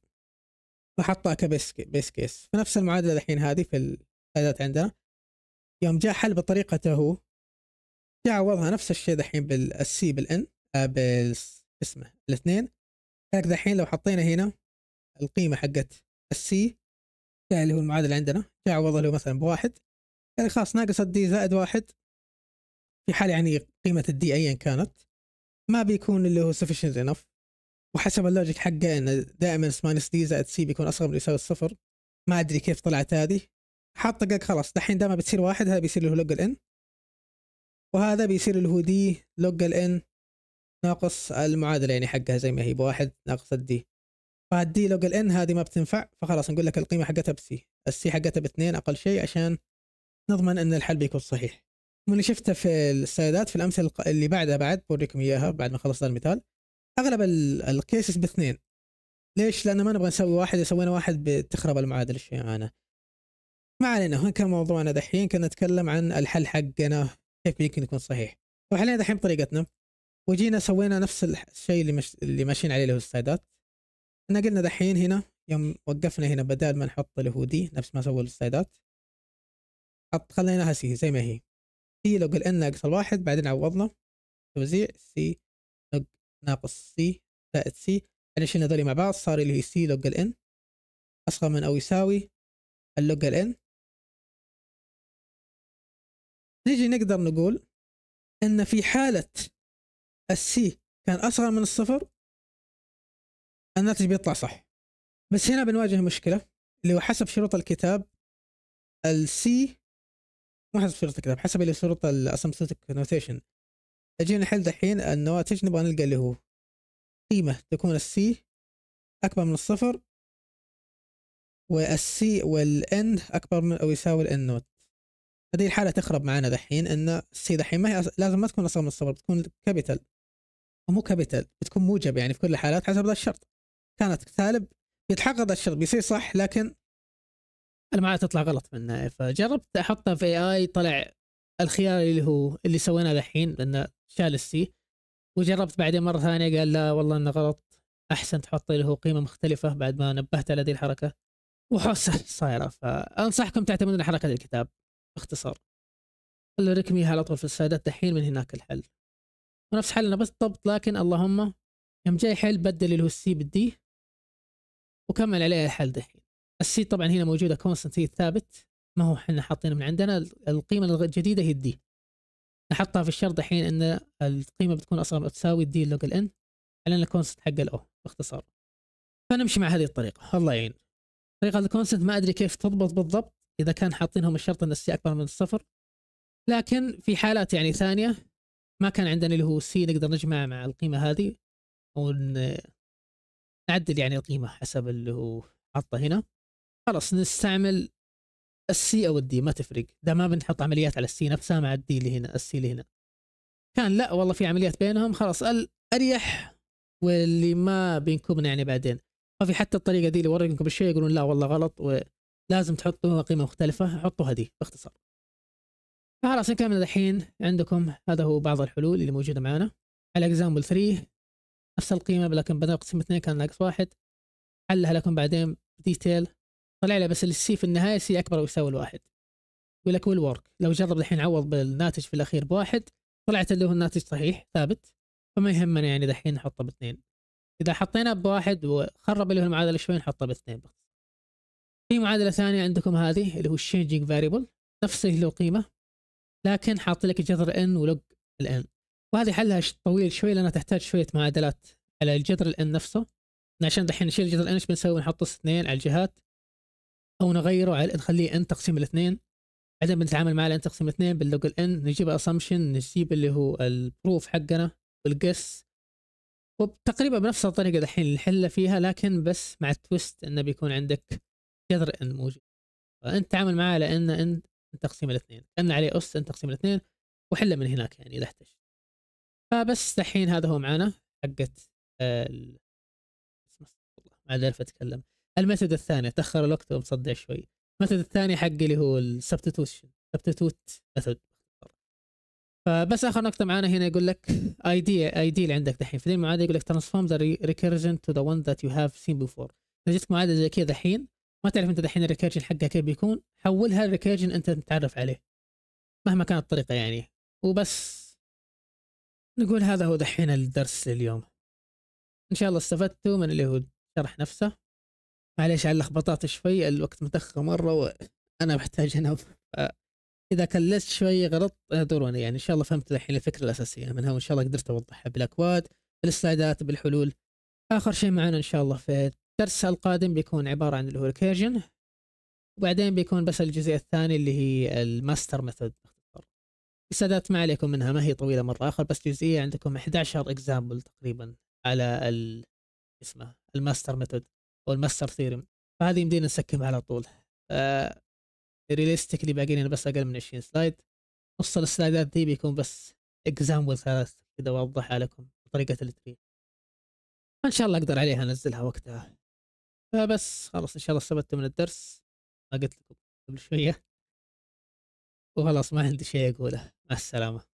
فحطها كبس كيس كيس فنفس المعادله الحين هذه في الاداه عندنا يوم جاء حل بطريقته هو جاء عوضها نفس الشيء دحين بالسي بالان آه، بال اسمه الاثنين لكن دحين لو حطينا هنا القيمه حقت السي اللي هو المعادله عندنا جاء عوضها له مثلا بواحد يعني خلاص ناقص الدي زائد واحد في حال يعني قيمه الدي ايا كانت ما بيكون اللي هو sufficient enough وحسب اللوجيك حقه انه دائما اس ماينس دي زائد سي بيكون اصغر من يساوي الصفر ما ادري كيف طلعت هذه حاطه قلق خلاص دحين دائما بتصير واحد هذا بيصير له لوج الان وهذا بيصير له دي لوج الان ناقص المعادله يعني حقها زي ما هي بواحد ناقص الدي فالدي لوج الان هذه ما بتنفع فخلاص نقول لك القيمه حقتها بسي السي حقتها باثنين اقل شيء عشان نضمن ان الحل بيكون صحيح من شفته في السيدات في الامثله اللي بعدها بعد بوريكم اياها بعد ما خلصنا المثال اغلب الكيسز باثنين ليش؟ لان ما نبغى نسوي واحد سوينا واحد بتخرب المعادله الشيعانه ما علينا هون كان موضوعنا دحين كنا نتكلم عن الحل حقنا كيف يمكن يكون صحيح وحلينا دحين بطريقتنا وجينا سوينا نفس الشيء اللي مش... اللي ماشيين عليه السايدات احنا قلنا دحين هنا يوم وقفنا هنا بدال ما نحط الهودي نفس ما سووا السايدات حط خليناها سي زي ما هي سي لو قلنا ناقص الواحد بعدين عوضنا توزيع سي لوج ناقص سي زائد سي احنا شلنا هذول مع بعض صار اللي هي سي لوج ان اصغر من او يساوي اللوج ان نجي نقدر نقول ان في حالة السي كان اصغر من الصفر الناتج بيطلع صح بس هنا بنواجه مشكلة اللي هو حسب شروط الكتاب السي مو حسب شروط الكتاب حسب اللي شروط الاسمبتوتيك نوتيشن اجي نحل دحين النواتج نبغى نلقى اللي هو قيمة تكون السي أكبر من الصفر والسي والإن أكبر من أو يساوي الإن نوت هذه الحاله تخرب معنا دحين ان السي دحين ما هي أص... لازم ما تكون اصغر من الصفر بتكون كابيتال مو كابيتال بتكون موجب يعني في كل الحالات حسب ذا الشرط كانت سالب بيتحقق هذا الشرط بيصير صح لكن المعادله تطلع غلط منها فجربت احطها في اي اي طلع الخيار اللي هو اللي سويناه دحين لانه شال السي وجربت بعدين مره ثانيه قال لا والله انه غلط احسن تحط له قيمه مختلفه بعد ما نبهت على هذه الحركه وحوسه صايره فانصحكم تعتمدون على حركه الكتاب باختصار خلينا ركميها على طول في السادات دحين من هناك الحل ونفس حلنا بس ضبط لكن اللهم يوم جاي حل بدل اللي هو السي بالدي وكمل عليها الحل دحين السي طبعا هنا موجوده كونستنت هي الثابت ما هو احنا حاطينه من عندنا القيمه الجديده هي الدي نحطها في الشرط الحين ان القيمه بتكون اصلا تساوي الدي لوج الان على ان الكونستنت حق الاو باختصار فنمشي مع هذه الطريقه الله يعين طريقه الكونستنت ما ادري كيف تضبط بالضبط اذا كان حاطينهم الشرط ان السي اكبر من الصفر لكن في حالات يعني ثانيه ما كان عندنا اللي هو سي نقدر نجمع مع القيمه هذه او نعدل يعني القيمه حسب اللي هو حاطه هنا خلاص نستعمل السي او الدي ما تفرق ده ما بنحط عمليات على السي نفسها مع الدي اللي هنا السي اللي هنا كان لا والله في عمليات بينهم خلاص الاريح واللي ما بينكم يعني بعدين ما في حتى الطريقه دي اللي اوريكم الشيء يقولون لا والله غلط لازم تحطوا قيمه مختلفه حطوا هذه باختصار فخلاص من الحين عندكم هذا هو بعض الحلول اللي موجوده معنا على اكزامبل 3 نفس القيمه لكن بدل قسم 2 كان ناقص واحد حلها لكم بعدين ديتيل طلع لي بس السي في النهايه سي اكبر او يساوي الواحد يقول لك ويل ورك لو جرب الحين عوض بالناتج في الاخير بواحد طلعت اللي هو الناتج صحيح ثابت فما يهمنا يعني دحين نحطه باثنين اذا حطيناه بواحد وخرب اللي هو المعادله شوي نحطه باثنين باختصار في معادله ثانيه عندكم هذه اللي هو الشينجينج فاريبل نفسه له قيمه لكن حاط لك جذر ان ولوج الان وهذه حلها طويل شوي لانها تحتاج شويه معادلات على الجذر الان نفسه عشان دحين نشيل الجذر ان ايش بنسوي نحط اثنين على الجهات او نغيره على نخليه ان تقسيم الاثنين بعدين بنتعامل مع الان تقسيم الاثنين باللوج الان نجيب اسامبشن نجيب اللي هو البروف حقنا والقس وتقريبا بنفس الطريقه دحين نحله فيها لكن بس مع التويست انه بيكون عندك قدر ان موجود فانت تعامل معاه لان انت تقسيم الاثنين كان عليه اس انت تقسيم الاثنين وحله من هناك يعني اذا احتجت فبس الحين هذا هو معانا حقت آه، ما عاد اعرف اتكلم الميثود الثانية تاخر الوقت ومصدع شوي الميثود الثاني حقي اللي هو السبتيتوشن سبتيتوت ميثود فبس اخر نقطه معانا هنا يقول لك اي دي اي دي اللي عندك دحين في المعادله يقول لك ترانسفورم ذا ريكيرجن تو ذا وان ذات يو هاف سين بيفور اذا جتك معادله زي كذا الحين ما تعرف انت دحين الريكيرجن حقها كيف بيكون حولها الريكيرجن انت متعرف عليه مهما كانت الطريقه يعني وبس نقول هذا هو دحين الدرس لليوم ان شاء الله استفدتوا من اللي هو شرح نفسه معليش على اللخبطات شوي الوقت متاخر مره وانا محتاج انام اذا كلست شوي غلط اعذروني يعني ان شاء الله فهمت الحين الفكره الاساسيه منها وان شاء الله قدرت اوضحها بالاكواد بالسلايدات بالحلول اخر شيء معنا ان شاء الله في الدرس القادم بيكون عبارة عن اللي هو الكيرجن وبعدين بيكون بس الجزء الثاني اللي هي الماستر ميثود السادات ما عليكم منها ما هي طويلة مرة آخر بس جزئية عندكم 11 اكزامبل تقريبا على ال اسمه الماستر ميثود أو الماستر ثيرم فهذه يمدينا نسكمها على طول آه ريليستيكلي باقي لنا بس أقل من 20 سلايد نص السلايدات دي بيكون بس اكزامبل ثلاث كذا أوضحها لكم بطريقة التريل إن شاء الله أقدر عليها أنزلها وقتها فبس خلاص ان شاء الله استفدت من الدرس ما قلت لكم قبل شويه وخلاص ما عندي شيء اقوله مع السلامه